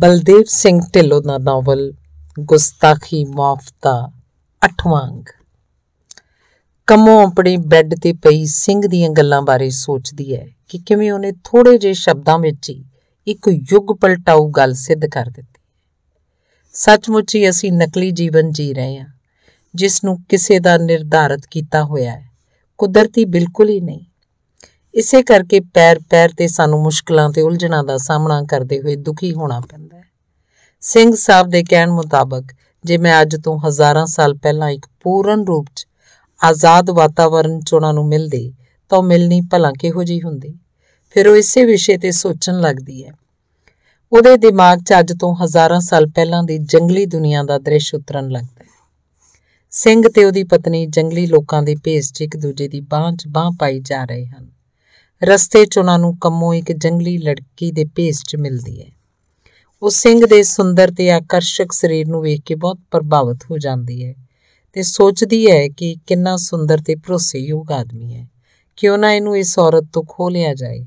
ਬਲਦੇਵ ਸਿੰਘ ਢਿੱਲੋਂ ਦਾ ਨਾਵਲ ਗੁਸਤਾਖੀ ਮਾਫ ਦਾ ਅਠਵਾਂਗ ਕਮੋਂ ਕਮੋ ਬੈੱਡ ਤੇ ਪਈ ਸਿੰਘ ਦੀਆਂ ਗੱਲਾਂ ਬਾਰੇ ਸੋਚਦੀ ਹੈ ਕਿ ਕਿਵੇਂ ਉਹਨੇ ਥੋੜੇ ਜਿਹੇ ਸ਼ਬਦਾਂ ਵਿੱਚ ਹੀ ਇੱਕ ਯੁੱਗ ਪਲਟਾਊ ਗੱਲ ਸਿੱਧ ਕਰ ਦਿੱਤੀ ਸੱਚਮੁੱਚ ਹੀ ਅਸੀਂ ਨਕਲੀ ਜੀਵਨ ਜੀ ਰਹੇ ਹਾਂ ਜਿਸ ਨੂੰ ਕਿਸੇ ਦਾ ਨਿਰਧਾਰਤ ਕੀਤਾ ਹੋਇਆ ਹੈ ਕੁਦਰਤੀ ਬਿਲਕੁਲ ਹੀ ਨਹੀਂ ਇਸੇ ਕਰਕੇ ਪੈਰ ਪੈਰ ਤੇ ਸਾਨੂੰ ਮੁਸ਼ਕਲਾਂ ਤੇ ਉਲਝਣਾਂ ਦਾ ਸਾਹਮਣਾ ਕਰਦੇ ਹੋਏ ਦੁਖੀ ਹੋਣਾ ਪੈਂਦਾ ਹੈ ਸਿੰਘ ਸਾਹਿਬ ਦੇ ਕਹਿਣ ਮੁਤਾਬਕ ਜੇ ਮੈਂ ਅੱਜ ਤੋਂ ਹਜ਼ਾਰਾਂ ਸਾਲ ਪਹਿਲਾਂ ਇੱਕ ਪੂਰਨ ਰੂਪ 'ਚ ਆਜ਼ਾਦ ਵਾਤਾਵਰਣ 'ਚ ਉਹਨਾਂ ਨੂੰ ਮਿਲਦੀ ਤਾਂ ਮਿਲਣੀ ਭਲਾ ਕਿਹੋ ਜੀ ਹੁੰਦੀ ਫਿਰ ਉਹ ਇਸੇ ਵਿਸ਼ੇ ਤੇ ਸੋਚਣ ਲੱਗਦੀ ਹੈ ਉਹਦੇ ਦਿਮਾਗ 'ਚ ਅੱਜ ਤੋਂ ਹਜ਼ਾਰਾਂ ਸਾਲ ਪਹਿਲਾਂ ਦੀ ਜੰਗਲੀ ਦੁਨੀਆ ਦਾ ਦ੍ਰਿਸ਼ ਉਤਰਨ ਲੱਗਦਾ ਹੈ ਸਿੰਘ ਤੇ ਉਹਦੀ ਪਤਨੀ ਜੰਗਲੀ ਲੋਕਾਂ ਦੇ ਭੇਸ 'ਚ ਇੱਕ ਦੂਜੇ ਦੀ ਬਾਹ 'ਚ ਬਾਹ ਪਾਈ ਜਾ ਰਹੇ ਹਨ ਰਸਤੇ 'ਚ ਉਹਨਾਂ ਨੂੰ ਕੰਮੋਂ ਇੱਕ ਜੰਗਲੀ ਲੜਕੀ ਦੇ ਭੇਸ 'ਚ ਮਿਲਦੀ ਹੈ ਉਹ ਸਿੰਘ ਦੇ ਸੁੰਦਰ ਤੇ ਆਕਰਸ਼ਕ ਸਰੀਰ ਨੂੰ ਵੇਖ ਕੇ ਬਹੁਤ ਪ੍ਰਭਾਵਿਤ ਹੋ ਜਾਂਦੀ ਹੈ ਤੇ ਸੋਚਦੀ ਹੈ ਕਿ ਕਿੰਨਾ ਸੁੰਦਰ ਤੇ ਭਰੋਸੇਯੋਗ ਆਦਮੀ ਹੈ ਕਿਉਂ ਨਾ ਇਹਨੂੰ ਇਸ ਔਰਤ ਤੋਂ ਖੋ ਲਿਆ ਜਾਏ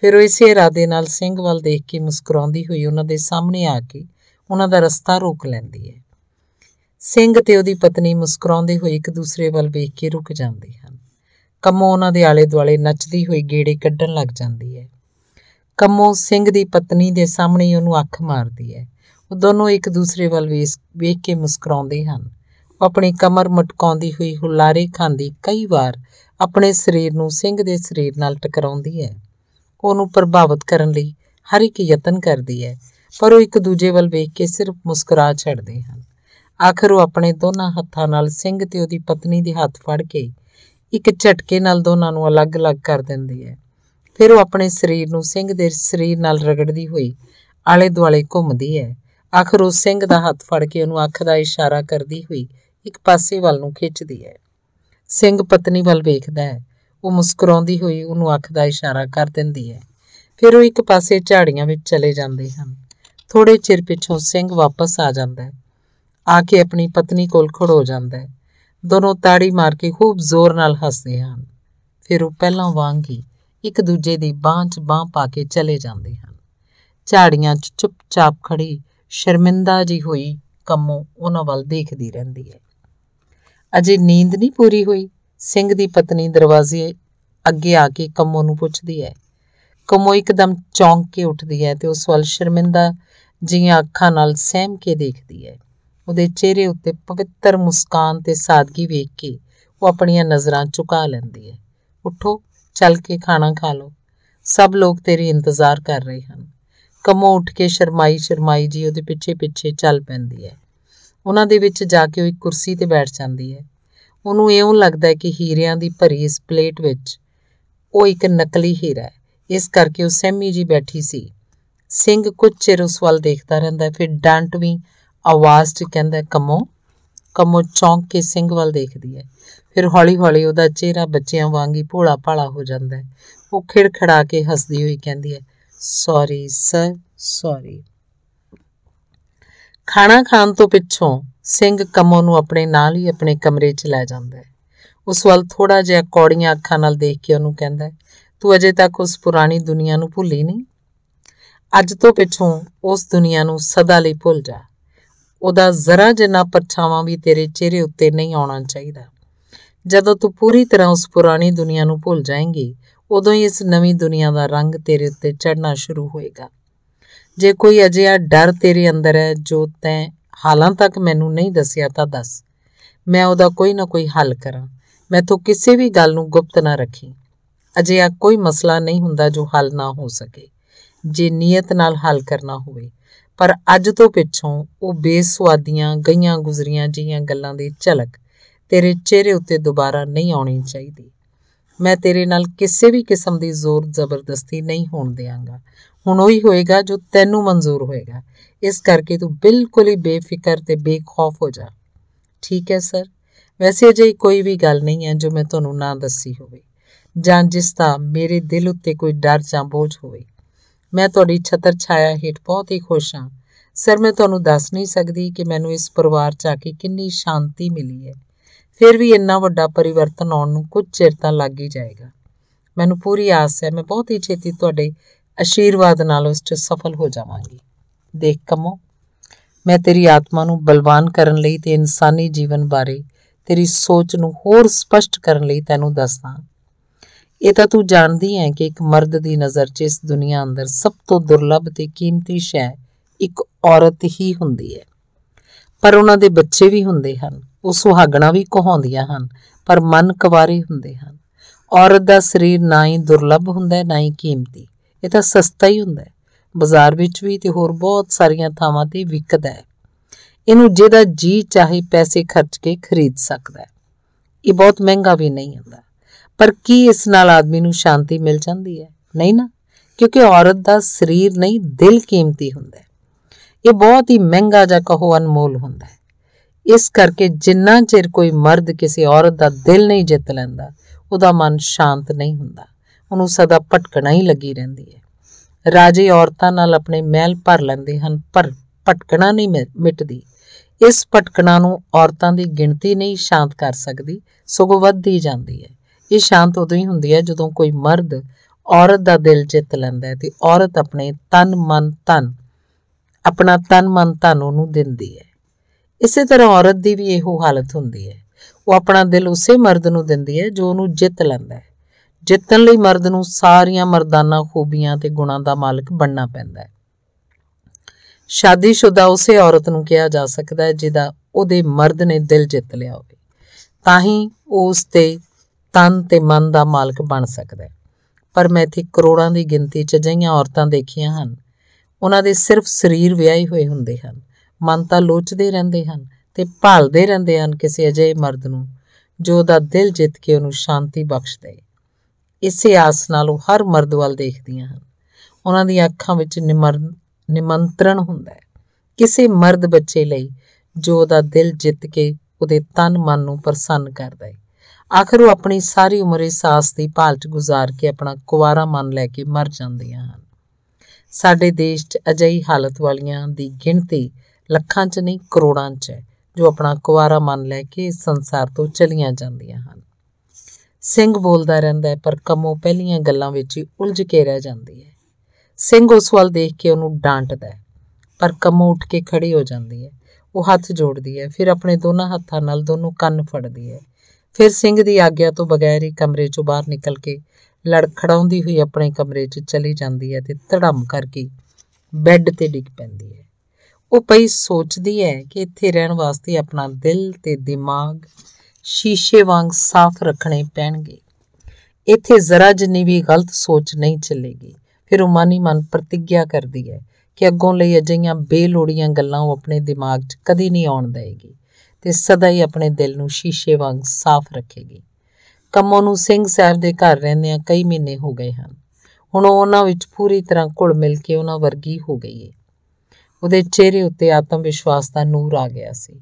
ਫਿਰ ਉਹ ਇਸੇ ਇਰਾਦੇ ਨਾਲ ਸਿੰਘ ਵੱਲ ਦੇਖ ਕੇ ਮੁਸਕਰਾਉਂਦੀ ਹੋਈ ਉਹਨਾਂ ਦੇ ਸਾਹਮਣੇ ਆ ਕੇ ਉਹਨਾਂ ਦਾ ਰਸਤਾ ਰੋਕ ਲੈਂਦੀ ਹੈ ਸਿੰਘ ਤੇ ਉਹਦੀ ਪਤਨੀ ਮੁਸਕਰਾਉਂਦੇ ਹੋਏ ਇੱਕ ਦੂਸਰੇ ਵੱਲ ਵੇਖ ਕੇ ਰੁਕ ਜਾਂਦੇ ਹਨ ਕੰਮੋ ਉਹਨਾਂ ਦੇ ਆਲੇ ਦੁਆਲੇ ਨੱਚਦੀ ਹੋਈ ਗੇੜੇ ਕੱਢਣ ਲੱਗ ਜਾਂਦੀ ਹੈ ਕੰਮੋ ਸਿੰਘ ਦੀ ਪਤਨੀ ਦੇ ਸਾਹਮਣੇ ਉਹਨੂੰ ਅੱਖ ਮਾਰਦੀ ਹੈ ਉਹ ਦੋਨੋਂ ਇੱਕ ਦੂਸਰੇ ਵੱਲ ਵੇਖ ਕੇ ਮੁਸਕਰਾਉਂਦੇ ਹਨ ਉਹ ਆਪਣੀ ਕਮਰ ਮਟਕਾਉਂਦੀ ਹੋਈ ਹੁਲਾਰੇ ਖਾਂਦੀ ਕਈ ਵਾਰ ਆਪਣੇ ਸਰੀਰ ਨੂੰ ਸਿੰਘ ਦੇ ਸਰੀਰ ਨਾਲ ਟਕਰਾਉਂਦੀ ਹੈ ਉਹਨੂੰ ਪ੍ਰਭਾਵਿਤ ਕਰਨ ਲਈ ਹਰ ਇੱਕ ਯਤਨ ਕਰਦੀ ਹੈ ਪਰ ਉਹ ਇੱਕ ਦੂਜੇ ਵੱਲ ਵੇਖ ਕੇ ਸਿਰਫ ਮੁਸਕਰਾ ਛੱਡਦੇ ਹਨ ਆਖਰ ਉਹ ਆਪਣੇ ਦੋਨਾਂ ਹੱਥਾਂ ਨਾਲ ਸਿੰਘ ਤੇ ਉਹਦੀ ਪਤਨੀ ਦੇ ਹੱਥ ਫੜ ਕੇ ਇੱਕ ਝਟਕੇ ਨਾਲ ਦੋਨਾਂ ਨੂੰ ਅਲੱਗ-ਅਲੱਗ ਕਰ ਦਿੰਦੀ ਹੈ ਫਿਰ ਉਹ ਆਪਣੇ ਸਰੀਰ ਨੂੰ ਸਿੰਘ ਦੇ ਸਰੀਰ ਨਾਲ ਰਗੜਦੀ ਹੋਈ ਆਲੇ-ਦੁਆਲੇ ਘੁੰਮਦੀ ਹੈ ਆਖਰ ਉਹ ਸਿੰਘ ਦਾ ਹੱਥ ਫੜ ਕੇ ਉਹਨੂੰ ਅੱਖ ਦਾ ਇਸ਼ਾਰਾ ਕਰਦੀ ਹੋਈ ਇੱਕ ਪਾਸੇ ਵੱਲ ਨੂੰ ਖਿੱਚਦੀ ਹੈ ਸਿੰਘ ਪਤਨੀ ਵੱਲ ਵੇਖਦਾ ਹੈ ਉਹ ਮੁਸਕਰਾਉਂਦੀ ਹੋਈ ਉਹਨੂੰ ਅੱਖ ਦਾ ਇਸ਼ਾਰਾ ਕਰ ਦਿੰਦੀ ਹੈ ਫਿਰ ਉਹ ਇੱਕ ਪਾਸੇ ਝਾੜੀਆਂ ਵਿੱਚ ਚਲੇ ਜਾਂਦੇ ਹਨ ਥੋੜੇ ਚਿਰ ਪਿਛੋਂ ਸਿੰਘ ਵਾਪਸ ਆ ਜਾਂਦਾ ਹੈ ਆ ਕੇ ਆਪਣੀ ਪਤਨੀ ਕੋਲ ਖੜੋ ਜਾਂਦਾ ਹੈ ਦੋਨੋਂ ਤਾੜੀ ਮਾਰ ਕੇ ਖੂਬ ਜ਼ੋਰ ਨਾਲ ਹੱਸਦੇ ਹਨ ਫਿਰ ਉਹ ਪਹਿਲਾਂ ਵਾਂਗ ਹੀ ਇੱਕ ਦੂਜੇ ਦੀ ਬਾਹਾਂ 'ਚ ਬਾਹ ਪਾ ਕੇ ਚਲੇ ਜਾਂਦੇ ਹਨ ਝਾੜੀਆਂ 'ਚ ਚੁੱਪਚਾਪ ਖੜੀ ਸ਼ਰਮਿੰਦਾ ਜੀ ਹੋਈ ਕੰਮੋਂ ਉਹਨਾਂ ਵੱਲ ਦੇਖਦੀ ਰਹਿੰਦੀ ਹੈ ਅਜੇ ਨੀਂਦ ਨਹੀਂ ਪੂਰੀ ਹੋਈ ਸਿੰਘ ਦੀ ਪਤਨੀ ਦਰਵਾਜ਼ੇ ਅੱਗੇ ਆ ਕੇ ਕੰਮੋ ਨੂੰ ਪੁੱਛਦੀ ਹੈ ਕੰਮੋ ਇੱਕਦਮ ਚੌਂਕ ਕੇ ਉੱਠਦੀ ਹੈ ਤੇ ਉਸ ਵੱਲ ਸ਼ਰਮਿੰਦਾ ਜੀਆਂ ਅੱਖਾਂ ਨਾਲ ਸਹਿਮ ਕੇ ਦੇਖਦੀ ਹੈ ਉਹਦੇ ਚਿਹਰੇ ਉੱਤੇ ਪਵਿੱਤਰ ਮੁਸਕਾਨ ਤੇ ਸਾਦਗੀ ਵੇਖ ਕੇ ਉਹ ਆਪਣੀਆਂ ਨਜ਼ਰਾਂ ਝੁਕਾ ਲੈਂਦੀ ਹੈ ਉਠੋ ਚੱਲ ਕੇ ਖਾਣਾ ਖਾ ਲਓ ਸਭ ਲੋਕ ਤੇਰੀ ਇੰਤਜ਼ਾਰ ਕਰ ਰਹੇ ਹਨ ਕਮੋ ਉੱਠ ਕੇ ਸ਼ਰਮਾਈ ਸ਼ਰਮਾਈ ਜੀ ਉਹਦੇ ਪਿੱਛੇ ਪਿੱਛੇ ਚੱਲ ਪੈਂਦੀ ਹੈ ਉਹਨਾਂ ਦੇ ਵਿੱਚ ਜਾ ਕੇ ਉਹ ਇੱਕ ਕੁਰਸੀ ਤੇ ਬੈਠ ਜਾਂਦੀ ਹੈ ਉਹਨੂੰ ਇਉਂ ਲੱਗਦਾ ਹੈ ਕਿ ਹੀਰਿਆਂ ਦੀ ਭਰੀ ਇਸ ਪਲੇਟ ਵਿੱਚ ਉਹ ਇੱਕ ਨਕਲੀ ਹੀਰਾ ਹੈ ਇਸ ਕਰਕੇ ਉਹ ਸਹਿਮੀ ਜੀ ਬੈਠੀ ਸੀ ਸਿੰਘ ਕੁਝ ਚਿਰ ਉਸ ਵੱਲ ਦੇਖਦਾ ਰਹਿੰਦਾ ਫਿਰ ਡਾਂਟ ਵੀ ਆਵਾਜ਼ 'ਚ ਕਹਿੰਦਾ ਕਮੋ ਕਮੋ ਚੌਂਕ ਕੇ ਸਿੰਘ ਵੱਲ ਦੇਖਦੀ ਹੈ ਫਿਰ ਹੌਲੀ-ਹੌਲੀ ਉਹਦਾ ਚਿਹਰਾ ਬੱਚਿਆਂ ਵਾਂਗ ਹੀ ਭੋਲਾ ਭਾਲਾ ਹੋ ਜਾਂਦਾ ਹੈ ਉਹ ਖਿੜਖੜਾ ਕੇ ਹੱਸਦੀ ਹੋਈ ਕਹਿੰਦੀ ਹੈ ਸੌਰੀ ਸਰ ਸੌਰੀ ਖਾਣਾ ਖਾਣ ਤੋਂ ਪਿੱਛੋਂ ਸਿੰਘ ਕਮੋ ਨੂੰ ਆਪਣੇ ਨਾਲ ਹੀ ਆਪਣੇ ਕਮਰੇ 'ਚ ਲੈ ਜਾਂਦਾ ਹੈ ਉਸ ਵੱਲ ਥੋੜਾ ਜਿਹਾ ਕੌੜੀਆਂ ਅੱਖਾਂ ਨਾਲ ਦੇਖ ਕੇ ਉਹਨੂੰ ਕਹਿੰਦਾ ਤੂੰ ਅਜੇ ਤੱਕ ਉਸ ਪੁਰਾਣੀ ਦੁਨੀਆ ਨੂੰ ਭੁੱਲੀ ਨਹੀਂ ਅੱਜ ਤੋਂ ਪਿੱਛੋਂ ਉਸ ਦੁਨੀਆ ਨੂੰ ਸਦਾ ਲਈ ਭੁੱਲ ਜਾ ਉਹਦਾ ਜ਼ਰਾ ਜਿੰਨਾ ਪਰਛਾਵਾਂ ਵੀ ਤੇਰੇ ਚਿਹਰੇ ਉੱਤੇ ਨਹੀਂ ਆਉਣਾ ਚਾਹੀਦਾ ਜਦੋਂ ਤੂੰ ਪੂਰੀ ਤਰ੍ਹਾਂ ਉਸ ਪੁਰਾਣੀ ਦੁਨੀਆ ਨੂੰ ਭੁੱਲ ਜਾਏਂਗੀ ਉਦੋਂ ਹੀ ਇਸ ਨਵੀਂ ਦੁਨੀਆ ਦਾ ਰੰਗ ਤੇਰੇ ਉੱਤੇ ਚੜਨਾ ਸ਼ੁਰੂ ਹੋਏਗਾ ਜੇ ਕੋਈ ਅਜਿਹਾ ਡਰ ਤੇਰੇ ਅੰਦਰ ਹੈ ਜੋ ਤੈਂ ਹਾਲਾਂ ਤੱਕ ਮੈਨੂੰ ਨਹੀਂ ਦੱਸਿਆ ਤਾਂ ਦੱਸ ਮੈਂ ਉਹਦਾ ਕੋਈ ਨਾ ਕੋਈ ਹੱਲ ਕਰਾਂ ਮੈਥੋਂ ਕਿਸੇ ਵੀ ਗੱਲ ਨੂੰ ਗੁਪਤ ਨਾ ਰੱਖੀ ਅਜਿਹਾ ਕੋਈ ਮਸਲਾ ਨਹੀਂ ਹੁੰਦਾ ਜੋ ਹੱਲ ਨਾ ਹੋ ਸਕੇ ਜੇ ਨੀਅਤ ਨਾਲ ਹੱਲ ਕਰਨਾ ਹੋਵੇ ਪਰ ਅੱਜ ਤੋਂ ਪਿੱਛੋਂ ਉਹ ਬੇਸਵਾਦੀਆਂ ਗਈਆਂ ਗੁਜ਼ਰੀਆਂ ਜੀਆਂ ਗੱਲਾਂ ਦੀ ਝਲਕ ਤੇਰੇ ਚਿਹਰੇ ਉੱਤੇ ਦੁਬਾਰਾ ਨਹੀਂ ਆਉਣੀ ਚਾਹੀਦੀ ਮੈਂ ਤੇਰੇ ਨਾਲ ਕਿਸੇ ਵੀ ਕਿਸਮ ਦੀ ਜ਼ੋਰ ਜ਼ਬਰਦਸਤੀ ਨਹੀਂ ਹੋਣ ਦੇਵਾਂਗਾ ਹੁਣ ਉਹੀ ਹੋਏਗਾ ਜੋ ਤੈਨੂੰ ਮਨਜ਼ੂਰ ਹੋਏਗਾ ਇਸ ਕਰਕੇ ਤੂੰ ਬਿਲਕੁਲ ਹੀ ਬੇਫਿਕਰ ਤੇ ਬੇਖੌਫ ਹੋ ਜਾ ਠੀਕ ਹੈ ਸਰ ਵੈਸੇ ਅਜੇ ਕੋਈ ਵੀ ਗੱਲ ਨਹੀਂ ਹੈ ਜੋ ਮੈਂ ਤੁਹਾਨੂੰ ਨਾ ਦੱਸੀ ਹੋਵੇ ਜਾਂ ਜਿਸ ਦਾ ਮੇਰੇ ਦਿਲ ਉੱਤੇ ਕੋਈ ਡਰ ਜਾਂ ਬੋਝ ਹੋਵੇ ਮੈਂ ਤੁਹਾਡੀ ਛਤਰ ਛਾਇਆ ਹੇਠ ਬਹੁਤ ਹੀ ਖੁਸ਼ ਹਾਂ ਸਰ ਮੈਂ ਤੁਹਾਨੂੰ ਦੱਸ ਨਹੀਂ ਸਕਦੀ ਕਿ ਮੈਨੂੰ ਇਸ ਪਰਿਵਾਰ 'ਚ ਆ ਕੇ ਕਿੰਨੀ ਸ਼ਾਂਤੀ ਮਿਲੀ ਹੈ ਫਿਰ ਵੀ ਇੰਨਾ ਵੱਡਾ ਪਰਿਵਰਤਨ ਆਉਣ ਨੂੰ ਕੁਝ ਚਿਰ ਤਾਂ ਲੱਗ ਹੀ ਜਾਏਗਾ ਮੈਨੂੰ ਪੂਰੀ ਆਸ ਹੈ ਮੈਂ ਬਹੁਤ ਹੀ ਛੇਤੀ ਤੁਹਾਡੇ ਅਸ਼ੀਰਵਾਦ ਨਾਲ ਉਸ 'ਚ ਸਫਲ ਹੋ ਜਾਵਾਂਗੀ ਦੇਖ ਕਮੋ ਮੈਂ ਤੇਰੀ ਆਤਮਾ ਨੂੰ ਬਲਵਾਨ ਕਰਨ ਲਈ ਤੇ ਇਨਸਾਨੀ ਜੀਵਨ ਬਾਰੇ ਤੇਰੀ ਸੋਚ ਨੂੰ ਹੋਰ ਸਪਸ਼ਟ ਕਰਨ ਲਈ ਤੈਨੂੰ ਦੱਸਦਾ ਇਹ ਤਾਂ ਤੂੰ ਜਾਣਦੀ ਹੈ ਕਿ ਇੱਕ ਮਰਦ ਦੀ ਨਜ਼ਰ 'ਚ ਇਸ ਦੁਨੀਆ ਅੰਦਰ ਸਭ ਤੋਂ ਦੁਰਲੱਭ ਤੇ ਕੀਮਤੀ ਸ਼ੈ ਇੱਕ ਔਰਤ ਹੀ ਹੁੰਦੀ ਹੈ ਪਰ ਉਹਨਾਂ ਦੇ ਬੱਚੇ ਵੀ ਹੁੰਦੇ ਹਨ ਉਹ ਸੁਹਾਗਣਾ ਵੀ ਕਹਾਉਂਦੀਆਂ ਹਨ ਪਰ ਮਨ ਕੁਵਾਰੇ ਹੁੰਦੇ ਹਨ ਔਰਤ ਦਾ ਸਰੀਰ ਨਾ ਹੀ ਦੁਰਲੱਭ ਹੁੰਦਾ ਹੈ ਨਾ ਹੀ ਕੀਮਤੀ ਇਹ ਤਾਂ ਸਸਤਾ ਹੀ ਹੁੰਦਾ ਹੈ ਬਾਜ਼ਾਰ ਵਿੱਚ ਵੀ ਤੇ ਹੋਰ ਬਹੁਤ ਸਾਰੀਆਂ ਥਾਵਾਂ ਤੇ ਵਿਕਦਾ ਹੈ ਇਹਨੂੰ ਜਿਹਦਾ ਜੀ ਚਾਹੇ ਪੈਸੇ ਖਰਚ ਕੇ ਖਰੀਦ ਸਕਦਾ ਹੈ ਇਹ ਬਹੁਤ ਮਹਿੰਗਾ ਵੀ ਨਹੀਂ ਹੁੰਦਾ ਪਰ ਕੀ ਇਸ ਨਾਲ ਆਦਮੀ ਨੂੰ ਸ਼ਾਂਤੀ ਮਿਲ ਜਾਂਦੀ ਹੈ ਨਹੀਂ ਨਾ ਕਿਉਂਕਿ ਔਰਤ ਦਾ ਸਰੀਰ ਨਹੀਂ ਦਿਲ ਕੀਮਤੀ ਹੁੰਦਾ ਹੈ ਇਹ ਬਹੁਤ ਹੀ ਮਹਿੰਗਾ ਜਾਂ ਕਹੋ ਅਨਮੋਲ ਹੁੰਦਾ ਹੈ ਇਸ ਕਰਕੇ ਜਿੰਨਾ ਚਿਰ ਕੋਈ ਮਰਦ ਕਿਸੇ ਔਰਤ ਦਾ ਦਿਲ ਨਹੀਂ ਜਿੱਤ ਲੈਂਦਾ ਉਹਦਾ ਮਨ ਸ਼ਾਂਤ ਨਹੀਂ ਹੁੰਦਾ ਉਹਨੂੰ ਸਦਾ ਭਟਕਣਾ ਹੀ ਲੱਗੀ ਰਹਿੰਦੀ ਹੈ ਰਾਜੇ ਔਰਤਾਂ ਨਾਲ ਆਪਣੇ ਮਹਿਲ ਭਰ ਲੈਂਦੇ ਹਨ ਪਰ ਭਟਕਣਾ ਨਹੀਂ ਮਿਟਦੀ ਇਸ ਪਟਕਣਾ ਨੂੰ ਔਰਤਾਂ ਦੀ ਗਿਣਤੀ ਨਹੀਂ ਸ਼ਾਂਤ ਕਰ ਸਕਦੀ ਸਗੋਂ ਵੱਧਦੀ ਜਾਂਦੀ ਹੈ ਇਹ ਸ਼ਾਂਤ ਉਦੋਂ ਹੀ ਹੁੰਦੀ ਹੈ ਜਦੋਂ ਕੋਈ ਮਰਦ ਔਰਤ ਦਾ ਦਿਲ ਜਿੱਤ ਲੈਂਦਾ ਹੈ ਤੇ ਔਰਤ ਆਪਣੇ ਤਨ ਮਨ ਤਨ ਆਪਣਾ ਤਨ ਮਨ ਤਨ ਉਹਨੂੰ ਦਿੰਦੀ ਹੈ ਇਸੇ ਤਰ੍ਹਾਂ ਔਰਤ ਦੀ ਵੀ ਇਹੋ ਹਾਲਤ ਹੁੰਦੀ ਹੈ ਉਹ ਆਪਣਾ ਦਿਲ ਉਸੇ ਮਰਦ ਨੂੰ ਦਿੰਦੀ ਹੈ ਜੋ ਉਹਨੂੰ ਜਿੱਤ ਲੈਂਦਾ ਹੈ ਜਿੱਤਣ ਲਈ ਮਰਦ ਨੂੰ ਸਾਰੀਆਂ ਮਰਦਾਨਾ ਖੂਬੀਆਂ ਤੇ ਗੁਣਾਂ ਦਾ ਮਾਲਕ ਬਣਨਾ ਪੈਂਦਾ ਹੈ ਸ਼ਾਦੀशुदा ਉਸੇ ਔਰਤ ਨੂੰ ਕਿਹਾ ਜਾ ਸਕਦਾ ਹੈ ਜਿਹਦਾ ਉਹਦੇ ਮਰਦ ਨੇ ਦਿਲ ਜਿੱਤ ਲਿਆ ਹੋਵੇ ਤਾਂ ਹੀ ਉਸ ਤੇ ਤਨ ਤੇ ਮਨ ਦਾ ਮਾਲਕ ਬਣ ਸਕਦਾ ਹੈ ਪਰ ਮੈਂ ਇਥੇ ਕਰੋੜਾਂ ਦੀ ਗਿਣਤੀ 'ਚ ਜਈਆਂ ਔਰਤਾਂ ਦੇਖੀਆਂ ਹਨ ਉਹਨਾਂ ਦੇ ਸਿਰਫ ਸਰੀਰ ਵਿਆਹੇ ਹੋਏ ਹੁੰਦੇ ਹਨ ਮਨ ਤਾਂ ਲੋਚਦੇ ਰਹਿੰਦੇ ਹਨ ਤੇ ਭਾਲਦੇ ਰਹਿੰਦੇ ਹਨ ਕਿਸੇ ਅਜਿਹੇ ਮਰਦ ਨੂੰ ਜੋ ਦਾ ਦਿਲ ਜਿੱਤ ਕੇ ਉਹਨੂੰ ਸ਼ਾਂਤੀ ਬਖਸ਼ ਦੇ ਇਸੇ ਆਸ ਨਾਲ ਉਹ ਹਰ ਮਰਦ ਵੱਲ ਦੇਖਦੀਆਂ ਹਨ ਉਹਨਾਂ ਦੀਆਂ ਅੱਖਾਂ ਵਿੱਚ ਨਿਮਰ ਨਿਮੰਤਰਣ ਹੁੰਦਾ ਹੈ ਕਿਸੇ ਮਰਦ ਬੱਚੇ ਲਈ ਜੋ ਦਾ ਦਿਲ ਜਿੱਤ ਕੇ ਉਹਦੇ ਤਨ ਮਨ ਨੂੰ ਪ੍ਰਸੰਨ ਕਰਦਾ ਹੈ ਆਖਰ ਉਹ ਆਪਣੀ ਸਾਰੀ ਉਮਰ ਇਸ ਸਾਸ ਦੀ ਭਾਲ 'ਚ ਗੁਜ਼ਾਰ ਕੇ ਆਪਣਾ ਕੁਵਾਰਾ ਮਨ ਲੈ ਕੇ ਮਰ ਜਾਂਦੀਆਂ ਹਨ ਸਾਡੇ ਦੇਸ਼ 'ਚ ਅਜਿਹੀ ਹਾਲਤ ਵਾਲੀਆਂ ਦੀ ਗਿਣਤੀ ਲੱਖਾਂ 'ਚ ਨਹੀਂ ਕਰੋੜਾਂ 'ਚ ਹੈ ਜੋ ਆਪਣਾ ਕੁਵਾਰਾ ਮਨ ਲੈ ਕੇ ਇਸ ਸੰਸਾਰ ਤੋਂ ਚਲੀਆਂ ਜਾਂਦੀਆਂ ਹਨ ਸਿੰਘ ਬੋਲਦਾ ਰਹਿੰਦਾ ਹੈ ਪਰ ਕਮੋ ਪਹਿਲੀਆਂ ਗੱਲਾਂ ਵਿੱਚ ਹੀ ਉਲਝ ਕੇ ਰਹਿ ਜਾਂਦੀ ਹੈ ਸਿੰਘ ਉਸ ਵੱਲ ਦੇਖ ਕੇ ਉਹਨੂੰ ਡਾਂਟਦਾ ਹੈ ਪਰ ਕਮੋ ਉੱਠ ਕੇ ਖੜੀ ਹੋ ਜਾਂਦੀ ਹੈ ਉਹ ਹੱਥ ਜੋੜਦੀ ਹੈ ਫਿਰ ਆਪਣੇ ਦੋਨਾਂ ਹੱਥਾਂ ਨਾਲ ਦੋਨੋਂ ਕੰਨ ਫੜਦੀ ਹੈ ਫਿਰ ਸਿੰਘ ਦੀ ਆਗਿਆ ਤੋਂ ਬਗੈਰ ਹੀ ਕਮਰੇ ਚੋਂ ਬਾਹਰ ਨਿਕਲ ਕੇ ਲੜਖੜਾਉਂਦੀ ਹੋਈ ਆਪਣੇ ਕਮਰੇ 'ਚ ਚਲੀ ਜਾਂਦੀ ਹੈ ਤੇ ਧੜਮ ਕਰਕੇ ਬੈੱਡ ਤੇ ਡਿੱਗ ਪੈਂਦੀ ਹੈ ਉਹ ਪਈ ਸੋਚਦੀ ਹੈ ਕਿ ਇੱਥੇ ਰਹਿਣ ਵਾਸਤੇ ਆਪਣਾ ਦਿਲ ਤੇ ਦਿਮਾਗ ਸ਼ੀਸ਼ੇ ਵਾਂਗ ਸਾਫ਼ ਰੱਖਣੇ ਪੈਣਗੇ ਇੱਥੇ ਜ਼ਰਾ ਜਿੰਨੀ ਵੀ ਗਲਤ ਸੋਚ ਨਹੀਂ ਚੱਲੇਗੀ ਫਿਰ ਉਹ ਮਨ ਹੀ ਮਨ ਪ੍ਰਤੀਗਿਆ ਕਰਦੀ ਹੈ ਕਿ ਅੱਗੋਂ ਲਈ ਅਜਿਹੀਆਂ ਬੇਲੋੜੀਆਂ ਗੱਲਾਂ ਉਹ ਆਪਣੇ ਦਿਮਾਗ 'ਚ ਕਦੀ ਨਹੀਂ ਆਉਣ ਦੇਵੇਗੀ ਤੇ ਸਦਾ ਹੀ ਆਪਣੇ ਦਿਲ ਨੂੰ ਸ਼ੀਸ਼ੇ ਵਾਂਗ ਸਾਫ਼ ਰੱਖੇਗੀ ਕੰਮੋਂ ਨੂੰ ਸਿੰਘ ਸਾਹਿਬ ਦੇ ਘਰ ਰਹਿੰਦੇ ਆ ਕਈ ਮਹੀਨੇ ਹੋ ਗਏ ਹਨ ਹੁਣ ਉਹਨਾਂ ਵਿੱਚ ਪੂਰੀ ਤਰ੍ਹਾਂ ਘੁਲ ਮਿਲ ਕੇ ਉਹਨਾਂ ਵਰਗੀ ਹੋ ਗਈ ਹੈ ਉਹਦੇ ਚਿਹਰੇ ਉੱਤੇ ਆਤਮ ਵਿਸ਼ਵਾਸ ਦਾ ਨੂਰ ਆ ਗਿਆ ਸੀ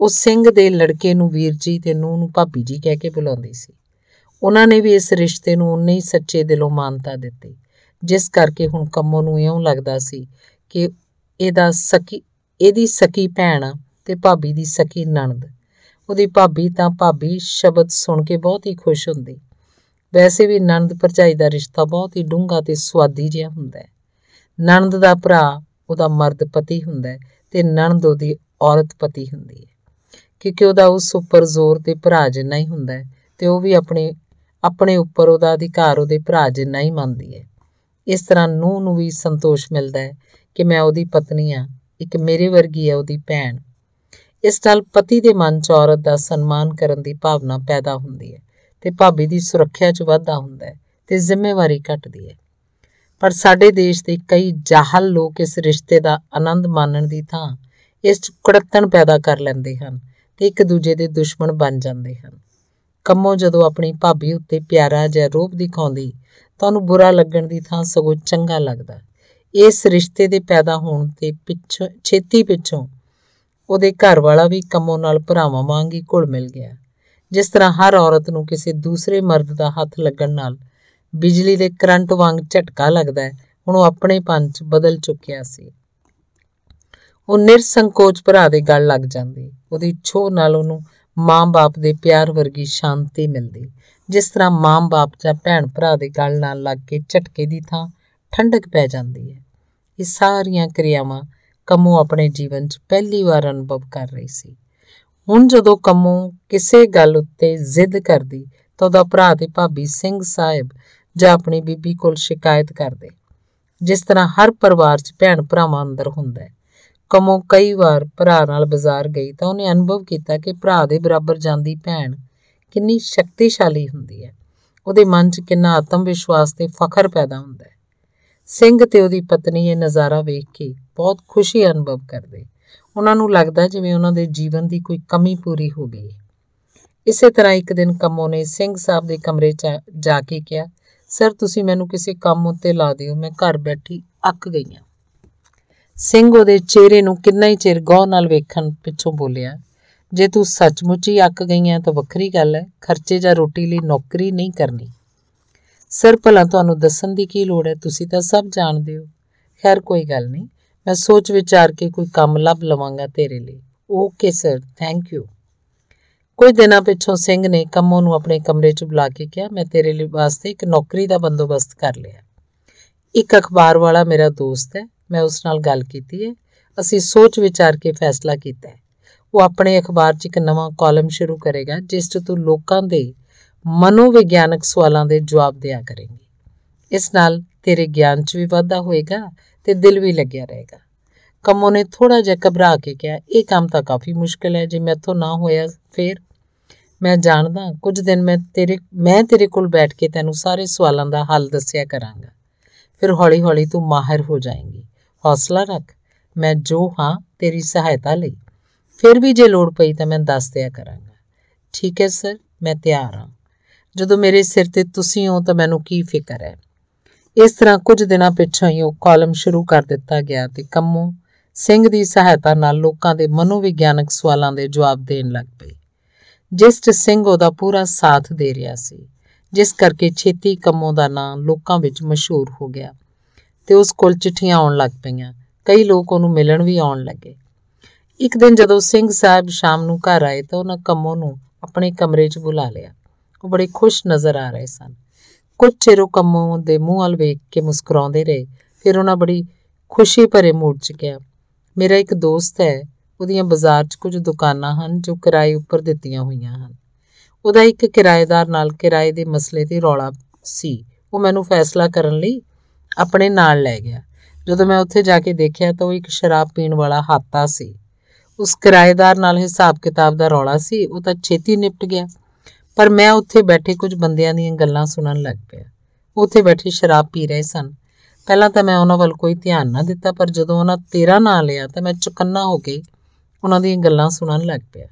ਉਹ ਸਿੰਘ ਦੇ ਲੜਕੇ ਨੂੰ ਵੀਰ ਜੀ ਤੇ ਨੂੰ ਨੂੰ ਭਾਬੀ ਜੀ ਕਹਿ ਕੇ ਬੁਲਾਉਂਦੀ ਸੀ ਉਹਨਾਂ ਨੇ ਵੀ ਇਸ ਰਿਸ਼ਤੇ ਨੂੰ ਉਨੇ ਹੀ ਸੱਚੇ ਦਿਲੋਂ ਮਾਨਤਾ ਦਿੱਤੀ ਜਿਸ ਕਰਕੇ ਹੁਣ ਕੰਮੋਂ ਨੂੰ ਇਉਂ ਲੱਗਦਾ ਸੀ ਕਿ ਇਹਦਾ ਸਕੀ ਇਹਦੀ ਸਕੀ ਭੈਣ ਤੇ ਭਾਬੀ ਦੀ ਸਕੀ ਨਣਦ ਉਹਦੀ ਭਾਬੀ ਤਾਂ ਭਾਬੀ ਸ਼ਬਦ ਸੁਣ ਕੇ ਬਹੁਤ ਹੀ ਖੁਸ਼ ਹੁੰਦੀ ਵੈਸੇ ਵੀ ਨਣਦ ਭਰਜਾਈ ਦਾ ਰਿਸ਼ਤਾ ਬਹੁਤ ਹੀ ਡੂੰਘਾ ਤੇ ਸਵਾਦੀ ਜਿਹਾ ਹੁੰਦਾ ਹੈ ਨਣਦ ਦਾ ਭਰਾ ਉਹਦਾ ਮਰਦ ਪਤੀ ਹੁੰਦਾ ਹੈ ਤੇ ਨਣਦ ਉਹਦੀ ਔਰਤ ਪਤੀ ਹੁੰਦੀ ਹੈ ਕਿਉਂਕਿ ਉਹਦਾ ਉਸ ਉੱਪਰ ਜ਼ੋਰ ਤੇ ਭਰਾ ਜਿੰਨਾ ਹੀ ਹੁੰਦਾ ਹੈ ਤੇ ਉਹ ਵੀ ਆਪਣੇ ਆਪਣੇ ਉੱਪਰ ਉਹਦਾ ਅਧਿਕਾਰ ਉਹਦੇ ਭਰਾ ਜਿੰਨਾ ਹੀ ਮੰਨਦੀ ਹੈ ਇਸ ਤਰ੍ਹਾਂ ਨੂੰ ਨੂੰ ਵੀ ਸੰਤੋਸ਼ ਮਿਲਦਾ ਹੈ ਕਿ ਮੈਂ ਉਹਦੀ ਪਤਨੀ ਆ ਇੱਕ ਮੇਰੇ ਵਰਗੀ ਹੈ ਉਹਦੀ ਭੈਣ ਇਸ ਨਾਲ ਪਤੀ ਦੇ ਮਨ 'ਚ ਔਰਤ ਦਾ ਸਨਮਾਨ ਕਰਨ ਦੀ ਭਾਵਨਾ ਪੈਦਾ ਹੁੰਦੀ ਹੈ ਤੇ ਭਾਬੀ ਦੀ ਸੁਰੱਖਿਆ 'ਚ ਵਾਧਾ ਹੁੰਦਾ ਹੈ ਤੇ ਜ਼ਿੰਮੇਵਾਰੀ ਘਟਦੀ ਹੈ ਪਰ ਸਾਡੇ ਦੇਸ਼ ਦੇ ਕਈ ਜਾਹਲ ਲੋਕ ਇਸ ਰਿਸ਼ਤੇ ਦਾ ਆਨੰਦ ਮਾਣਨ ਦੀ ਥਾਂ ਇਸ 'ਚ ਕੁੜੱਤਣ ਪੈਦਾ ਕਰ ਲੈਂਦੇ ਹਨ ਤੇ ਇੱਕ ਦੂਜੇ ਦੇ ਦੁਸ਼ਮਣ ਬਣ ਜਾਂਦੇ ਹਨ ਕੰਮੋ ਜਦੋਂ ਆਪਣੀ ਭਾਬੀ ਉੱਤੇ ਪਿਆਰਾ ਜਿਹਾ ਰੋਪ ਦਿਖਾਉਂਦੀ ਤਾਂ ਉਹਨੂੰ ਬੁਰਾ ਲੱਗਣ ਦੀ ਥਾਂ ਸਗੋਂ ਚੰਗਾ ਲੱਗਦਾ ਇਸ ਰਿਸ਼ਤੇ ਦੇ ਪੈਦਾ ਹੋਣ ਤੇ ਪਿੱਛੇ ਛੇਤੀ ਪਿੱਛੋਂ ਉਹਦੇ ਘਰ ਵਾਲਾ ਵੀ ਕੰਮੋਂ ਨਾਲ ਭਰਾਵਾਂ ਵਾਂਗ ਹੀ ਘੁਲ ਮਿਲ ਗਿਆ ਜਿਸ ਤਰ੍ਹਾਂ ਹਰ ਔਰਤ ਨੂੰ ਕਿਸੇ ਦੂਸਰੇ ਮਰਦ ਦਾ ਹੱਥ ਲੱਗਣ ਨਾਲ ਬਿਜਲੀ ਦੇ ਕਰੰਟ ਵਾਂਗ ਝਟਕਾ ਲੱਗਦਾ ਹੈ ਹੁਣ ਉਹ ਆਪਣੇ ਪੰਚ ਬਦਲ ਚੁੱਕਿਆ ਸੀ ਉਹ ਨਿਰਸੰਕੋਚ ਭਰਾ ਦੇ ਗੱਲ ਲੱਗ ਜਾਂਦੀ ਉਹਦੀ ਛੋਹ ਨਾਲ ਉਹਨੂੰ ਮਾਂ-ਬਾਪ ਦੇ ਪਿਆਰ ਵਰਗੀ ਸ਼ਾਂਤੀ ਮਿਲਦੀ ਜਿਸ ਤਰ੍ਹਾਂ ਮਾਂ-ਬਾਪ ਜਾਂ ਭੈਣ ਭਰਾ ਦੇ ਗੱਲ ਨਾਲ ਲੱਗ ਕੇ ਝਟਕੇ ਦੀ ਥਾਂ ਠੰਡਕ ਪੈ ਜਾਂਦੀ ਹੈ ਇਹ ਸਾਰੀਆਂ ਕਿਰਿਆਵਾਂ ਕਮੂ ਆਪਣੇ ਜੀਵਨ 'ਚ ਪਹਿਲੀ ਵਾਰ ਅਨੁਭਵ ਕਰ ਰਹੀ ਸੀ ਹੁਣ ਜਦੋਂ ਕਮੂ ਕਿਸੇ ਗੱਲ ਉੱਤੇ ਜ਼ਿੱਦ ਕਰਦੀ ਤਾਂ ਉਹਦਾ ਭਰਾ ਤੇ ਭਾਬੀ ਸਿੰਘ ਸਾਹਿਬ ਜਾਂ ਆਪਣੀ ਬੀਬੀ ਕੋਲ ਸ਼ਿਕਾਇਤ ਕਰਦੇ ਜਿਸ ਤਰ੍ਹਾਂ ਹਰ ਪਰਿਵਾਰ 'ਚ ਭੈਣ ਭਰਾਵਾਂ ਅੰਦਰ ਹੁੰਦਾ ਹੈ ਕਮੋ ਕਈ ਵਾਰ ਭਰਾ ਨਾਲ ਬਾਜ਼ਾਰ ਗਈ ਤਾਂ ਉਹਨੇ ਅਨੁਭਵ ਕੀਤਾ ਕਿ ਭਰਾ ਦੇ ਬਰਾਬਰ ਜਾਂਦੀ ਭੈਣ ਕਿੰਨੀ ਸ਼ਕਤੀਸ਼ਾਲੀ ਹੁੰਦੀ ਹੈ ਉਹਦੇ ਮਨ 'ਚ ਕਿੰਨਾ ਆਤਮ ਵਿਸ਼ਵਾਸ ਤੇ ਫਖਰ ਪੈਦਾ ਹੁੰਦਾ ਹੈ ਸਿੰਘ ਤੇ ਉਹਦੀ ਪਤਨੀ ਇਹ ਨਜ਼ਾਰਾ ਵੇਖ ਕੇ ਬਹੁਤ ਖੁਸ਼ੀ ਅਨੁਭਵ ਕਰਦੇ ਉਹਨਾਂ ਨੂੰ ਲੱਗਦਾ ਜਿਵੇਂ ਉਹਨਾਂ ਦੇ ਜੀਵਨ ਦੀ ਕੋਈ ਕਮੀ ਪੂਰੀ ਹੋ ਗਈ ਇਸੇ ਤਰ੍ਹਾਂ ਇੱਕ ਦਿਨ ਕੰਮੋ ਨੇ ਸਿੰਘ ਸਾਹਿਬ ਦੇ ਕਮਰੇ 'ਚ ਜਾ ਕੇ ਕਿਹਾ ਸਰ ਤੁਸੀਂ ਮੈਨੂੰ ਕਿਸੇ ਕੰਮ ਉੱਤੇ ਲਾ ਦਿਓ ਮੈਂ ਘਰ ਬੈਠੀ ਅੱਕ ਗਈ ਹਾਂ ਸਿੰਘ ਉਹਦੇ ਚਿਹਰੇ ਨੂੰ ਕਿੰਨਾ ਹੀ ਚਿਰ ਗੌਰ ਨਾਲ ਵੇਖਣ ਪਿੱਛੋਂ ਬੋਲਿਆ ਜੇ ਤੂੰ ਸੱਚਮੁੱਚ ਹੀ ਅੱਕ ਗਈ ਹੈ ਤਾਂ ਵੱਖਰੀ ਗੱਲ ਹੈ ਖਰਚੇ ਜਾਂ ਰੋਟੀ ਲਈ ਨੌਕਰੀ ਨਹੀਂ ਕਰਨੀ ਸਿਰ ਭਲਾ ਤੁਹਾਨੂੰ ਦੱਸਣ ਦੀ ਕੀ ਲੋੜ ਹੈ ਤੁਸੀਂ ਤਾਂ ਸਭ ਜਾਣਦੇ ਹੋ ਖੈਰ ਕੋਈ ਗੱਲ ਨਹੀਂ ਮੈਂ ਸੋਚ ਵਿਚਾਰ ਕੇ ਕੋਈ ਕੰਮ ਲੱਭ ਲਵਾਂਗਾ ਤੇਰੇ ਲਈ ਓਕੇ ਸਰ ਥੈਂਕ ਯੂ ਕੁਝ ਦਿਨਾਂ ਪਿੱਛੋਂ ਸਿੰਘ ਨੇ ਕੰਮੋਂ ਨੂੰ ਆਪਣੇ ਕਮਰੇ 'ਚ ਬੁਲਾ ਕੇ ਕਿਹਾ ਮੈਂ ਤੇਰੇ ਲਈ ਵਾਸਤੇ ਇੱਕ ਨੌਕਰੀ ਦਾ ਬੰਦੋਬਸਤ ਕਰ ਲਿਆ ਇੱਕ ਅਖਬਾਰ ਵਾਲਾ ਮੇਰਾ ਦੋਸਤ ਹੈ ਮੈਂ ਉਸ ਨਾਲ ਗੱਲ ਕੀਤੀ ਹੈ ਅਸੀਂ ਸੋਚ ਵਿਚਾਰ ਕੇ ਫੈਸਲਾ ਕੀਤਾ ਹੈ ਉਹ ਆਪਣੇ ਅਖਬਾਰ 'ਚ ਇੱਕ ਨਵਾਂ ਕਾਲਮ ਸ਼ੁਰੂ ਕਰੇਗਾ ਜਿਸ 'ਚ ਤੂੰ ਲੋਕਾਂ ਦੇ ਮਨੋਵਿਗਿਆਨਕ ਸਵਾਲਾਂ ਦੇ ਜਵਾਬ ਦਿਆ ਕਰੇਂਗੀ ਇਸ ਨਾਲ ਤੇਰੇ ਗਿਆਨ 'ਚ ਵੀ ਵਾਧਾ ਹੋਏਗਾ ਤੇ ਦਿਲ ਵੀ ਲੱਗਿਆ ਰਹੇਗਾ ਕਮੋ ਨੇ ਥੋੜਾ ਜਿਹਾ ਘਬਰਾ ਕੇ ਕਿਹਾ ਇਹ ਕੰਮ ਤਾਂ ਕਾਫੀ ਮੁਸ਼ਕਲ ਹੈ ਜੇ ਮੈਥੋਂ ਨਾ ਹੋਇਆ ਫੇਰ ਮੈਂ ਜਾਣਦਾ ਕੁਝ ਦਿਨ ਮੈਂ ਤੇਰੇ ਮੈਂ ਤੇਰੇ ਕੋਲ ਬੈਠ ਕੇ ਤੈਨੂੰ ਸਾਰੇ ਸਵਾਲਾਂ ਦਾ ਹੱਲ ਦੱਸਿਆ ਕਰਾਂਗਾ ਫਿਰ ਹੌਲੀ-ਹੌਲੀ ਤੂੰ ਮਾਹਿਰ ਹੋ ਜਾਏਂਗੀ ਹੌਸਲਾ ਰੱਖ ਮੈਂ ਜੋ ਹਾਂ ਤੇਰੀ ਸਹਾਇਤਾ ਲਈ ਫਿਰ ਵੀ ਜੇ ਲੋੜ ਪਈ ਤਾਂ ਮੈਂ ਦੱਸ ਦਿਆ ਕਰਾਂਗਾ ਠੀਕ ਹੈ ਸਰ ਮੈਂ ਤਿਆਰ ਹਾਂ ਜਦੋਂ ਮੇਰੇ ਸਿਰ ਤੇ ਤੁਸੀਂ ਹੋ ਤਾਂ ਮੈਨੂੰ ਕੀ ਫਿਕਰ ਹੈ ਇਸ ਤਰ੍ਹਾਂ ਕੁਝ ਦਿਨਾਂ ਪਿੱਛੋਂ ਹੀ ਉਹ ਕਾਲਮ ਸ਼ੁਰੂ ਕਰ ਦਿੱਤਾ ਗਿਆ ਤੇ ਕੰਮੂ ਸਿੰਘ ਦੀ ਸਹਾਇਤਾ ਨਾਲ ਲੋਕਾਂ ਦੇ ਮਨੋਵਿਗਿਆਨਕ ਸਵਾਲਾਂ ਦੇ ਜਵਾਬ ਦੇਣ ਲੱਗ ਪਈ ਜਿਸਟ ਸਿੰਘ ਉਹਦਾ ਪੂਰਾ ਸਾਥ ਦੇ ਰਿਹਾ ਸੀ ਜਿਸ ਕਰਕੇ ਛੇਤੀ ਕੰਮੋਂ ਦਾ ਨਾਂ ਲੋਕਾਂ ਵਿੱਚ ਮਸ਼ਹੂਰ ਹੋ ਗਿਆ ਤੇ ਉਸ ਕੋਲ ਚਿੱਠੀਆਂ ਆਉਣ ਲੱਗ ਪਈਆਂ ਕਈ ਲੋਕ ਉਹਨੂੰ ਮਿਲਣ ਵੀ ਆਉਣ ਲੱਗੇ ਇੱਕ ਦਿਨ ਜਦੋਂ ਸਿੰਘ ਸਾਹਿਬ ਸ਼ਾਮ ਨੂੰ ਘਰ ਆਏ ਤਾਂ ਉਹਨਾਂ ਕੰਮੋਂ ਨੂੰ ਆਪਣੇ ਕਮਰੇ 'ਚ ਬੁਲਾ ਲਿਆ ਉਹ ਬੜੇ ਖੁਸ਼ ਨਜ਼ਰ ਆ ਰਹੇ ਸਨ ਕੁਝ ਚਿਰ ਉਹ ਕੰਮੋਂ ਦੇ ਮੂੰਹ ਵੱਲ ਵੇਖ ਕੇ ਮੁਸਕਰਾਉਂਦੇ ਰਹੇ ਫਿਰ ਉਹਨਾਂ ਬੜੀ ਖੁਸ਼ੀ ਭਰੇ ਮੂਡ 'ਚ ਗਿਆ ਮੇਰਾ ਇੱਕ ਦੋਸਤ ਹੈ ਉਹਦੀਆਂ ਬਾਜ਼ਾਰ 'ਚ ਕੁਝ ਦੁਕਾਨਾਂ ਹਨ ਜੋ ਕਿਰਾਏ ਉੱਪਰ ਦਿੱਤੀਆਂ ਹੋਈਆਂ ਹਨ ਉਹਦਾ ਇੱਕ ਕਿਰਾਏਦਾਰ ਨਾਲ ਕਿਰਾਏ ਦੇ ਮਸਲੇ ਤੇ ਰੌਲਾ ਸੀ ਉਹ ਮੈਨੂੰ ਫੈਸਲਾ ਕਰਨ ਲਈ ਆਪਣੇ ਨਾਲ ਲੈ ਗਿਆ ਜਦੋਂ ਮੈਂ ਉੱਥੇ ਜਾ ਕੇ ਦੇਖਿਆ ਤਾਂ ਉਹ ਇੱਕ ਸ਼ਰਾਬ ਪੀਣ ਵਾਲਾ ਹਾਤਾ ਸੀ ਉਸ ਕਿਰਾਏਦਾਰ ਨਾਲ ਹਿਸਾਬ ਕਿਤਾਬ ਦਾ ਰੌਲਾ ਸੀ ਉਹ ਤਾਂ ਛੇਤੀ ਨਿਪਟ ਗਿਆ ਪਰ ਮੈਂ ਉੱਥੇ ਬੈਠੇ ਕੁਝ ਬੰਦਿਆਂ ਦੀਆਂ ਗੱਲਾਂ ਸੁਣਨ ਲੱਗ ਪਿਆ ਉੱਥੇ ਬੈਠੇ ਸ਼ਰਾਬ ਪੀ ਰਹੇ ਸਨ ਪਹਿਲਾਂ ਤਾਂ ਮੈਂ ਉਹਨਾਂ ਵੱਲ ਕੋਈ ਧਿਆਨ ਨਾ ਦਿੱਤਾ ਪਰ ਜਦੋਂ ਉਹਨਾਂ ਤੇਰਾ ਨਾਂ ਲਿਆ ਤਾਂ ਮੈਂ ਚੁਕੰਨਾ ਹੋ ਕੇ ਉਹਨਾਂ ਦੀਆਂ ਗੱਲਾਂ ਸੁਣਨ ਲੱਗ ਪਿਆ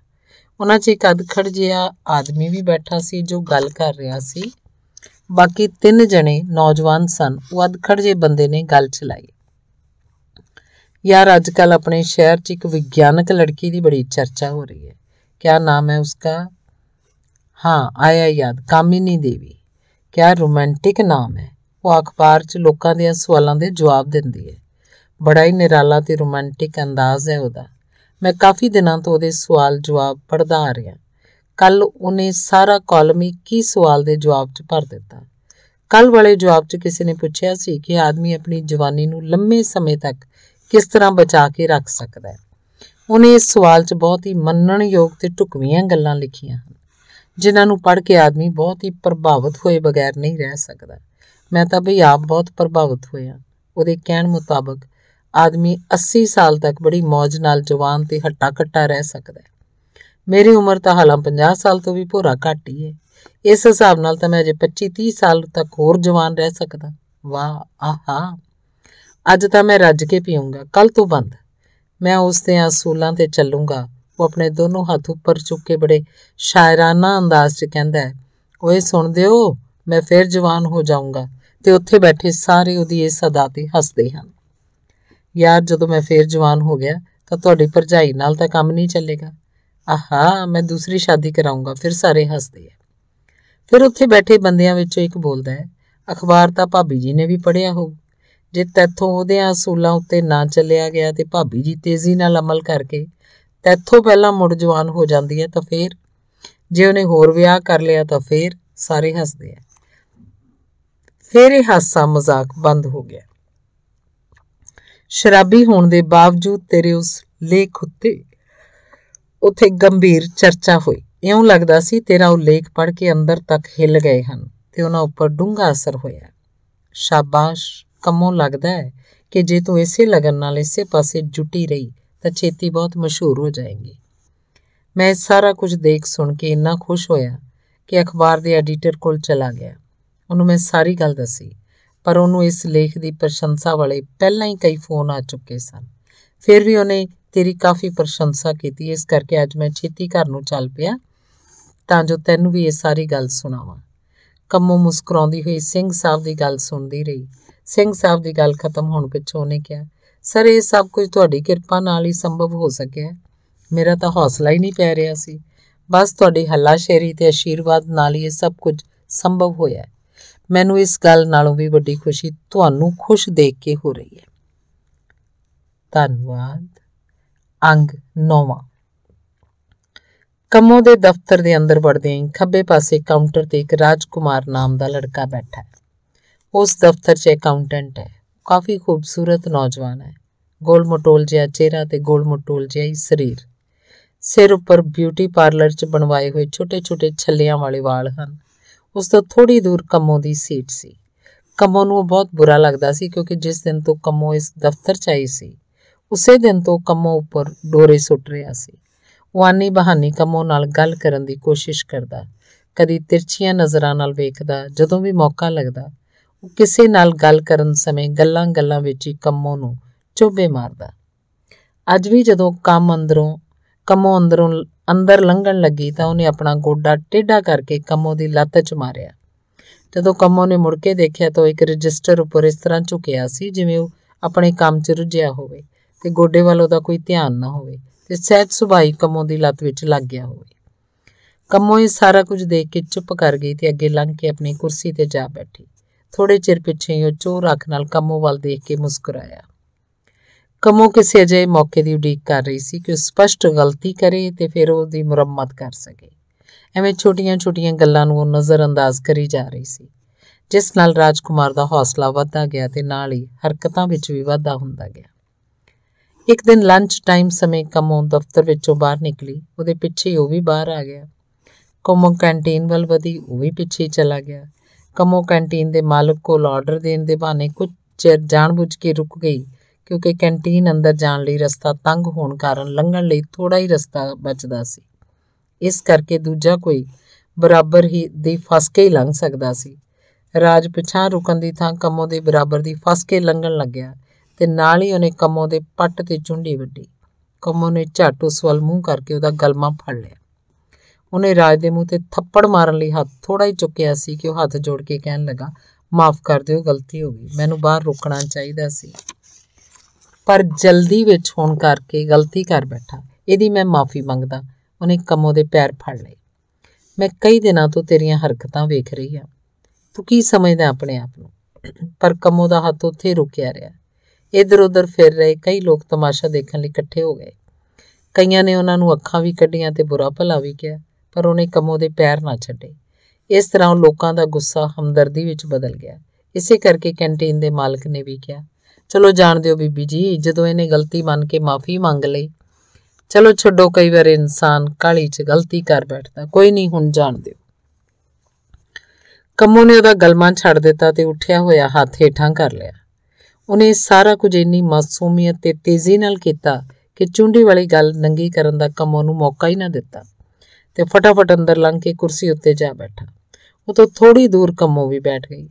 ਉਹਨਾਂ 'ਚ ਇੱਕ ਅਦਖੜ ਜਿਹਾ ਆਦਮੀ ਵੀ ਬੈਠਾ ਸੀ ਜੋ ਗੱਲ ਕਰ ਰਿਹਾ ਸੀ ਬਾਕੀ ਤਿੰਨ ਜਣੇ ਨੌਜਵਾਨ ਸਨ ਉਹ ਅਦਖੜ ਜਿਹੇ ਬੰਦੇ ਨੇ ਗੱਲ ਚਲਾਈ ਯਾਰ ਅੱਜ ਕੱਲ ਆਪਣੇ ਸ਼ਹਿਰ 'ਚ ਇੱਕ ਵਿਗਿਆਨਕ ਲੜਕੀ ਦੀ ਬੜੀ ਚਰਚਾ ਹੋ ਰਹੀ ਹੈ ਕਿਆ ਨਾਮ ਹੈ ਉਸਕਾ ਹਾਂ ਆਇਆ ਯਾਦ ਕਾਮਿਨੀ ਦੇਵੀ ਕਿਆ ਰੋਮਾਂਟਿਕ ਨਾਮ ਹੈ ਉਹ ਅਖਬਾਰ 'ਚ ਲੋਕਾਂ ਦੇ ਸਵਾਲਾਂ ਦੇ ਜਵਾਬ ਦਿੰਦੀ ਹੈ ਬੜਾ ਹੀ ਨਿਰਾਲਾ ਤੇ ਰੋਮਾਂਟਿਕ ਅੰਦਾਜ਼ ਹੈ ਉਹਦਾ ਮੈਂ ਕਾਫੀ ਦਿਨਾਂ ਤੋਂ ਉਹਦੇ ਸਵਾਲ ਜਵਾਬ ਪੜਦਾ ਆ ਰਿਹਾ ਕੱਲ ਉਹਨੇ ਸਾਰਾ ਕਾਲਮ ਹੀ ਕੀ ਸਵਾਲ ਦੇ ਜਵਾਬ 'ਚ ਭਰ ਦਿੱਤਾ ਕੱਲ ਵਾਲੇ ਜਵਾਬ 'ਚ ਕਿਸੇ ਨੇ ਪੁੱਛਿਆ ਸੀ ਕਿ ਆਦਮੀ ਆਪਣੀ ਜਵਾਨੀ ਨੂੰ ਲੰਮੇ ਸਮੇਂ ਤੱਕ ਕਿਸ ਤਰ੍ਹਾਂ ਬਚਾ ਕੇ ਰੱਖ ਸਕਦਾ ਹੈ ਉਹਨੇ ਇਸ ਸਵਾਲ 'ਚ ਬਹੁਤ ਹੀ ਮੰਨਣਯੋਗ ਤੇ ਟੁਕਵੀਆਂ ਗੱਲਾਂ ਲਿਖੀਆਂ ਜਿਨ੍ਹਾਂ ਨੂੰ ਪੜ੍ਹ ਕੇ ਆਦਮੀ ਬਹੁਤ ਹੀ ਪ੍ਰਭਾਵਿਤ ਹੋਏ ਬਗੈਰ ਨਹੀਂ ਰਹਿ ਸਕਦਾ ਮੈਂ ਤਾਂ ਵੀ ਆਪ ਬਹੁਤ ਪ੍ਰਭਾਵਿਤ ਹੋਇਆ ਉਹਦੇ ਕਹਿਣ ਮੁਤਾਬਕ ਆਦਮੀ 80 ਸਾਲ ਤੱਕ ਬੜੀ ਮौज ਨਾਲ ਜਵਾਨ ਤੇ ਹੱਟਾ ਕੱਟਾ ਰਹਿ ਸਕਦਾ ਮੇਰੀ ਉਮਰ ਤਾਂ ਹਾਲਾਂ 50 ਸਾਲ ਤੋਂ ਵੀ ਭੋਰਾ ਘਾਟੀ ਏ ਹੈ ਇਸ ਹਿਸਾਬ ਨਾਲ ਤਾਂ ਮੈਂ ਅਜੇ 25 30 ਸਾਲ ਤੱਕ ਹੋਰ ਜਵਾਨ ਰਹਿ ਸਕਦਾ ਵਾਹ ਆਹਾ ਅੱਜ ਤਾਂ ਮੈਂ ਰੱਜ ਕੇ ਪੀਉਂਗਾ ਕੱਲ ਤੋਂ ਬੰਦ ਮੈਂ ਉਸ ਦੇ ਅਸੂਲਾਂ ਤੇ ਚੱਲੂਗਾ ਉਹ ਆਪਣੇ ਦੋਨੋਂ ਹੱਥ ਉੱਪਰ ਚੁੱਕ ਕੇ ਬੜੇ ਸ਼ਾਇਰਾਨਾ ਅੰਦਾਜ਼ 'ਚ ਕਹਿੰਦਾ ਓਏ ਸੁਣਦੇ ਹੋ ਮੈਂ ਫੇਰ ਜਵਾਨ ਹੋ ਜਾਊਂਗਾ ਤੇ ਉੱਥੇ ਬੈਠੇ ਸਾਰੇ ਉਹਦੀ ਇਸ ਸਦਾ ਤੇ ਹੱਸਦੇ ਹਨ ਯਾਰ ਜਦੋਂ ਮੈਂ ਫੇਰ ਜਵਾਨ ਹੋ ਗਿਆ ਤਾਂ ਤੁਹਾਡੀ ਭਰਜਾਈ ਨਾਲ ਤਾਂ ਕੰਮ ਨਹੀਂ ਚੱਲੇਗਾ ਆਹਾ ਮੈਂ ਦੂਸਰੀ ਸ਼ਾਦੀ ਕਰਾਉਂਗਾ ਫਿਰ ਸਾਰੇ ਹੱਸਦੇ ਆ ਫਿਰ ਉੱਥੇ ਬੈਠੇ ਬੰਦਿਆਂ ਵਿੱਚੋਂ ਇੱਕ ਬੋਲਦਾ ਹੈ ਅਖਬਾਰ ਤਾਂ ਭਾਬੀ ਜੀ ਨੇ ਵੀ ਪੜ੍ਹਿਆ ਹੋਊ ਜੇ ਤੈਥੋਂ ਉਹਦੇ ਅਸੂਲਾਂ ਉੱਤੇ ਨਾ ਚੱਲਿਆ ਗਿਆ ਤੇ ਭਾਬੀ ਜੀ ਤੇਜ਼ੀ ਨਾਲ ਅਮਲ ਕਰਕੇ ਤੇਥੋਂ ਪਹਿਲਾਂ ਮੁੜ ਜਵਾਨ ਹੋ ਜਾਂਦੀ ਹੈ ਤਾਂ ਫੇਰ ਜੇ ਉਹਨੇ ਹੋਰ ਵਿਆਹ ਕਰ ਲਿਆ ਤਾਂ ਫੇਰ ਸਾਰੇ ਹੱਸਦੇ ਆ ਫੇਰ ਇਹ ਹਾਸਾ ਮਜ਼ਾਕ ਬੰਦ ਹੋ ਗਿਆ ਸ਼ਰਾਬੀ ਹੋਣ ਦੇ ਬਾਵਜੂਦ ਤੇਰੇ ਉਸ ਲੇਖ ਉੱਤੇ ਉੱਥੇ ਗੰਭੀਰ ਚਰਚਾ ਹੋਈ ਇਉਂ ਲੱਗਦਾ ਸੀ ਤੇਰਾ ਉਹ ਲੇਖ ਪੜ੍ਹ ਕੇ ਅੰਦਰ ਤੱਕ ਹਿੱਲ ਗਏ ਹਨ ਤੇ ਉਹਨਾਂ ਉੱਪਰ ਡੂੰਘਾ ਅਸਰ ਹੋਇਆ ਸ਼ਾਬਾਸ਼ ਕੰਮੋਂ ਲੱਗਦਾ ਹੈ ਕਿ ਜੇ ਤੂੰ ਇਸੇ ਲਗਨ ਨਾਲ ਇਸੇ ਪਾਸੇ ਜੁਟੀ ਰਹੀ ਤਾਂ ਛੇਤੀ ਬਹੁਤ ਮਸ਼ਹੂਰ ਹੋ ਜਾਏਗੀ ਮੈਂ ਸਾਰਾ ਕੁਝ ਦੇਖ ਸੁਣ ਕੇ ਇੰਨਾ ਖੁਸ਼ ਹੋਇਆ ਕਿ ਅਖਬਾਰ ਦੇ ਐਡੀਟਰ ਕੋਲ ਚਲਾ ਗਿਆ ਉਹਨੂੰ ਮੈਂ ਸਾਰੀ ਗੱਲ ਦੱਸੀ ਪਰ ਉਹਨੂੰ ਇਸ ਲੇਖ ਦੀ ਪ੍ਰਸ਼ੰਸਾ ਵਾਲੇ ਪਹਿਲਾਂ ਹੀ ਕਈ ਫੋਨ ਆ ਚੁੱਕੇ ਸਨ ਫਿਰ ਵੀ ਉਹਨੇ ਤੇਰੀ ਕਾਫੀ ਪ੍ਰਸ਼ੰਸਾ ਕੀਤੀ ਇਸ ਕਰਕੇ ਅੱਜ ਮੈਂ ਛੇਤੀ ਘਰ ਨੂੰ ਚੱਲ ਪਿਆ ਤਾਂ ਜੋ ਤੈਨੂੰ ਵੀ ਇਹ ਸਾਰੀ ਗੱਲ ਸੁਣਾਵਾਂ ਕੰਮੋਂ ਮੁਸਕਰਾਉਂਦੀ ਹੋਈ ਸਿੰਘ ਸਾਹਿਬ ਦੀ ਗੱਲ ਸੁਣਦੀ ਰਹੀ ਸਿੰਘ ਸਾਹਿਬ ਦੀ ਗੱਲ ਖਤਮ ਹੋਣ ਪਿੱਛੋਂ ਉਹਨੇ ਕਿਹਾ ਸਰ ਇਹ ਸਭ ਕੁਝ ਤੁਹਾਡੀ ਕਿਰਪਾ ਨਾਲ ਹੀ ਸੰਭਵ ਹੋ ਸਕਿਆ ਮੇਰਾ ਤਾਂ ਹੌਸਲਾ ਹੀ ਨਹੀਂ ਪੈ ਰਿਹਾ ਸੀ ਬਸ ਤੁਹਾਡੀ ਹੱਲਾਸ਼ੇਰੀ ਤੇ ਅਸ਼ੀਰਵਾਦ ਨਾਲ ਹੀ ਇਹ ਸਭ ਕੁਝ ਸੰਭਵ ਹੋਇਆ ਮੈਨੂੰ ਇਸ ਗੱਲ ਨਾਲੋਂ ਵੀ ਵੱਡੀ ਖੁਸ਼ੀ ਤੁਹਾਨੂੰ ਖੁਸ਼ ਦੇਖ ਕੇ ਹੋ ਰਹੀ ਹੈ ਧੰਨਵਾਦ ਅੰਗ 9ਵਾਂ ਕਮੋ ਦੇ ਦਫ਼ਤਰ ਦੇ ਅੰਦਰ ਵੜਦੇ ਹੀ ਖੱਬੇ ਪਾਸੇ ਕਾਊਂਟਰ ਤੇ ਇੱਕ ਰਾਜਕੁਮਾਰ ਨਾਮ ਦਾ ਲੜਕਾ ਬੈਠਾ ਹੈ ਉਸ ਦਫ਼ਤਰ 'ਚ ਅਕਾਊਂਟੈਂਟ ਹੈ ਕਾਫੀ ਖੂਬਸੂਰਤ ਨੌਜਵਾਨ ਹੈ ਗੋਲ ਮਟੋਲ ਜਿਹਾ ਚਿਹਰਾ ਤੇ ਗੋਲ ਮਟੋਲ ਜਿਹਾ ਹੀ ਸਰੀਰ ਸਿਰ ਉੱਪਰ ਬਿਊਟੀ ਪਾਰਲਰ 'ਚ ਬਣਵਾਏ ਹੋਏ ਛੋਟੇ-ਛੋਟੇ ਛੱਲਿਆਂ ਵਾਲੇ ਵਾਲ ਹਨ ਉਸ ਤੋਂ ਥੋੜੀ ਦੂਰ ਕਮੋ ਦੀ ਸੀਟ ਸੀ ਕਮੋ ਨੂੰ ਬਹੁਤ ਬੁਰਾ ਲੱਗਦਾ ਸੀ ਕਿਉਂਕਿ ਜਿਸ ਦਿਨ ਤੋਂ ਕਮੋ ਇਸ ਦਫ਼ਤਰ 'ਚ ਆਈ ਸੀ ਉਸੇ ਦਿਨ ਤੋਂ ਕਮੋ ਉੱਪਰ ਡੋਰੇ ਸੁੱਟ ਰਿਹਾ ਸੀ ਉਹ ਆਨੀ ਬਹਾਨੀ ਕੰਮੋ ਨਾਲ ਗੱਲ ਕਰਨ ਦੀ ਕੋਸ਼ਿਸ਼ ਕਰਦਾ ਕਦੀ ਤਿਰਛੀਆਂ ਨਜ਼ਰਾਂ ਨਾਲ ਵੇਖਦਾ ਜਦੋਂ ਵੀ ਮੌਕਾ ਲੱਗਦਾ ਕਿਸੇ ਨਾਲ ਗੱਲ ਕਰਨ ਸਮੇਂ ਗੱਲਾਂ-ਗੱਲਾਂ ਵਿੱਚ ਹੀ ਕੰਮੋਂ ਨੂੰ ਚੋਬੇ ਮਾਰਦਾ ਅੱਜ ਵੀ ਜਦੋਂ ਕੰਮ ਅੰਦਰੋਂ ਕੰਮੋਂ ਅੰਦਰੋਂ ਅੰਦਰ ਲੰਘਣ ਲੱਗੀ ਤਾਂ ਉਹਨੇ ਆਪਣਾ ਗੋਡਾ ਟੇਢਾ ਕਰਕੇ ਕੰਮੋਂ ਦੀ ਲੱਤ 'ਚ ਮਾਰਿਆ ਜਦੋਂ ਕੰਮੋਂ ਨੇ ਮੁੜ ਕੇ ਦੇਖਿਆ ਤਾਂ ਇੱਕ ਰਜਿਸਟਰ ਉੱਪਰ ਇਸ ਤਰ੍ਹਾਂ ਝੁਕਿਆ ਸੀ ਜਿਵੇਂ ਉਹ ਆਪਣੇ ਕੰਮ 'ਚ ਰੁੱਝਿਆ ਹੋਵੇ ਤੇ ਗੋਡੇ ਵੱਲ ਉਹਦਾ ਕੋਈ ਧਿਆਨ ਨਾ ਹੋਵੇ ਤੇ ਸਹਿਜ ਸੁਭਾਈ ਕੰਮੋਂ ਦੀ ਲੱਤ ਵਿੱਚ ਲੱਗ ਗਿਆ ਹੋਵੇ ਕੰਮੋਂ ਇਹ ਸਾਰਾ ਕੁਝ ਦੇਖ ਕੇ ਚੁੱਪ ਕਰ ਗਈ ਤੇ ਅੱਗੇ ਲੰਘ ਕੇ ਆਪਣੀ ਕੁਰਸੀ ਤੇ ਜਾ ਬੈਠੀ ਥੋੜੇ ਚਿਰ ਪਿੱਛੇ ਹੀ ਉਹ ਚੋਰ ਅੱਖ ਨਾਲ ਕਮੋ ਵੱਲ ਦੇਖ ਕੇ ਮੁਸਕਰਾਇਆ ਕਮੋ ਕਿਸੇ ਅਜੇ ਮੌਕੇ ਦੀ ਉਡੀਕ ਕਰ ਰਹੀ ਸੀ ਕਿ ਉਹ ਸਪਸ਼ਟ ਗਲਤੀ ਕਰੇ ਤੇ ਫਿਰ ਉਹਦੀ ਮੁਰੰਮਤ ਕਰ ਸਕੇ ਐਵੇਂ ਛੋਟੀਆਂ-ਛੋਟੀਆਂ ਗੱਲਾਂ ਨੂੰ ਉਹ ਨਜ਼ਰਅੰਦਾਜ਼ ਕਰੀ ਜਾ ਰਹੀ ਸੀ ਜਿਸ ਨਾਲ ਰਾਜਕੁਮਾਰ ਦਾ ਹੌਸਲਾ ਵਧਦਾ ਗਿਆ ਤੇ ਨਾਲ ਹੀ ਹਰਕਤਾਂ ਵਿੱਚ ਵੀ ਵਾਧਾ ਹੁੰਦਾ ਗਿਆ ਇੱਕ ਦਿਨ ਲੰਚ ਟਾਈਮ ਸਮੇਂ ਕਮੋ ਦਫ਼ਤਰ ਵਿੱਚੋਂ ਬਾਹਰ ਨਿਕਲੀ ਉਹਦੇ ਪਿੱਛੇ ਉਹ ਵੀ ਬਾਹਰ ਆ ਗਿਆ ਕਮੋ ਕੈਂਟੀਨ ਵੱਲ ਵਧੀ ਉਹ ਵੀ ਪਿੱਛੇ ਚਲਾ ਗਿਆ ਕਮੋ ਕੈਂਟੀਨ ਦੇ ਮਾਲਕ ਕੋਲ ਆਰਡਰ ਦੇਣ ਦੇ ਬਹਾਨੇ ਕੁਝ ਚਿਰ ਜਾਣਬੁੱਝ ਕੇ ਰੁਕ ਗਈ ਕਿਉਂਕਿ ਕੈਂਟੀਨ ਅੰਦਰ ਜਾਣ ਲਈ ਰਸਤਾ ਤੰਗ ਹੋਣ ਕਾਰਨ ਲੰਘਣ ਲਈ ਥੋੜਾ ਹੀ ਰਸਤਾ ਬਚਦਾ ਸੀ ਇਸ ਕਰਕੇ ਦੂਜਾ ਕੋਈ ਬਰਾਬਰ ਹੀ ਦੀ ਫਸ ਕੇ ਲੰਘ ਸਕਦਾ ਸੀ ਰਾਜ ਪਿਛਾਂ ਰੁਕਣ ਦੀ ਥਾਂ ਕਮੋ ਦੇ ਬਰਾਬਰ ਦੀ ਫਸ ਕੇ ਲੰਘਣ ਲੱਗਿਆ ਤੇ ਨਾਲ ਹੀ ਉਹਨੇ ਕਮੋ ਦੇ ਪੱਟ ਤੇ ਚੁੰਡੀ ਵੱਡੀ ਕਮੋ ਨੇ ਝੱਟ ਉਸ ਵੱਲ ਮੂੰਹ ਕਰਕੇ ਉਹਦਾ ਗਲਮਾ ਫੜ ਲਿਆ ਉਹਨੇ ਰਾਜ ਦੇ ਮੂੰਹ ਤੇ ਥੱਪੜ ਮਾਰਨ ਲਈ ਹੱਥ ਥੋੜਾ ਹੀ ਚੁੱਕਿਆ ਸੀ ਕਿ ਉਹ ਹੱਥ ਜੋੜ ਕੇ ਕਹਿਣ ਲੱਗਾ ਮਾਫ ਕਰ ਦਿਓ ਗਲਤੀ ਹੋ ਗਈ ਮੈਨੂੰ ਬਾਹਰ ਰੁਕਣਾ ਚਾਹੀਦਾ ਸੀ ਪਰ ਜਲਦੀ ਵਿੱਚ ਹੋਣ ਕਰਕੇ ਗਲਤੀ ਕਰ ਬੈਠਾ ਇਹਦੀ ਮੈਂ ਮਾਫੀ ਮੰਗਦਾ ਉਹਨੇ ਕਮੋ ਦੇ ਪੈਰ ਫੜ ਲਏ ਮੈਂ ਕਈ ਦਿਨਾਂ ਤੋਂ ਤੇਰੀਆਂ ਹਰਕਤਾਂ ਵੇਖ ਰਹੀ ਆ ਤੂੰ ਕੀ ਸਮਝਦਾ ਆਪਣੇ ਆਪ ਨੂੰ ਪਰ ਕਮੋ ਦਾ ਹੱਥ ਉੱਥੇ ਰੁਕਿਆ ਰਿਹਾ ਇਧਰ ਉਧਰ ਫਿਰ ਰਹੇ ਕਈ ਲੋਕ ਤਮਾਸ਼ਾ ਦੇਖਣ ਲਈ ਇਕੱਠੇ ਹੋ ਗਏ ਕਈਆਂ ਨੇ ਉਹਨਾਂ ਨੂੰ ਅੱਖਾਂ ਵੀ ਕੱਢੀਆਂ ਤੇ ਬੁਰਾ ਭਲਾ ਵੀ ਕਿਹਾ ਪਰ ਉਹਨੇ ਕਮੋ ਦੇ ਪੈਰ ਨਾ ਛੱਡੇ ਇਸ ਤਰ੍ਹਾਂ ਉਹ ਲੋਕਾਂ ਦਾ ਗੁੱਸਾ ਹਮਦਰਦੀ ਵਿੱਚ ਬਦਲ ਗਿਆ ਇਸੇ ਕਰਕੇ ਕੈਂਟੀਨ ਦੇ ਮਾਲਕ ਨੇ ਵੀ ਕਿਹਾ ਚਲੋ ਜਾਣ ਦਿਓ ਬੀਬੀ ਜੀ ਜਦੋਂ ਇਹਨੇ ਗਲਤੀ ਮੰਨ ਕੇ ਮਾਫੀ ਮੰਗ ਲਈ ਚਲੋ ਛੱਡੋ ਕਈ ਵਾਰ ਇਨਸਾਨ ਕਾਲੀ 'ਚ ਗਲਤੀ ਕਰ ਬੈਠਦਾ ਕੋਈ ਨਹੀਂ ਹੁਣ ਜਾਣ ਦਿਓ ਕਮੋ ਨੇ ਉਹਦਾ ਗਲਮਾਂ ਛੱਡ ਦਿੱਤਾ ਤੇ ਉੱਠਿਆ ਹੋਇਆ ਹੱਥ ਹੇਠਾਂ ਕਰ ਲਿਆ ਉਹਨੇ ਸਾਰਾ ਕੁਝ ਇੰਨੀ ਮਾਸੂਮੀਅਤ ਤੇ ਤੇਜ਼ੀ ਨਾਲ ਕੀਤਾ ਕਿ ਚੁੰਡੀ ਵਾਲੀ ਗੱਲ ਨੰਗੀ ਕਰਨ ਦਾ ਕਮੋ ਨੂੰ ਮੌਕਾ ਹੀ ਨਾ ਦਿੱਤਾ ਤੇ ਫਟਾਫਟ ਅੰਦਰ ਲੰਘ ਕੇ ਕੁਰਸੀ ਉੱਤੇ ਜਾ ਬੈਠਾ ਉਹ ਤੋਂ ਥੋੜੀ ਦੂਰ ਕਮੋ ਵੀ ਬੈਠ ਗਈ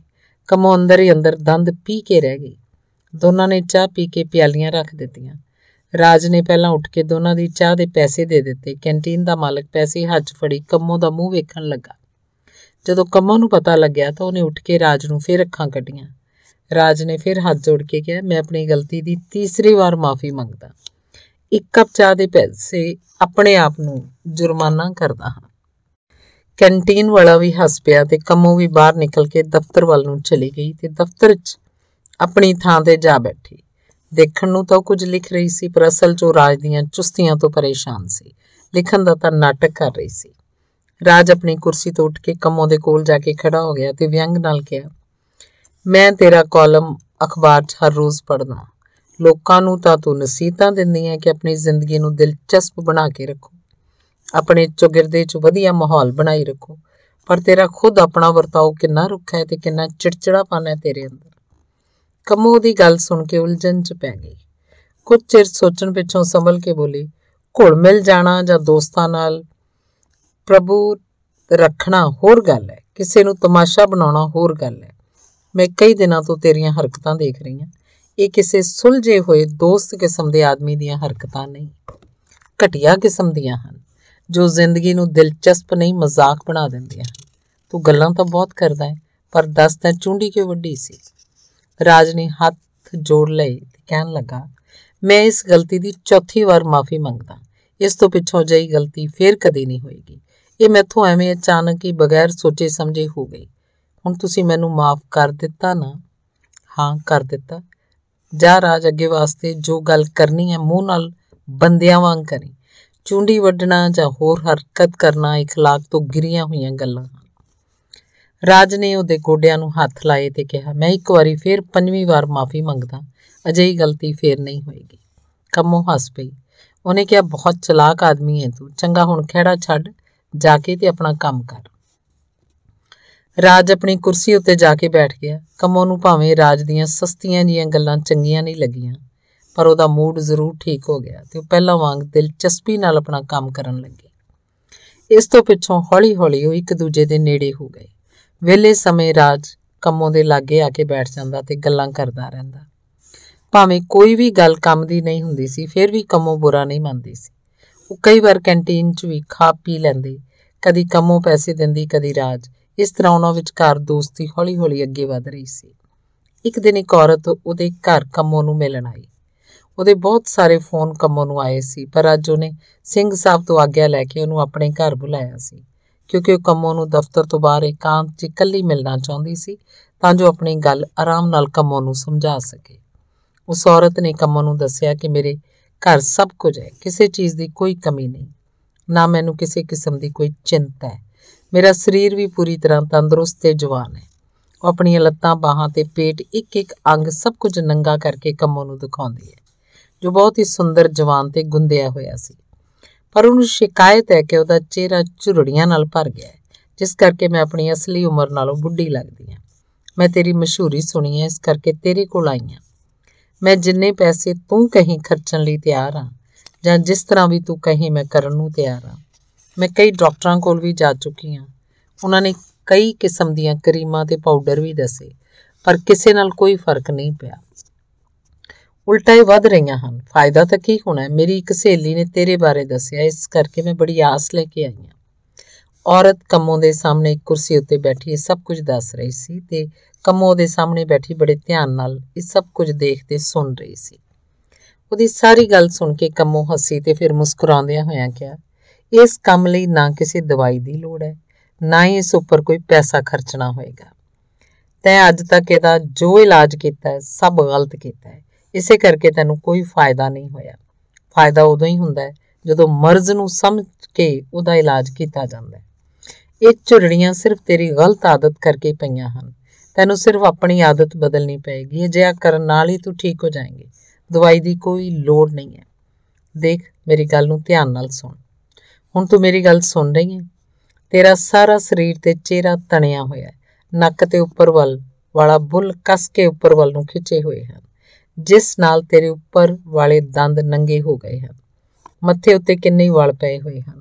ਕਮੋ ਅੰਦਰ ਹੀ ਅੰਦਰ ਦੰਦ ਪੀ ਕੇ ਰਹਿ ਗਈ ਦੋਨਾਂ ਨੇ ਚਾਹ ਪੀ ਕੇ ਪਿਆਲੀਆਂ ਰੱਖ ਦਿੱਤੀਆਂ ਰਾਜ ਨੇ ਪਹਿਲਾਂ ਉੱਠ ਕੇ ਦੋਨਾਂ ਦੀ ਚਾਹ ਦੇ ਪੈਸੇ ਦੇ ਦਿੱਤੇ ਕੈਂਟੀਨ ਦਾ ਮਾਲਕ ਪੈਸੇ ਹੱਥ ਫੜੀ ਕਮੋ ਦਾ ਮੂੰਹ ਵੇਖਣ ਲੱਗਾ ਜਦੋਂ ਕਮੋ ਨੂੰ ਪਤਾ ਲੱਗਿਆ ਤਾਂ ਉਹਨੇ ਉੱਠ ਕੇ ਰਾਜ ਨੂੰ ਫੇਰ ਅੱਖਾਂ ਕੱਢੀਆਂ ਰਾਜ ਨੇ ਫਿਰ ਹੱਥ ਜੋੜ ਕੇ ਕਿਹਾ ਮੈਂ ਆਪਣੀ ਗਲਤੀ ਦੀ ਤੀਸਰੀ ਵਾਰ ਮਾਫੀ ਮੰਗਦਾ ਇੱਕ ਕੱਪ ਚਾਹ ਦੇ ਪੈਸੇ ਆਪਣੇ ਆਪ ਨੂੰ ਜੁਰਮਾਨਾ ਕਰਦਾ ਹਾਂ ਕੈਂਟੀਨ ਵਾਲਾ ਵੀ ਹੱਸ ਪਿਆ ਤੇ ਕੰਮੋਂ ਵੀ ਬਾਹਰ ਨਿਕਲ ਕੇ ਦਫ਼ਤਰ ਵੱਲ ਨੂੰ ਚਲੀ ਗਈ ਤੇ ਦਫ਼ਤਰ 'ਚ ਆਪਣੀ ਥਾਂ ਤੇ ਜਾ ਬੈਠੀ ਦੇਖਣ ਨੂੰ ਤਾਂ ਕੁਝ ਲਿਖ ਰਹੀ ਸੀ ਪਰ ਅਸਲ 'ਚ ਉਹ ਰਾਜ ਦੀਆਂ ਚੁਸਤੀਆਂ ਤੋਂ ਪਰੇਸ਼ਾਨ ਸੀ ਲਿਖਣ ਦਾ ਤਾਂ ਨਾਟਕ ਕਰ ਰਹੀ ਸੀ ਰਾਜ ਆਪਣੀ ਕੁਰਸੀ ਤੋਂ ਉੱਠ ਕੇ ਕੰਮੋਂ ਦੇ ਕੋਲ ਜਾ ਕੇ ਖੜਾ ਹੋ ਗਿਆ ਤੇ ਵਿਅੰਗ ਨਾਲ ਕਿਹਾ ਮੈਂ ਤੇਰਾ ਕਾਲਮ ਅਖਬਾਰ 'ਚ ਹਰ ਰੋਜ਼ ਪੜ੍ਹਦਾ ਲੋਕਾਂ ਨੂੰ ਤਾਂ ਤੂੰ ਨਸੀਹਤਾਂ ਦਿੰਦੀਆਂ ਕਿ ਆਪਣੀ ਜ਼ਿੰਦਗੀ ਨੂੰ ਦਿਲਚਸਪ ਬਣਾ ਕੇ ਰੱਖੋ ਆਪਣੇ ਚੁਗਿਰਦੇ 'ਚ ਵਧੀਆ ਮਾਹੌਲ ਬਣਾਈ ਰੱਖੋ ਪਰ ਤੇਰਾ ਖੁਦ ਆਪਣਾ ਵਰਤਾਓ ਕਿੰਨਾ ਰੁੱਖਾ ਹੈ ਤੇ ਕਿੰਨਾ ਚਿੜਚਿੜਾਪਨ ਹੈ ਤੇਰੇ ਅੰਦਰ ਕਮੋ ਦੀ ਗੱਲ ਸੁਣ ਕੇ ਉਲਝਣ 'ਚ ਪੈ ਗਈ ਕੁਝ ਚਿਰ ਸੋਚਣ ਪਿੱਛੋਂ ਸੰਭਲ ਕੇ ਬੋਲੀ ਘੁਲ ਮਿਲ ਜਾਣਾ ਜਾਂ ਦੋਸਤਾਂ ਨਾਲ ਪ੍ਰਭੂ ਰੱਖਣਾ ਹੋਰ ਗੱਲ ਹੈ ਕਿਸੇ ਨੂੰ ਤਮਾਸ਼ਾ ਬਣਾਉਣਾ ਹੋਰ ਗੱਲ ਹੈ ਮੈਂ ਕਈ ਦਿਨਾਂ ਤੋਂ ਤੇਰੀਆਂ ਹਰਕਤਾਂ ਦੇਖ ਰਹੀ ਹਾਂ ਇਹ ਕਿਸੇ ਸੁਲਝੇ ਹੋਏ ਦੋਸਤ ਕਿਸਮ ਦੇ ਆਦਮੀ ਦੀਆਂ ਹਰਕਤਾਂ ਨਹੀਂ ਘਟੀਆ ਕਿਸਮ ਦੀਆਂ ਹਨ ਜੋ ਜ਼ਿੰਦਗੀ ਨੂੰ ਦਿਲਚਸਪ ਨਹੀਂ ਮਜ਼ਾਕ ਬਣਾ ਦਿੰਦੀਆਂ ਤੂੰ ਗੱਲਾਂ ਤਾਂ ਬਹੁਤ ਕਰਦਾ ਹੈ ਪਰ ਦੱਸ ਤਾਂ ਚੁੰਡੀ ਕਿਉਂ ਵੱਡੀ ਸੀ ਰਾਜ ਨੇ ਹੱਥ ਜੋੜ ਲਏ ਤੇ ਕਹਿਣ ਲੱਗਾ ਮੈਂ ਇਸ ਗਲਤੀ ਦੀ ਚੌਥੀ ਵਾਰ ਮਾਫੀ ਮੰਗਦਾ ਇਸ ਤੋਂ ਪਿੱਛੋਂ ਜਈ ਗਲਤੀ ਫੇਰ ਕਦੇ ਨਹੀਂ ਹੋਏਗੀ ਇਹ ਮੈਥੋਂ ਐਵੇਂ ਅਚਾਨਕ ਹੀ ਬਗੈਰ ਸੋਚੇ ਸਮਝੇ ਹੋ ਗਈ ਹੁਣ ਤੁਸੀਂ ਮੈਨੂੰ ਮਾਫ ਕਰ ਦਿੱਤਾ ਨਾ ਹਾਂ ਕਰ ਦਿੱਤਾ ਜਾ ਰਾਜ ਅੱਗੇ ਵਾਸਤੇ ਜੋ ਗੱਲ ਕਰਨੀ ਹੈ ਮੂੰਹ ਨਾਲ ਬੰਦਿਆਂ ਵਾਂਗ ਕਰੀ ਚੁੰਡੀ ਵੱਢਣਾ ਜਾਂ ਹੋਰ ਹਰਕਤ ਕਰਨਾ اخلاق ਤੋਂ ਗਿਰੀਆਂ ਹੋਈਆਂ ਗੱਲਾਂ ਰਾਜ ਨੇ ਉਹਦੇ ਗੋਡਿਆਂ ਨੂੰ ਹੱਥ ਲਾਏ ਤੇ ਕਿਹਾ ਮੈਂ ਇੱਕ ਵਾਰੀ ਫੇਰ ਪੰਜਵੀਂ ਵਾਰ ਮਾਫੀ ਮੰਗਦਾ ਅਜਿਹੀ ਗਲਤੀ ਫੇਰ ਨਹੀਂ ਹੋਏਗੀ ਕੰਮੋਂ ਹੱਸ ਪਈ ਉਹਨੇ ਕਿਹਾ ਬਹੁਤ ਚਲਾਕ ਆਦਮੀ ਹੈ ਤੂੰ ਚੰਗਾ ਹੁਣ ਖਿਹੜਾ ਛੱਡ ਜਾ ਕੇ ਤੇ ਆਪਣਾ ਕੰਮ ਕਰ ਰਾਜ ਆਪਣੀ ਕੁਰਸੀ ਉੱਤੇ ਜਾ ਕੇ ਬੈਠ ਗਿਆ ਕਮੋ ਨੂੰ ਭਾਵੇਂ ਰਾਜ ਦੀਆਂ ਸਸਤੀਆਂ ਜੀਆਂ ਗੱਲਾਂ ਚੰਗੀਆਂ ਨਹੀਂ ਲੱਗੀਆਂ ਪਰ ਉਹਦਾ ਮੂਡ ਜ਼ਰੂਰ ਠੀਕ ਹੋ ਗਿਆ ਤੇ ਉਹ ਪਹਿਲਾਂ ਵਾਂਗ ਦਿਲਚਸਪੀ ਨਾਲ ਆਪਣਾ ਕੰਮ ਕਰਨ ਲੱਗੇ ਇਸ ਤੋਂ ਪਿੱਛੋਂ ਹੌਲੀ-ਹੌਲੀ ਉਹ ਇੱਕ ਦੂਜੇ ਦੇ ਨੇੜੇ ਹੋ ਗਏ ਵਿਹਲੇ ਸਮੇਂ ਰਾਜ ਕੰਮੋਂ ਦੇ ਲਾਗੇ ਆ ਕੇ ਬੈਠ ਜਾਂਦਾ ਤੇ ਗੱਲਾਂ ਕਰਦਾ ਰਹਿੰਦਾ ਭਾਵੇਂ ਕੋਈ ਵੀ ਗੱਲ ਕੰਮ ਦੀ ਨਹੀਂ ਹੁੰਦੀ ਸੀ ਫਿਰ ਵੀ ਕੰਮੋਂ ਬੁਰਾ ਨਹੀਂ ਮੰਨਦੀ ਸੀ ਉਹ ਕਈ ਵਾਰ ਕੈਂਟੀਨ 'ਚ ਵੀ ਖਾ ਪੀ ਲੈਂਦੇ ਕਦੀ ਕੰਮੋਂ ਪੈਸੇ ਦਿੰਦੀ ਕਦੀ ਰਾਜ ਇਸ ਤਰ੍ਹਾਂ ਉਹਨਾਂ ਵਿਚਕਾਰ ਦੋਸਤੀ ਹੌਲੀ-ਹੌਲੀ ਅੱਗੇ ਵਧ ਰਹੀ ਸੀ ਇੱਕ ਦਿਨ ਇੱਕ ਔਰਤ ਉਹਦੇ ਘਰ ਕੰਮੋਂ ਨੂੰ ਮਿਲਣ ਆਈ ਉਹਦੇ ਬਹੁਤ ਸਾਰੇ ਫੋਨ ਕੰਮੋਂ ਨੂੰ ਆਏ ਸੀ ਪਰ ਅੱਜ ਉਹਨੇ ਸਿੰਘ ਸਾਹਿਬ ਤੋਂ ਆਗਿਆ ਲੈ ਕੇ ਉਹਨੂੰ ਆਪਣੇ ਘਰ ਬੁਲਾਇਆ ਸੀ ਕਿਉਂਕਿ ਉਹ ਕੰਮੋਂ ਨੂੰ ਦਫ਼ਤਰ ਤੋਂ ਬਾਹਰ ਇਕਾਂਤ 'ਚ ਇਕੱਲੀ ਮਿਲਣਾ ਚਾਹੁੰਦੀ ਸੀ ਤਾਂ ਜੋ ਆਪਣੀ ਗੱਲ ਆਰਾਮ ਨਾਲ ਕੰਮੋਂ ਨੂੰ ਸਮਝਾ ਸਕੇ ਉਸ ਔਰਤ ਨੇ ਕੰਮੋਂ ਨੂੰ ਦੱਸਿਆ ਕਿ ਮੇਰੇ ਘਰ ਸਭ ਕੁਝ ਹੈ ਕਿਸੇ ਚੀਜ਼ ਦੀ ਕੋਈ ਕਮੀ ਨਹੀਂ ਨਾ ਮੈਨੂੰ ਕਿਸੇ ਕਿਸਮ ਦੀ ਕੋਈ ਚਿੰਤਾ ਹੈ ਮੇਰਾ ਸਰੀਰ ਵੀ ਪੂਰੀ ਤਰ੍ਹਾਂ ਤੰਦਰੁਸਤ ਤੇ ਜਵਾਨ ਹੈ ਉਹ ਆਪਣੀਆਂ ਲੱਤਾਂ ਬਾਹਾਂ ਤੇ ਪੇਟ ਇੱਕ ਇੱਕ ਅੰਗ ਸਭ ਕੁਝ ਨੰਗਾ ਕਰਕੇ ਕੰਮੋਂ ਨੂੰ ਦਿਖਾਉਂਦੀ ਹੈ ਜੋ ਬਹੁਤ ਹੀ ਸੁੰਦਰ ਜਵਾਨ ਤੇ ਗੁੰਦਿਆ ਹੋਇਆ ਸੀ ਪਰ ਉਹਨੂੰ ਸ਼ਿਕਾਇਤ ਹੈ ਕਿ ਉਹਦਾ ਚਿਹਰਾ ਝੁਰੜੀਆਂ ਨਾਲ ਭਰ ਗਿਆ ਹੈ ਜਿਸ ਕਰਕੇ ਮੈਂ ਆਪਣੀ ਅਸਲੀ ਉਮਰ ਨਾਲੋਂ ਬੁੱਢੀ ਲੱਗਦੀ ਹਾਂ ਮੈਂ ਤੇਰੀ ਮਸ਼ਹੂਰੀ ਸੁਣੀ ਹੈ ਇਸ ਕਰਕੇ ਤੇਰੇ ਕੋਲ ਆਈ ਹਾਂ ਮੈਂ ਜਿੰਨੇ ਪੈਸੇ ਤੂੰ ਕਹੀਂ ਖਰਚਣ ਲਈ ਤਿਆਰ ਹਾਂ ਜਾਂ ਜਿਸ ਤਰ੍ਹਾਂ ਵੀ ਤੂੰ ਕਹੀਂ ਮੈਂ ਕਰਨ ਨੂੰ ਤਿਆਰ ਹਾਂ ਮੈਂ ਕਈ ਡਾਕਟਰਾਂ ਕੋਲ ਵੀ ਜਾ ਚੁੱਕੀ ਹਾਂ ਉਹਨਾਂ ਨੇ ਕਈ ਕਿਸਮ ਦੀਆਂ ਕਰੀਮਾਂ ਤੇ ਪਾਊਡਰ ਵੀ ਦੱਸੇ ਪਰ ਕਿਸੇ ਨਾਲ ਕੋਈ ਫਰਕ ਨਹੀਂ ਪਿਆ ਉਲਟਾ ਹੀ ਵੱਧ ਰਹੀਆਂ ਹਨ ਫਾਇਦਾ ਤਾਂ ਕੀ ਹੋਣਾ ਮੇਰੀ ਇੱਕ ਸਹੇਲੀ ਨੇ ਤੇਰੇ ਬਾਰੇ ਦੱਸਿਆ ਇਸ ਕਰਕੇ ਮੈਂ ਬੜੀ ਆਸ ਲੈ ਕੇ ਆਈ ਹਾਂ ਔਰਤ ਕੰਮੋਂ ਦੇ ਸਾਹਮਣੇ ਇੱਕ ਕੁਰਸੀ ਉੱਤੇ ਬੈਠੀ ਸਭ ਕੁਝ ਦੱਸ ਰਹੀ ਸੀ ਤੇ ਕੰਮੋਂ ਦੇ ਸਾਹਮਣੇ ਬੈਠੀ ਬੜੇ ਧਿਆਨ ਨਾਲ ਇਹ ਸਭ ਕੁਝ ਦੇਖ ਤੇ ਸੁਣ ਰਹੀ ਸੀ ਉਹਦੀ ਸਾਰੀ ਗੱਲ ਸੁਣ ਕੇ ਕੰਮੋਂ ਹੱਸੀ ਤੇ ਫਿਰ ਮੁਸਕਰਾਉਂਦਿਆਂ ਹੋਇਆਂ ਕਿਹਾ ਇਸ ਕੰਮ ਲਈ ਨਾ ਕਿਸੇ ਦਵਾਈ ਦੀ ਲੋੜ ਹੈ ਨਾ ਹੀ ਇਸ ਉੱਪਰ ਕੋਈ ਪੈਸਾ ਖਰਚਣਾ ਹੋਏਗਾ ਤੈਂ ਅੱਜ ਤੱਕ ਇਹਦਾ ਜੋ ਇਲਾਜ ਕੀਤਾ ਹੈ ਸਭ ਗਲਤ ਕੀਤਾ ਹੈ ਇਸੇ ਕਰਕੇ ਤੈਨੂੰ ਕੋਈ ਫਾਇਦਾ ਨਹੀਂ ਹੋਇਆ ਫਾਇਦਾ ਉਦੋਂ ਹੀ ਹੁੰਦਾ ਹੈ ਜਦੋਂ ਮਰਜ਼ ਨੂੰ ਸਮਝ ਕੇ ਉਹਦਾ ਇਲਾਜ ਕੀਤਾ ਜਾਂਦਾ ਹੈ ਇਹ ਝੁਰੜੀਆਂ ਸਿਰਫ ਤੇਰੀ ਗਲਤ ਆਦਤ ਕਰਕੇ ਪਈਆਂ ਹਨ ਤੈਨੂੰ ਸਿਰਫ ਆਪਣੀ ਆਦਤ ਬਦਲਣੀ ਪਏਗੀ ਅਜਿਹਾ ਕਰਨ ਨਾਲ ਹੀ ਤੂੰ ਠੀਕ ਹੋ ਜਾਏਂਗੀ ਦਵਾਈ ਦੀ ਕੋਈ ਲੋੜ ਨਹੀਂ ਹੈ ਦੇਖ ਮੇਰੀ ਗੱਲ ਨੂੰ ਧਿਆਨ ਨਾਲ ਸੁਣ ਹੁਣ ਤੂੰ ਮੇਰੀ ਗੱਲ ਸੁਣ ਰਹੀ ਹੈ ਤੇਰਾ ਸਾਰਾ ਸਰੀਰ ਤੇ ਚਿਹਰਾ ਤਣਿਆ ਹੋਇਆ ਹੈ ਨੱਕ ਤੇ ਉੱਪਰ ਵੱਲ ਵਾਲਾ ਬੁੱਲ ਕੱਸ ਕੇ ਉੱਪਰ ਵੱਲ ਨੂੰ ਖਿੱਚੇ ਹੋਏ ਹਨ ਜਿਸ ਨਾਲ ਤੇਰੇ ਉੱਪਰ ਵਾਲੇ ਦੰਦ ਨੰਗੇ ਹੋ ਗਏ ਹਨ ਮੱਥੇ ਉੱਤੇ ਕਿੰਨੇ ਵਾਲ ਪਏ ਹੋਏ ਹਨ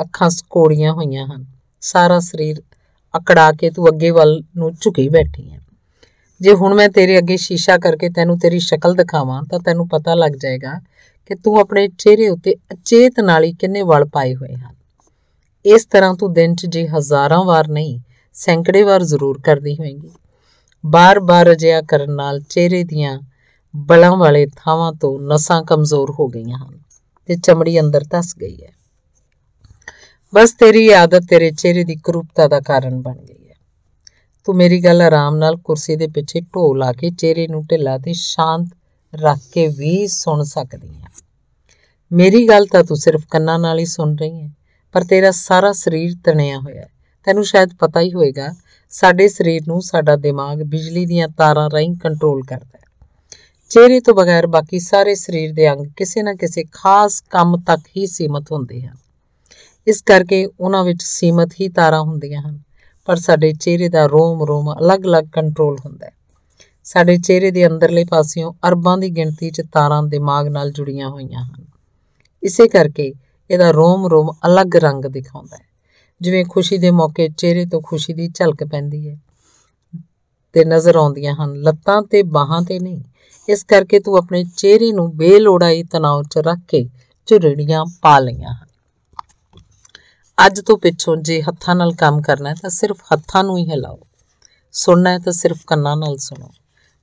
ਅੱਖਾਂ ਸਕੋੜੀਆਂ ਹੋਈਆਂ ਹਨ ਸਾਰਾ ਸਰੀਰ ਅਕੜਾ ਕੇ ਤੂੰ ਅੱਗੇ ਵੱਲ ਨੂੰ ਝੁਕੀ ਬੈਠੀ ਹੈ ਜੇ ਹੁਣ ਮੈਂ ਤੇਰੇ ਅੱਗੇ ਸ਼ੀਸ਼ਾ ਕਰਕੇ ਤੈਨੂੰ ਤੇਰੀ ਸ਼ਕਲ ਦਿਖਾਵਾਂ ਤਾਂ ਤੈਨੂੰ ਪਤਾ ਲੱਗ ਜਾਏਗਾ ਕਿ ਤੂੰ ਆਪਣੇ ਚਿਹਰੇ ਉੱਤੇ ਅਚੇਤ ਨਾਲ ਹੀ ਕਿੰਨੇ ਵਲ ਪਾਏ ਹੋਏ ਹਨ ਇਸ ਤਰ੍ਹਾਂ ਤੂੰ ਦਿਨ 'ਚ ਜੇ ਹਜ਼ਾਰਾਂ ਵਾਰ ਨਹੀਂ ਸੈਂਕੜੇ ਵਾਰ ਜ਼ਰੂਰ ਕਰਦੀ ਹੋਵੇਂਗੀ ਬਾਰ-ਬਾਰ ਅਜਿਹਾ ਕਰਨ ਨਾਲ ਚਿਹਰੇ ਦੀਆਂ ਬਲਾਂ ਵਾਲੇ ਥਾਵਾਂ ਤੋਂ ਨਸਾਂ ਕਮਜ਼ੋਰ ਹੋ ਗਈਆਂ ਹਨ ਤੇ ਚਮੜੀ ਅੰਦਰ ਧਸ ਗਈ ਹੈ ਬਸ ਤੇਰੀ ਆਦਤ ਤੇਰੇ ਚਿਹਰੇ ਦੀ ਕਰੂਪਤਾ ਦਾ ਕਾਰਨ ਬਣ ਗਈ ਹੈ ਤੂੰ ਮੇਰੀ ਗੱਲ ਆਰਾਮ ਨਾਲ ਕੁਰਸੀ ਦੇ ਪਿੱਛੇ ਢੋ ਲਾ ਕੇ ਚਿਹਰੇ ਨੂੰ ਢਿੱਲਾ ਤੇ ਸ਼ਾਂਤ ਰੱਖ ਕੇ ਵੀ ਸੁਣ ਸਕਦੀ ਹੈ ਮੇਰੀ ਗੱਲ ਤਾਂ ਤੂੰ ਸਿਰਫ ਕੰਨਾਂ ਨਾਲ ਹੀ ਸੁਣ ਰਹੀ ਹੈ ਪਰ ਤੇਰਾ ਸਾਰਾ ਸਰੀਰ ਤਣਿਆ ਹੋਇਆ ਹੈ ਤੈਨੂੰ ਸ਼ਾਇਦ ਪਤਾ ਹੀ ਹੋਵੇਗਾ ਸਾਡੇ ਸਰੀਰ ਨੂੰ ਸਾਡਾ ਦਿਮਾਗ ਬਿਜਲੀ ਦੀਆਂ ਤਾਰਾਂ ਰਾਹੀਂ ਕੰਟਰੋਲ ਕਰਦਾ ਹੈ ਚਿਹਰੇ ਤੋਂ ਬਗੈਰ ਬਾਕੀ ਸਾਰੇ ਸਰੀਰ ਦੇ ਅੰਗ ਕਿਸੇ ਨਾ ਕਿਸੇ ਖਾਸ ਕੰਮ ਤੱਕ ਹੀ ਸੀਮਤ ਹੁੰਦੇ ਹਨ ਇਸ ਕਰਕੇ ਉਹਨਾਂ ਵਿੱਚ ਸੀਮਤ ਹੀ ਤਾਰਾਂ ਹੁੰਦੀਆਂ ਹਨ ਪਰ ਸਾਡੇ ਚਿਹਰੇ ਦਾ ਰੋਮ-ਰੋਮ ਅਲੱਗ-ਅਲੱਗ ਕੰਟਰੋਲ ਹੁੰਦਾ ਹੈ ਸਾਡੇ ਚਿਹਰੇ ਦੇ ਅੰਦਰਲੇ ਪਾਸਿਓਂ ਅਰਬਾਂ ਦੀ ਗਿਣਤੀ 'ਚ ਤਾਰਾਂ ਦਿਮਾਗ ਨਾਲ ਜੁੜੀਆਂ ਹੋਈਆਂ ਹਨ ਇਸੇ ਕਰਕੇ ਇਹਦਾ ਰੋਮ-ਰੋਮ ਅਲੱਗ ਰੰਗ ਦਿਖਾਉਂਦਾ ਹੈ ਜਿਵੇਂ ਖੁਸ਼ੀ ਦੇ ਮੌਕੇ ਚਿਹਰੇ ਤੋਂ ਖੁਸ਼ੀ ਦੀ ਝਲਕ ਪੈਂਦੀ ਹੈ ਤੇ ਨਜ਼ਰ ਆਉਂਦੀਆਂ ਹਨ ਲੱਤਾਂ ਤੇ ਬਾਹਾਂ ਤੇ ਨਹੀਂ ਇਸ ਕਰਕੇ ਤੂੰ ਆਪਣੇ ਚਿਹਰੇ ਨੂੰ ਬੇਲੋੜਾਈ ਤਣਾਅ 'ਚ ਰੱਖ ਕੇ ਝੁਰੜੀਆਂ ਪਾ ਲਈਆਂ ਹਨ ਅੱਜ ਤੋਂ ਪਿੱਛੋਂ ਜੇ ਹੱਥਾਂ ਨਾਲ ਕੰਮ ਕਰਨਾ ਹੈ ਤਾਂ ਸਿਰਫ ਹੱਥਾਂ ਨੂੰ ਹੀ ਹਿਲਾਓ ਸੁਣਨਾ ਹੈ ਤਾਂ ਸਿਰਫ ਕੰਨਾਂ ਨਾਲ ਸੁਣੋ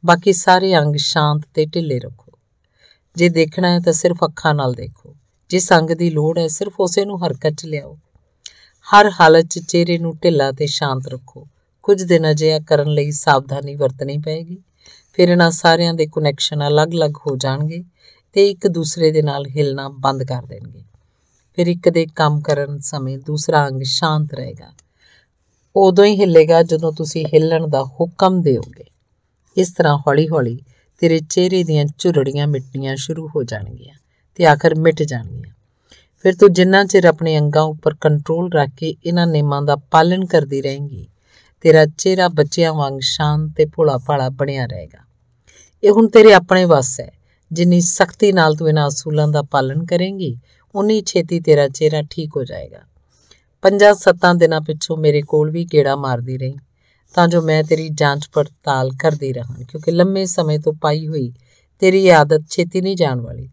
ਬਾਕੀ ਸਾਰੇ ਅੰਗ ਸ਼ਾਂਤ ਤੇ ਢਿੱਲੇ ਰੱਖੋ ਜੇ ਦੇਖਣਾ ਹੈ ਤਾਂ ਸਿਰਫ ਅੱਖਾਂ ਨਾਲ ਦੇਖੋ ਜਿਸ ਅੰਗ ਦੀ ਲੋੜ ਹੈ ਸਿਰਫ ਉਸੇ ਨੂੰ ਹਰਕਤ 'ਚ ਲਿਆਓ ਹਰ ਹਾਲਤ 'ਚ ਚਿਹਰੇ ਨੂੰ ਢਿੱਲਾ ਤੇ ਸ਼ਾਂਤ ਰੱਖੋ ਕੁਝ ਦਿਨ ਅਜਿਹਾ ਕਰਨ ਲਈ ਸਾਵਧਾਨੀ ਵਰਤਣੀ ਪਏਗੀ ਫਿਰ ਇਹਨਾਂ ਸਾਰਿਆਂ ਦੇ ਕਨੈਕਸ਼ਨ ਅਲੱਗ-ਅਲੱਗ ਹੋ ਜਾਣਗੇ ਤੇ ਇੱਕ ਦੂਸਰੇ ਦੇ ਨਾਲ ਹਿਲਣਾ ਬੰਦ ਕਰ ਦੇਣਗੇ ਫਿਰ ਇੱਕ ਦੇ ਕੰਮ ਕਰਨ ਸਮੇਂ ਦੂਸਰਾ ਅੰਗ ਸ਼ਾਂਤ ਰਹੇਗਾ ਉਦੋਂ ਹੀ ਹਿੱਲੇਗਾ ਜਦੋਂ ਤੁਸੀਂ ਹਿੱਲਣ ਦਾ ਹੁਕਮ ਦਿਓਗੇ ਇਸ ਤਰ੍ਹਾਂ ਹੌਲੀ-ਹੌਲੀ ਤੇਰੇ ਚਿਹਰੇ ਦੀਆਂ ਝੁਰੜੀਆਂ ਮਿੱਟੀਆਂ ਸ਼ੁਰੂ ਹੋ ਜਾਣਗੀਆਂ ਤੇ ਆਖਰ ਮਿਟ ਜਾਣਗੀਆਂ ਫਿਰ ਤੂੰ ਜਿੰਨਾ ਚਿਰ ਆਪਣੇ ਅੰਗਾਂ ਉੱਪਰ ਕੰਟਰੋਲ ਰੱਖ ਕੇ ਇਹਨਾਂ ਨਿਯਮਾਂ ਦਾ ਪਾਲਣ ਕਰਦੀ ਰਹੇਂਗੀ ਤੇਰਾ ਚਿਹਰਾ ਬੱਚਿਆਂ ਵਾਂਗ ਸ਼ਾਂਤ ਤੇ ਭੋਲਾ ਭਾਲਾ ਬਣਿਆ ਰਹੇਗਾ ਇਹ ਹੁਣ ਤੇਰੇ ਆਪਣੇ ਵੱਸ ਹੈ ਜਿੰਨੀ ਸਖਤੀ ਨਾਲ ਤੂੰ ਇਹਨਾਂ ਅਸੂਲਾਂ ਦਾ ਪਾਲਣ ਕਰੇਂਗੀ ਉਨੀ ਛੇਤੀ ਤੇਰਾ ਚਿਹਰਾ ਠੀਕ ਹੋ ਜਾਏਗਾ ਪੰਜਾਂ ਸੱਤਾਂ ਦਿਨਾਂ ਪਿੱਛੋਂ ਮੇਰੇ ਕੋਲ ਵੀ ਕਿਹੜਾ ਮਾਰਦੀ ਰਹੀ ਤਾਂ ਜੋ ਮੈਂ ਤੇਰੀ ਜਾਂਚ ਪੜਤਾਲ ਕਰਦੀ ਰਹਾਂ ਕਿਉਂਕਿ ਲੰਮੇ ਸਮੇਂ ਤੋਂ ਪਾਈ ਹੋਈ ਤੇਰੀ ਆਦਤ ਛੇਤੀ ਨਹੀਂ ਜਾਣ ਵਾਲੀ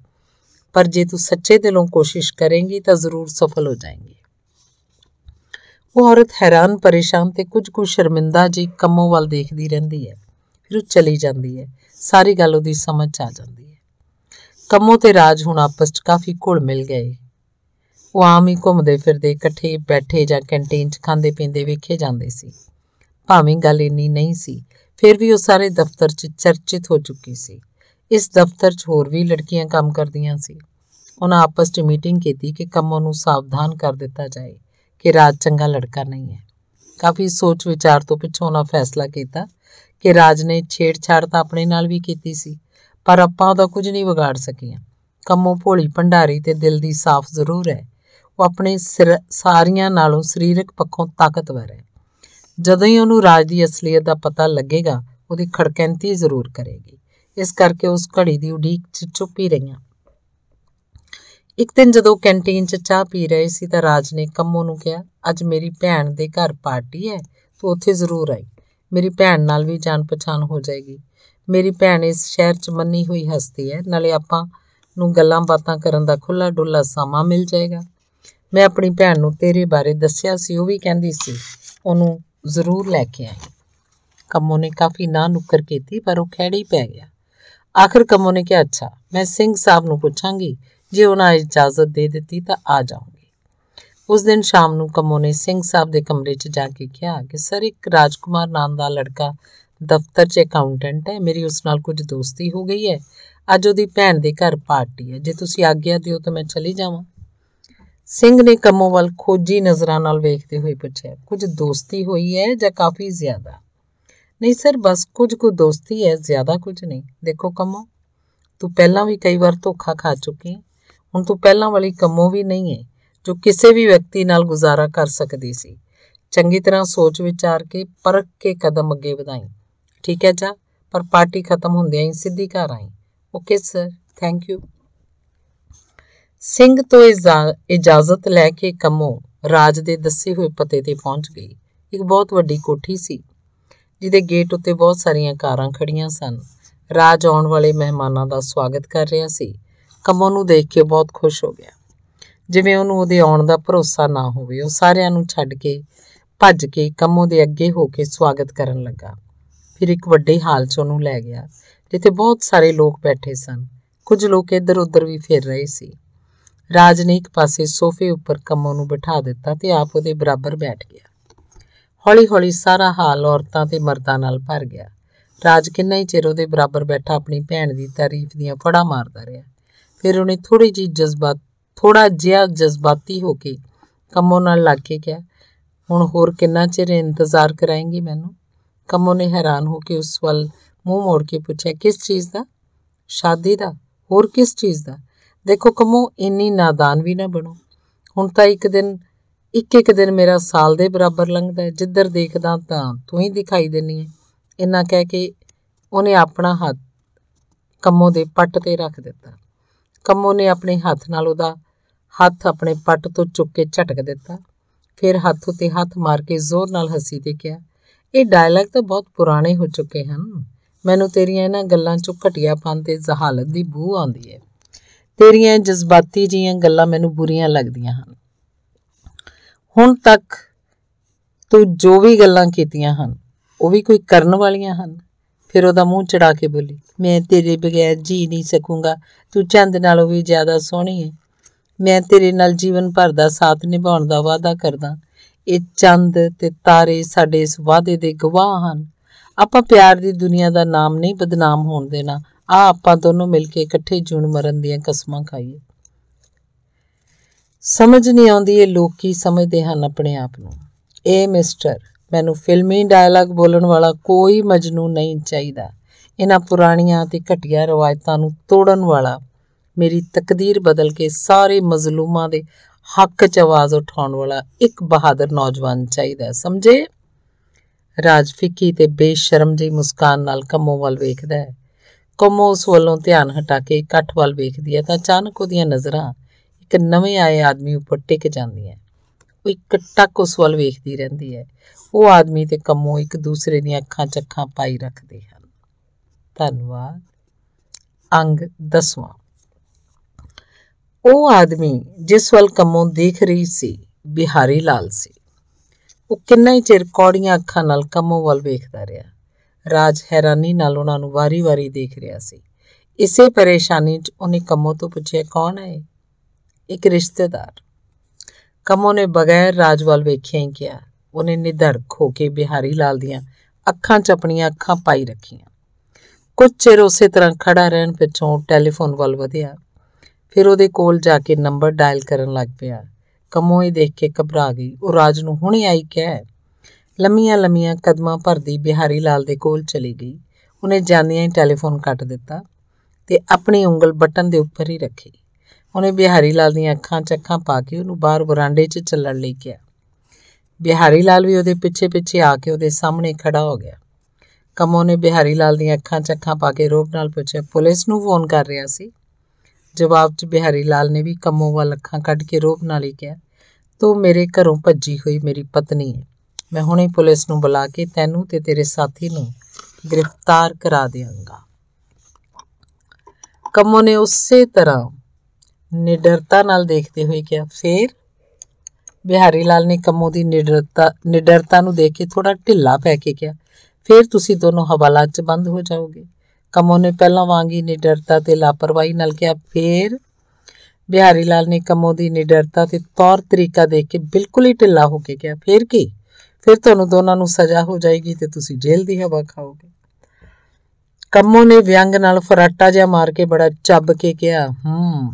ਪਰ ਜੇ ਤੂੰ ਸੱਚੇ ਦਿਲੋਂ ਕੋਸ਼ਿਸ਼ ਕਰੇਂਗੀ ਤਾਂ ਜ਼ਰੂਰ ਸਫਲ ਹੋ ਜਾਏਂਗੀ ਉਹ ਔਰਤ ਹੈਰਾਨ ਪਰੇਸ਼ਾਨ ਤੇ ਕੁਝ ਕੁ ਸ਼ਰਮਿੰਦਾ ਜੀ ਕੰਮੋਂ ਵੱਲ ਦੇਖਦੀ ਰਹਿੰਦੀ ਹੈ ਫਿਰ ਉਹ ਚਲੀ ਜਾਂਦੀ ਹੈ ਸਾਰੀ ਗੱਲ ਉਹਦੀ ਸਮਝ ਆ ਜਾਂਦੀ ਹੈ ਕੰਮੋਂ ਤੇ ਰਾਜ ਹੁਣ ਆਪਸ 'ਚ ਕਾਫੀ ਘੁਲ ਮਿਲ ਗਏ ਉਹ ਆਮ ਹੀ ਘੁੰਮਦੇ ਫਿਰਦੇ ਇਕੱਠੇ ਬੈਠੇ ਜਾਂ ਕੈਂਟੀਨ 'ਚ ਖਾਂਦੇ ਪੀਂਦੇ ਵੇਖੇ ਜਾਂਦੇ ਸੀ ਭਾਵੇਂ ਗੱਲ ਇੰਨੀ ਨਹੀਂ ਸੀ ਫਿਰ ਵੀ ਉਹ ਸਾਰੇ ਦਫ਼ਤਰ 'ਚ ਚਰਚਿਤ ਹੋ ਚੁੱਕੀ ਸੀ ਇਸ ਦਫ਼ਤਰ 'ਚ ਹੋਰ ਵੀ ਲੜਕੀਆਂ ਕੰਮ ਕਰਦੀਆਂ ਸੀ ਉਹਨਾਂ ਆਪਸ 'ਚ ਮੀਟਿੰਗ ਕੀਤੀ ਕਿ ਕੰਮਾਂ ਨੂੰ ਸਾਵਧਾਨ ਕਰ ਦਿੱਤਾ ਜਾਏ ਕਿ ਰਾਜ ਚੰਗਾ ਲੜਕਾ ਨਹੀਂ ਹੈ ਕਾਫੀ ਸੋਚ ਵਿਚਾਰ ਤੋਂ ਪਿੱਛੋਂ ਉਹਨਾਂ ਫੈਸਲਾ ਕੀਤਾ ਕਿ ਰਾਜ ਨੇ ਛੇੜਛਾੜ ਤਾਂ ਆਪਣੇ ਨਾਲ ਵੀ ਕੀਤੀ ਸੀ ਪਰ ਆਪਾਂ ਉਹਦਾ ਕੁਝ ਨਹੀਂ ਵਿਗਾੜ ਸਕੀਆਂ ਕੰਮੋਂ ਭੋਲੀ ਭੰਡਾਰੀ ਤੇ ਦਿਲ ਦੀ ਸਾਫ਼ ਜ਼ਰੂਰ ਹੈ ਉਹ ਆਪਣੇ ਸਾਰੀਆਂ ਨਾਲੋਂ ਸਰੀਰਕ ਪੱਖੋਂ ਤਾਕਤਵਰ ਹੈ ਜਦੋਂ ਹੀ ਉਹਨੂੰ ਰਾਜ ਦੀ ਅਸਲੀਅਤ ਦਾ ਪਤਾ ਲੱਗੇਗਾ ਉਹਦੀ ਖੜਕੈਂਤੀ ਜ਼ਰੂਰ ਕਰੇਗੀ ਇਸ ਕਰਕੇ ਉਸ ਘੜੀ ਦੀ ਉਡੀਕ 'ਚ ਚੁੱਪ ਹੀ ਰਹੀਆਂ ਇੱਕ ਦਿਨ ਜਦੋਂ ਕੈਂਟੀਨ 'ਚ ਚਾਹ ਪੀ ਰਹੇ ਸੀ ਤਾਂ ਰਾਜ ਨੇ ਕੰਮੋ ਨੂੰ ਕਿਹਾ ਅੱਜ ਮੇਰੀ ਭੈਣ ਦੇ ਘਰ ਪਾਰਟੀ ਹੈ ਤੂੰ ਉੱਥੇ ਜ਼ਰੂਰ ਆਈ ਮੇਰੀ ਭੈਣ ਨਾਲ ਵੀ ਜਾਣ ਪਛਾਣ ਹੋ ਜਾਏਗੀ ਮੇਰੀ ਭੈਣ ਇਸ ਸ਼ਹਿਰ 'ਚ ਮੰਨੀ ਹੋਈ ਹਸਤੀ ਹੈ ਨਾਲੇ ਆਪਾਂ ਨੂੰ ਗੱਲਾਂ ਬਾਤਾਂ ਕਰਨ ਦਾ ਖੁੱਲਾ ਡੁੱਲਾ ਸਮਾਂ ਮਿਲ ਜਾਏਗਾ ਮੈਂ ਆਪਣੀ ਭੈਣ ਨੂੰ ਤੇਰੇ ਬਾਰੇ ਦੱਸਿਆ ਸੀ ਉਹ ਵੀ ਕਹਿੰਦੀ ਸੀ ਉਹਨੂੰ ਜ਼ਰੂਰ ਲੈ ਕੇ ਆਈ ਕੰਮੋ ਨੇ ਕਾਫੀ ਨਾ ਨੁੱਕਰ ਕੀਤੀ ਪਰ ਉਹ ਖੜੀ ਪੈ ਗਿਆ ਆਖਿਰ ਕਮੋ ਨੇ ਕਿਹਾ ਅੱਛਾ ਮੈਂ ਸਿੰਘ ਸਾਹਿਬ ਨੂੰ ਪੁੱਛਾਂਗੀ ਜੇ ਉਹਨਾਂ ਇਜਾਜ਼ਤ ਦੇ ਦਿੱਤੀ ਤਾਂ ਆ ਜਾਵਾਂਗੀ ਉਸ ਦਿਨ ਸ਼ਾਮ ਨੂੰ ਕਮੋ ਨੇ ਸਿੰਘ ਸਾਹਿਬ ਦੇ ਕਮਰੇ 'ਚ ਜਾ ਕੇ ਕਿਹਾ ਕਿ ਸਰ ਇੱਕ ਰਾਜਕੁਮਾਰ ਨਾਮ ਦਾ ਲੜਕਾ ਦਫ਼ਤਰ 'ਚ ਅਕਾਊਂਟੈਂਟ ਹੈ ਮੇਰੀ ਉਸ ਨਾਲ ਕੁਝ ਦੋਸਤੀ ਹੋ ਗਈ ਹੈ ਅੱਜ ਉਹਦੀ ਭੈਣ ਦੇ ਘਰ ਪਾਰਟੀ ਹੈ ਜੇ ਤੁਸੀਂ ਆਗਿਆ ਦਿਓ ਤਾਂ ਮੈਂ ਚਲੀ ਜਾਵਾਂ ਸਿੰਘ ਨੇ ਕਮੋ ਵੱਲ ਖੋਜੀ ਨਜ਼ਰਾਂ ਨਾਲ ਵੇਖਦੇ ਹੋਏ ਪੁੱਛਿਆ ਕੁਝ ਦੋਸਤੀ ਹੋਈ ਹੈ ਜਾਂ ਕਾਫੀ ਜ਼ਿਆਦਾ ਨਹੀਂ ਸਰ ਬਸ ਕੁਝ ਕੁ ਦੋਸਤੀ ਹੈ ਜ਼ਿਆਦਾ ਕੁਝ ਨਹੀਂ ਦੇਖੋ ਕਮੋ ਤੂੰ ਪਹਿਲਾਂ ਵੀ ਕਈ ਵਾਰ ਧੋਖਾ ਖਾ ਚੁੱਕੀ ਹੁਣ ਤੂੰ ਪਹਿਲਾਂ ਵਾਲੀ ਕਮੋ ਵੀ ਨਹੀਂ ਹੈ ਜੋ ਕਿਸੇ ਵੀ ਵਿਅਕਤੀ ਨਾਲ ਗੁਜ਼ਾਰਾ ਕਰ ਸਕਦੀ ਸੀ ਚੰਗੀ ਤਰ੍ਹਾਂ ਸੋਚ ਵਿਚਾਰ ਕੇ ਪਰਖ ਕੇ ਕਦਮ ਅੱਗੇ ਵਧਾਈ ਠੀਕ ਹੈ ਜਾ ਪਰ ਪਾਰਟੀ ਖਤਮ ਹੁੰਦਿਆਂ ਹੀ ਸਿੱਧੀ ਘਰ ਆਈ okay sir thank you Singh ਤੋਂ ਇਜਾਜ਼ਤ ਲੈ ਕੇ ਕਮੋ ਰਾਜ ਦੇ ਦੱਸੇ ਹੋਏ ਪਤੇ ਤੇ ਪਹੁੰਚ ਗਈ ਇੱਕ ਬਹੁਤ ਵੱਡੀ ਕੋਠੀ ਸੀ ਜਿਹਦੇ ਗੇਟ ਉੱਤੇ ਬਹੁਤ ਸਾਰੀਆਂ ਕਾਰਾਂ ਖੜੀਆਂ ਸਨ ਰਾਜ ਆਉਣ ਵਾਲੇ ਮਹਿਮਾਨਾਂ ਦਾ ਸਵਾਗਤ ਕਰ ਰਿਹਾ ਸੀ ਕਮੋ ਨੂੰ ਦੇਖ ਕੇ ਬਹੁਤ ਖੁਸ਼ ਹੋ ਗਿਆ ਜਿਵੇਂ ਉਹਨੂੰ ਉਹਦੇ ਆਉਣ ਦਾ ਭਰੋਸਾ ਨਾ ਹੋਵੇ ਉਹ ਸਾਰਿਆਂ ਨੂੰ ਛੱਡ ਕੇ ਭੱਜ ਕੇ ਕਮੋ ਦੇ ਅੱਗੇ ਹੋ ਕੇ ਸਵਾਗਤ ਕਰਨ ਲੱਗਾ ਫਿਰ ਇੱਕ ਵੱਡੇ ਹਾਲ 'ਚ ਉਹਨੂੰ ਲੈ ਗਿਆ ਜਿੱਥੇ ਬਹੁਤ ਸਾਰੇ ਲੋਕ ਬੈਠੇ ਸਨ ਕੁਝ ਲੋਕ ਇੱਧਰ-ਉੱਧਰ ਵੀ ਫਿਰ ਰਹੇ ਸੀ ਰਾਜ ਨੇ ਇੱਕ ਪਾਸੇ ਸੋਫੇ ਉੱਪਰ ਕਮੋ ਨੂੰ ਬਿਠਾ ਦਿੱਤਾ ਤੇ ਆਪ ਉਹਦੇ ਬਰਾਬਰ ਬੈਠ ਗਿਆ ਹੌਲੀ-ਹੌਲੀ ਸਾਰਾ ਹਾਲ ਔਰਤਾਂ ਤੇ ਮਰਦਾਂ ਨਾਲ ਭਰ ਗਿਆ ਰਾਜ ਕਿੰਨਾ ਹੀ ਚਿਰ ਉਹਦੇ ਬਰਾਬਰ ਬੈਠਾ ਆਪਣੀ ਭੈਣ ਦੀ ਤਾਰੀਫ ਦੀਆਂ ਫੜਾ ਮਾਰਦਾ ਰਿਹਾ ਫਿਰ ਉਹਨੇ ਥੋੜੀ ਜੀ ਜਜ਼ਬਾਤ ਥੋੜਾ ਜਿਹਾ ਜਜ਼ਬਾਤੀ ਹੋ ਕੇ ਕੰਮੋਂ ਨਾਲ ਲੱਗ ਕੇ ਕਿਹਾ ਹੁਣ ਹੋਰ ਕਿੰਨਾ ਚਿਰ ਇੰਤਜ਼ਾਰ ਕਰਾਏਂਗੀ ਮੈਨੂੰ ਕੰਮੋਂ ਨੇ ਹੈਰਾਨ ਹੋ ਕੇ ਉਸ ਵੱਲ ਮੂੰਹ ਮੋੜ ਕੇ ਪੁੱਛਿਆ ਕਿਸ ਚੀਜ਼ ਦਾ ਸ਼ਾਦੀ ਦਾ ਹੋਰ ਕਿਸ ਚੀਜ਼ ਦਾ ਦੇਖੋ ਕੰਮੋਂ ਇੰਨੀ ਨਾਦਾਨ ਵੀ ਨਾ ਬਣੋ ਹੁਣ ਤਾਂ ਇੱਕ ਦਿਨ ਇੱਕ ਇੱਕ ਦਿਨ ਮੇਰਾ ਸਾਲ ਦੇ ਬਰਾਬਰ ਲੰਘਦਾ ਜਿੱਧਰ ਦੇਖਦਾ ਤਾਂ ਤੂੰ ਹੀ ਦਿਖਾਈ ਦਿੰਨੀ ਐ ਇੰਨਾ ਕਹਿ ਕੇ ਉਹਨੇ ਆਪਣਾ ਹੱਥ ਕੰਮੋ ਦੇ ਪੱਟ ਤੇ ਰੱਖ ਦਿੱਤਾ ਕੰਮੋ ਨੇ ਆਪਣੇ ਹੱਥ ਨਾਲ ਉਹਦਾ ਹੱਥ ਆਪਣੇ ਪੱਟ ਤੋਂ ਚੁੱਕ ਕੇ ਝਟਕ ਦਿੱਤਾ ਫਿਰ ਹੱਥ ਉਤੇ ਹੱਥ ਮਾਰ ਕੇ ਜ਼ੋਰ ਨਾਲ ਹੱਸੀ ਤੇ ਕਿਹਾ ਇਹ ਡਾਇਲੌਗ ਤਾਂ ਬਹੁਤ ਪੁਰਾਣੇ ਹੋ ਚੁੱਕੇ ਹਨ ਮੈਨੂੰ ਤੇਰੀਆਂ ਇਹਨਾਂ ਗੱਲਾਂ 'ਚੋਂ ਘਟਿਆਪਨ ਤੇ ਜ਼ਹਾਲਤ ਦੀ ਬੂ ਆਉਂਦੀ ਹੈ ਤੇਰੀਆਂ ਜਜ਼ਬਾਤੀ ਜੀਆਂ ਗੱਲਾਂ ਮੈਨੂੰ ਬੁਰੀਆਂ ਲੱਗਦੀਆਂ ਹਨ ਹੁਣ ਤੱਕ ਤੂੰ ਜੋ ਵੀ ਗੱਲਾਂ ਕੀਤੀਆਂ ਹਨ ਉਹ ਵੀ ਕੋਈ ਕਰਨ ਵਾਲੀਆਂ ਹਨ ਫਿਰ ਉਹਦਾ ਮੂੰਹ ਚੜਾ ਕੇ ਬੋਲੀ ਮੈਂ ਤੇਰੇ ਬਿਗੈਰ ਜੀ ਨਹੀਂ ਸਕੂੰਗਾ ਤੂੰ ਚੰਦ ਨਾਲੋਂ ਵੀ ਜ਼ਿਆਦਾ ਸੋਹਣੀ ਹੈ ਮੈਂ ਤੇਰੇ ਨਾਲ ਜੀਵਨ ਭਰ ਦਾ ਸਾਥ ਨਿਭਾਉਣ ਦਾ ਵਾਅਦਾ ਕਰਦਾ ਇਹ ਚੰਦ ਤੇ ਤਾਰੇ ਸਾਡੇ ਇਸ ਵਾਅਦੇ ਦੇ ਗਵਾਹ ਹਨ ਆਪਾਂ ਪਿਆਰ ਦੀ ਦੁਨੀਆ ਦਾ ਨਾਮ ਨਹੀਂ ਬਦਨਾਮ ਹੋਣ ਦੇਣਾ ਆ ਆਪਾਂ ਦੋਨੋਂ ਮਿਲ ਕੇ ਇਕੱਠੇ ਜੂਨ ਮਰਨ ਦੀਆਂ ਕਸਮਾਂ ਖਾਈਏ ਸਮਝ ਨਹੀਂ ਆਉਂਦੀ ਇਹ ਲੋਕ ਕੀ ਸਮਝਦੇ ਹਨ ਆਪਣੇ ਆਪ ਨੂੰ ਇਹ ਮਿਸਟਰ ਮੈਨੂੰ ਫਿਲਮੀ ਡਾਇਲੌਗ ਬੋਲਣ ਵਾਲਾ ਕੋਈ ਮਜਨੂ ਨਹੀਂ ਚਾਹੀਦਾ ਇਹਨਾਂ ਪੁਰਾਣੀਆਂ ਤੇ ਘਟੀਆਂ ਰਵਾਇਤਾਂ ਨੂੰ ਤੋੜਨ ਵਾਲਾ ਮੇਰੀ ਤਕਦੀਰ ਬਦਲ ਕੇ ਸਾਰੇ ਮਜ਼ਲੂਮਾਂ ਦੇ ਹੱਕ 'ਚ ਆਵਾਜ਼ ਉਠਾਉਣ ਵਾਲਾ ਇੱਕ ਬਹਾਦਰ ਨੌਜਵਾਨ ਚਾਹੀਦਾ ਸਮਝੇ ਰਾਜਫਿੱਕੀ ਤੇ ਬੇਸ਼ਰਮ ਜੀ ਮੁਸਕਾਨ ਨਾਲ ਕਮੋ ਵੱਲ ਵੇਖਦਾ ਹੈ ਕਮੋ ਉਸ ਵੱਲੋਂ ਧਿਆਨ ਹਟਾ ਕੇ ਇਕੱਠ ਵੱਲ ਵੇਖਦੀ ਹੈ ਤਾਂ ਅਚਾਨਕ ਉਹਦੀਆਂ ਨਜ਼ਰਾਂ ਇੱਕ ਨਵੇਂ ਆਏ ਆਦਮੀ ਉੱਪਰ ਟਿਕ ਜਾਂਦੀ ਹੈ ਉਹ ਇੱਕ ਟੱਕ ਉਸ ਵੱਲ ਵੇਖਦੀ ਰਹਿੰਦੀ ਹੈ ਉਹ ਆਦਮੀ ਤੇ ਕੰਮੋ ਇੱਕ ਦੂਸਰੇ ਦੀਆਂ ਅੱਖਾਂ ਚੱਖਾਂ ਪਾਈ ਰੱਖਦੇ ਹਨ ਧੰਨਵਾਦ ਅੰਗ 10ਵਾਂ ਉਹ ਆਦਮੀ ਜਿਸ ਵੱਲ ਕੰਮੋਂ ਦੇਖ ਰਹੀ ਸੀ ਬਿਹਾਰੀ ਲਾਲ ਸੀ ਉਹ ਕਿੰਨਾ ਹੀ ਚਿਰ ਕੌੜੀਆਂ ਅੱਖਾਂ ਨਾਲ ਕੰਮੋਂ ਵੱਲ ਵੇਖਦਾ ਰਿਹਾ ਰਾਜ ਹੈਰਾਨੀ ਨਾਲ ਉਹਨਾਂ ਨੂੰ ਵਾਰੀ-ਵਾਰੀ ਦੇਖ ਰਿਹਾ ਸੀ ਇਸੇ ਪਰੇਸ਼ਾਨੀ 'ਚ ਉਹਨੇ ਕੰਮੋਂ ਤੋਂ ਪੁੱਛਿਆ ਕੌਣ ਹੈ ਇੱਕ ਰਿਸ਼ਤੇਦਾਰ ਕਮੋ ਨੇ ਬਗੈਰ ਰਾਜਵਾਲ ਵੇਖਿਆ ਹੀ ਕਿਹਾ ਉਹਨੇ ਨਿਧੜਕ ਹੋ ਕੇ ਬਿਹਾਰੀ ਲਾਲ ਦੀਆਂ ਅੱਖਾਂ 'ਚ ਆਪਣੀਆਂ ਅੱਖਾਂ ਪਾਈ ਰੱਖੀਆਂ ਕੁਝ ਚਿਰ ਉਸੇ ਤਰ੍ਹਾਂ ਖੜਾ ਰਹਿਣ ਪਿੱਛੋਂ ਟੈਲੀਫੋਨ ਵੱਲ ਵਧਿਆ ਫਿਰ ਉਹਦੇ ਕੋਲ ਜਾ ਕੇ ਨੰਬਰ ਡਾਇਲ ਕਰਨ ਲੱਗ ਪਿਆ ਕਮੋ ਇਹ ਦੇਖ ਕੇ ਘਬਰਾ ਗਈ ਉਹ ਰਾਜ ਨੂੰ ਹੁਣੇ ਆਈ ਕਹਿ ਲੰਮੀਆਂ ਲੰਮੀਆਂ ਕਦਮਾਂ ਭਰਦੀ ਬਿਹਾਰੀ ਲਾਲ ਦੇ ਕੋਲ ਚਲੀ ਗਈ ਉਹਨੇ ਜਾਂਦਿਆਂ ਹੀ ਟੈਲੀਫੋਨ ਕੱਟ ਦਿੱਤਾ ਤੇ ਆਪਣੀ ਉਂਗਲ ਬਟਨ ਦੇ ਉੱਪਰ ਹੀ ਰੱਖੀ ਉਹਨੇ ਬਿਹਾਰੀ ਲਾਲ ਦੀਆਂ ਅੱਖਾਂ 'ਚ ਅੱਖਾਂ ਪਾ ਕੇ ਉਹਨੂੰ ਬਾਹਰ ਬਰਾਂਡੇ 'ਚ ਚੱਲਣ ਲਈ ਕਿਹਾ ਬਿਹਾਰੀ ਲਾਲ ਵੀ ਉਹਦੇ ਪਿੱਛੇ-ਪਿੱਛੇ ਆ ਕੇ ਉਹਦੇ ਸਾਹਮਣੇ ਖੜਾ ਹੋ ਗਿਆ ਕਮੋ ਨੇ ਬਿਹਾਰੀ ਲਾਲ ਦੀਆਂ ਅੱਖਾਂ 'ਚ ਅੱਖਾਂ ਪਾ ਕੇ ਰੋਪ ਨਾਲ ਪੁੱਛਿਆ ਪੁਲਿਸ ਨੂੰ ਫੋਨ ਕਰ ਰਿਹਾ ਸੀ ਜਵਾਬ 'ਚ ਬਿਹਾਰੀ ਲਾਲ ਨੇ ਵੀ ਕਮੋ ਵੱਲ ਅੱਖਾਂ ਕੱਢ ਕੇ ਰੋਪ ਨਾਲ ਹੀ ਕਿਹਾ ਤੂੰ ਮੇਰੇ ਘਰੋਂ ਭੱਜੀ ਹੋਈ ਮੇਰੀ ਪਤਨੀ ਹੈ ਮੈਂ ਹੁਣੇ ਪੁਲਿਸ ਨੂੰ ਬੁਲਾ ਕੇ ਤੈਨੂੰ ਤੇ ਤੇਰੇ ਸਾਥੀ ਨੂੰ ਗ੍ਰਿਫਤਾਰ ਕਰਾ ਦੇਵਾਂਗਾ ਕਮੋ ਨੇ ਉਸੇ ਤਰ੍ਹਾਂ ਨਿਡਰਤਾ ਨਾਲ ਦੇਖਦੇ ਹੋਏ ਕਿਹਾ ਫੇਰ ਬਿਹਾਰੀ ਲਾਲ ਨੇ ਕੰਮੋ ਦੀ ਨਿਡਰਤਾ ਨਿਡਰਤਾ ਨੂੰ ਦੇਖ ਕੇ ਥੋੜਾ ਢਿੱਲਾ ਪੈ ਕੇ ਕਿਹਾ ਫੇਰ ਤੁਸੀਂ ਦੋਨੋਂ ਹਵਾਲਾਤ 'ਚ ਬੰਦ ਹੋ ਜਾਓਗੇ ਕੰਮੋ ਨੇ ਪਹਿਲਾਂ ਵਾਂਗ ਹੀ ਨਿਡਰਤਾ ਤੇ ਲਾਪਰਵਾਹੀ ਨਾਲ ਕਿਹਾ ਫੇਰ ਬਿਹਾਰੀ ਲਾਲ ਨੇ ਕੰਮੋ ਦੀ ਨਿਡਰਤਾ ਤੇ ਤੌਰ ਤਰੀਕਾ ਦੇਖ ਕੇ ਬਿਲਕੁਲ ਹੀ ਢਿੱਲਾ ਹੋ ਕੇ ਕਿਹਾ ਫੇਰ ਕੀ ਫਿਰ ਤੁਹਾਨੂੰ ਦੋਨਾਂ ਨੂੰ ਸਜ਼ਾ ਹੋ ਜਾਏਗੀ ਤੇ ਤੁਸੀਂ ਜੇਲ੍ਹ ਦੀ ਹਵਾ ਖਾਓਗੇ ਕੰਮੋ ਨੇ ਵਿਅੰਗ ਨਾਲ ਫਰਾਟਾ ਜਿਹਾ ਮਾਰ ਕੇ ਬੜਾ ਚੱਬ ਕੇ ਕਿਹਾ ਹੂੰ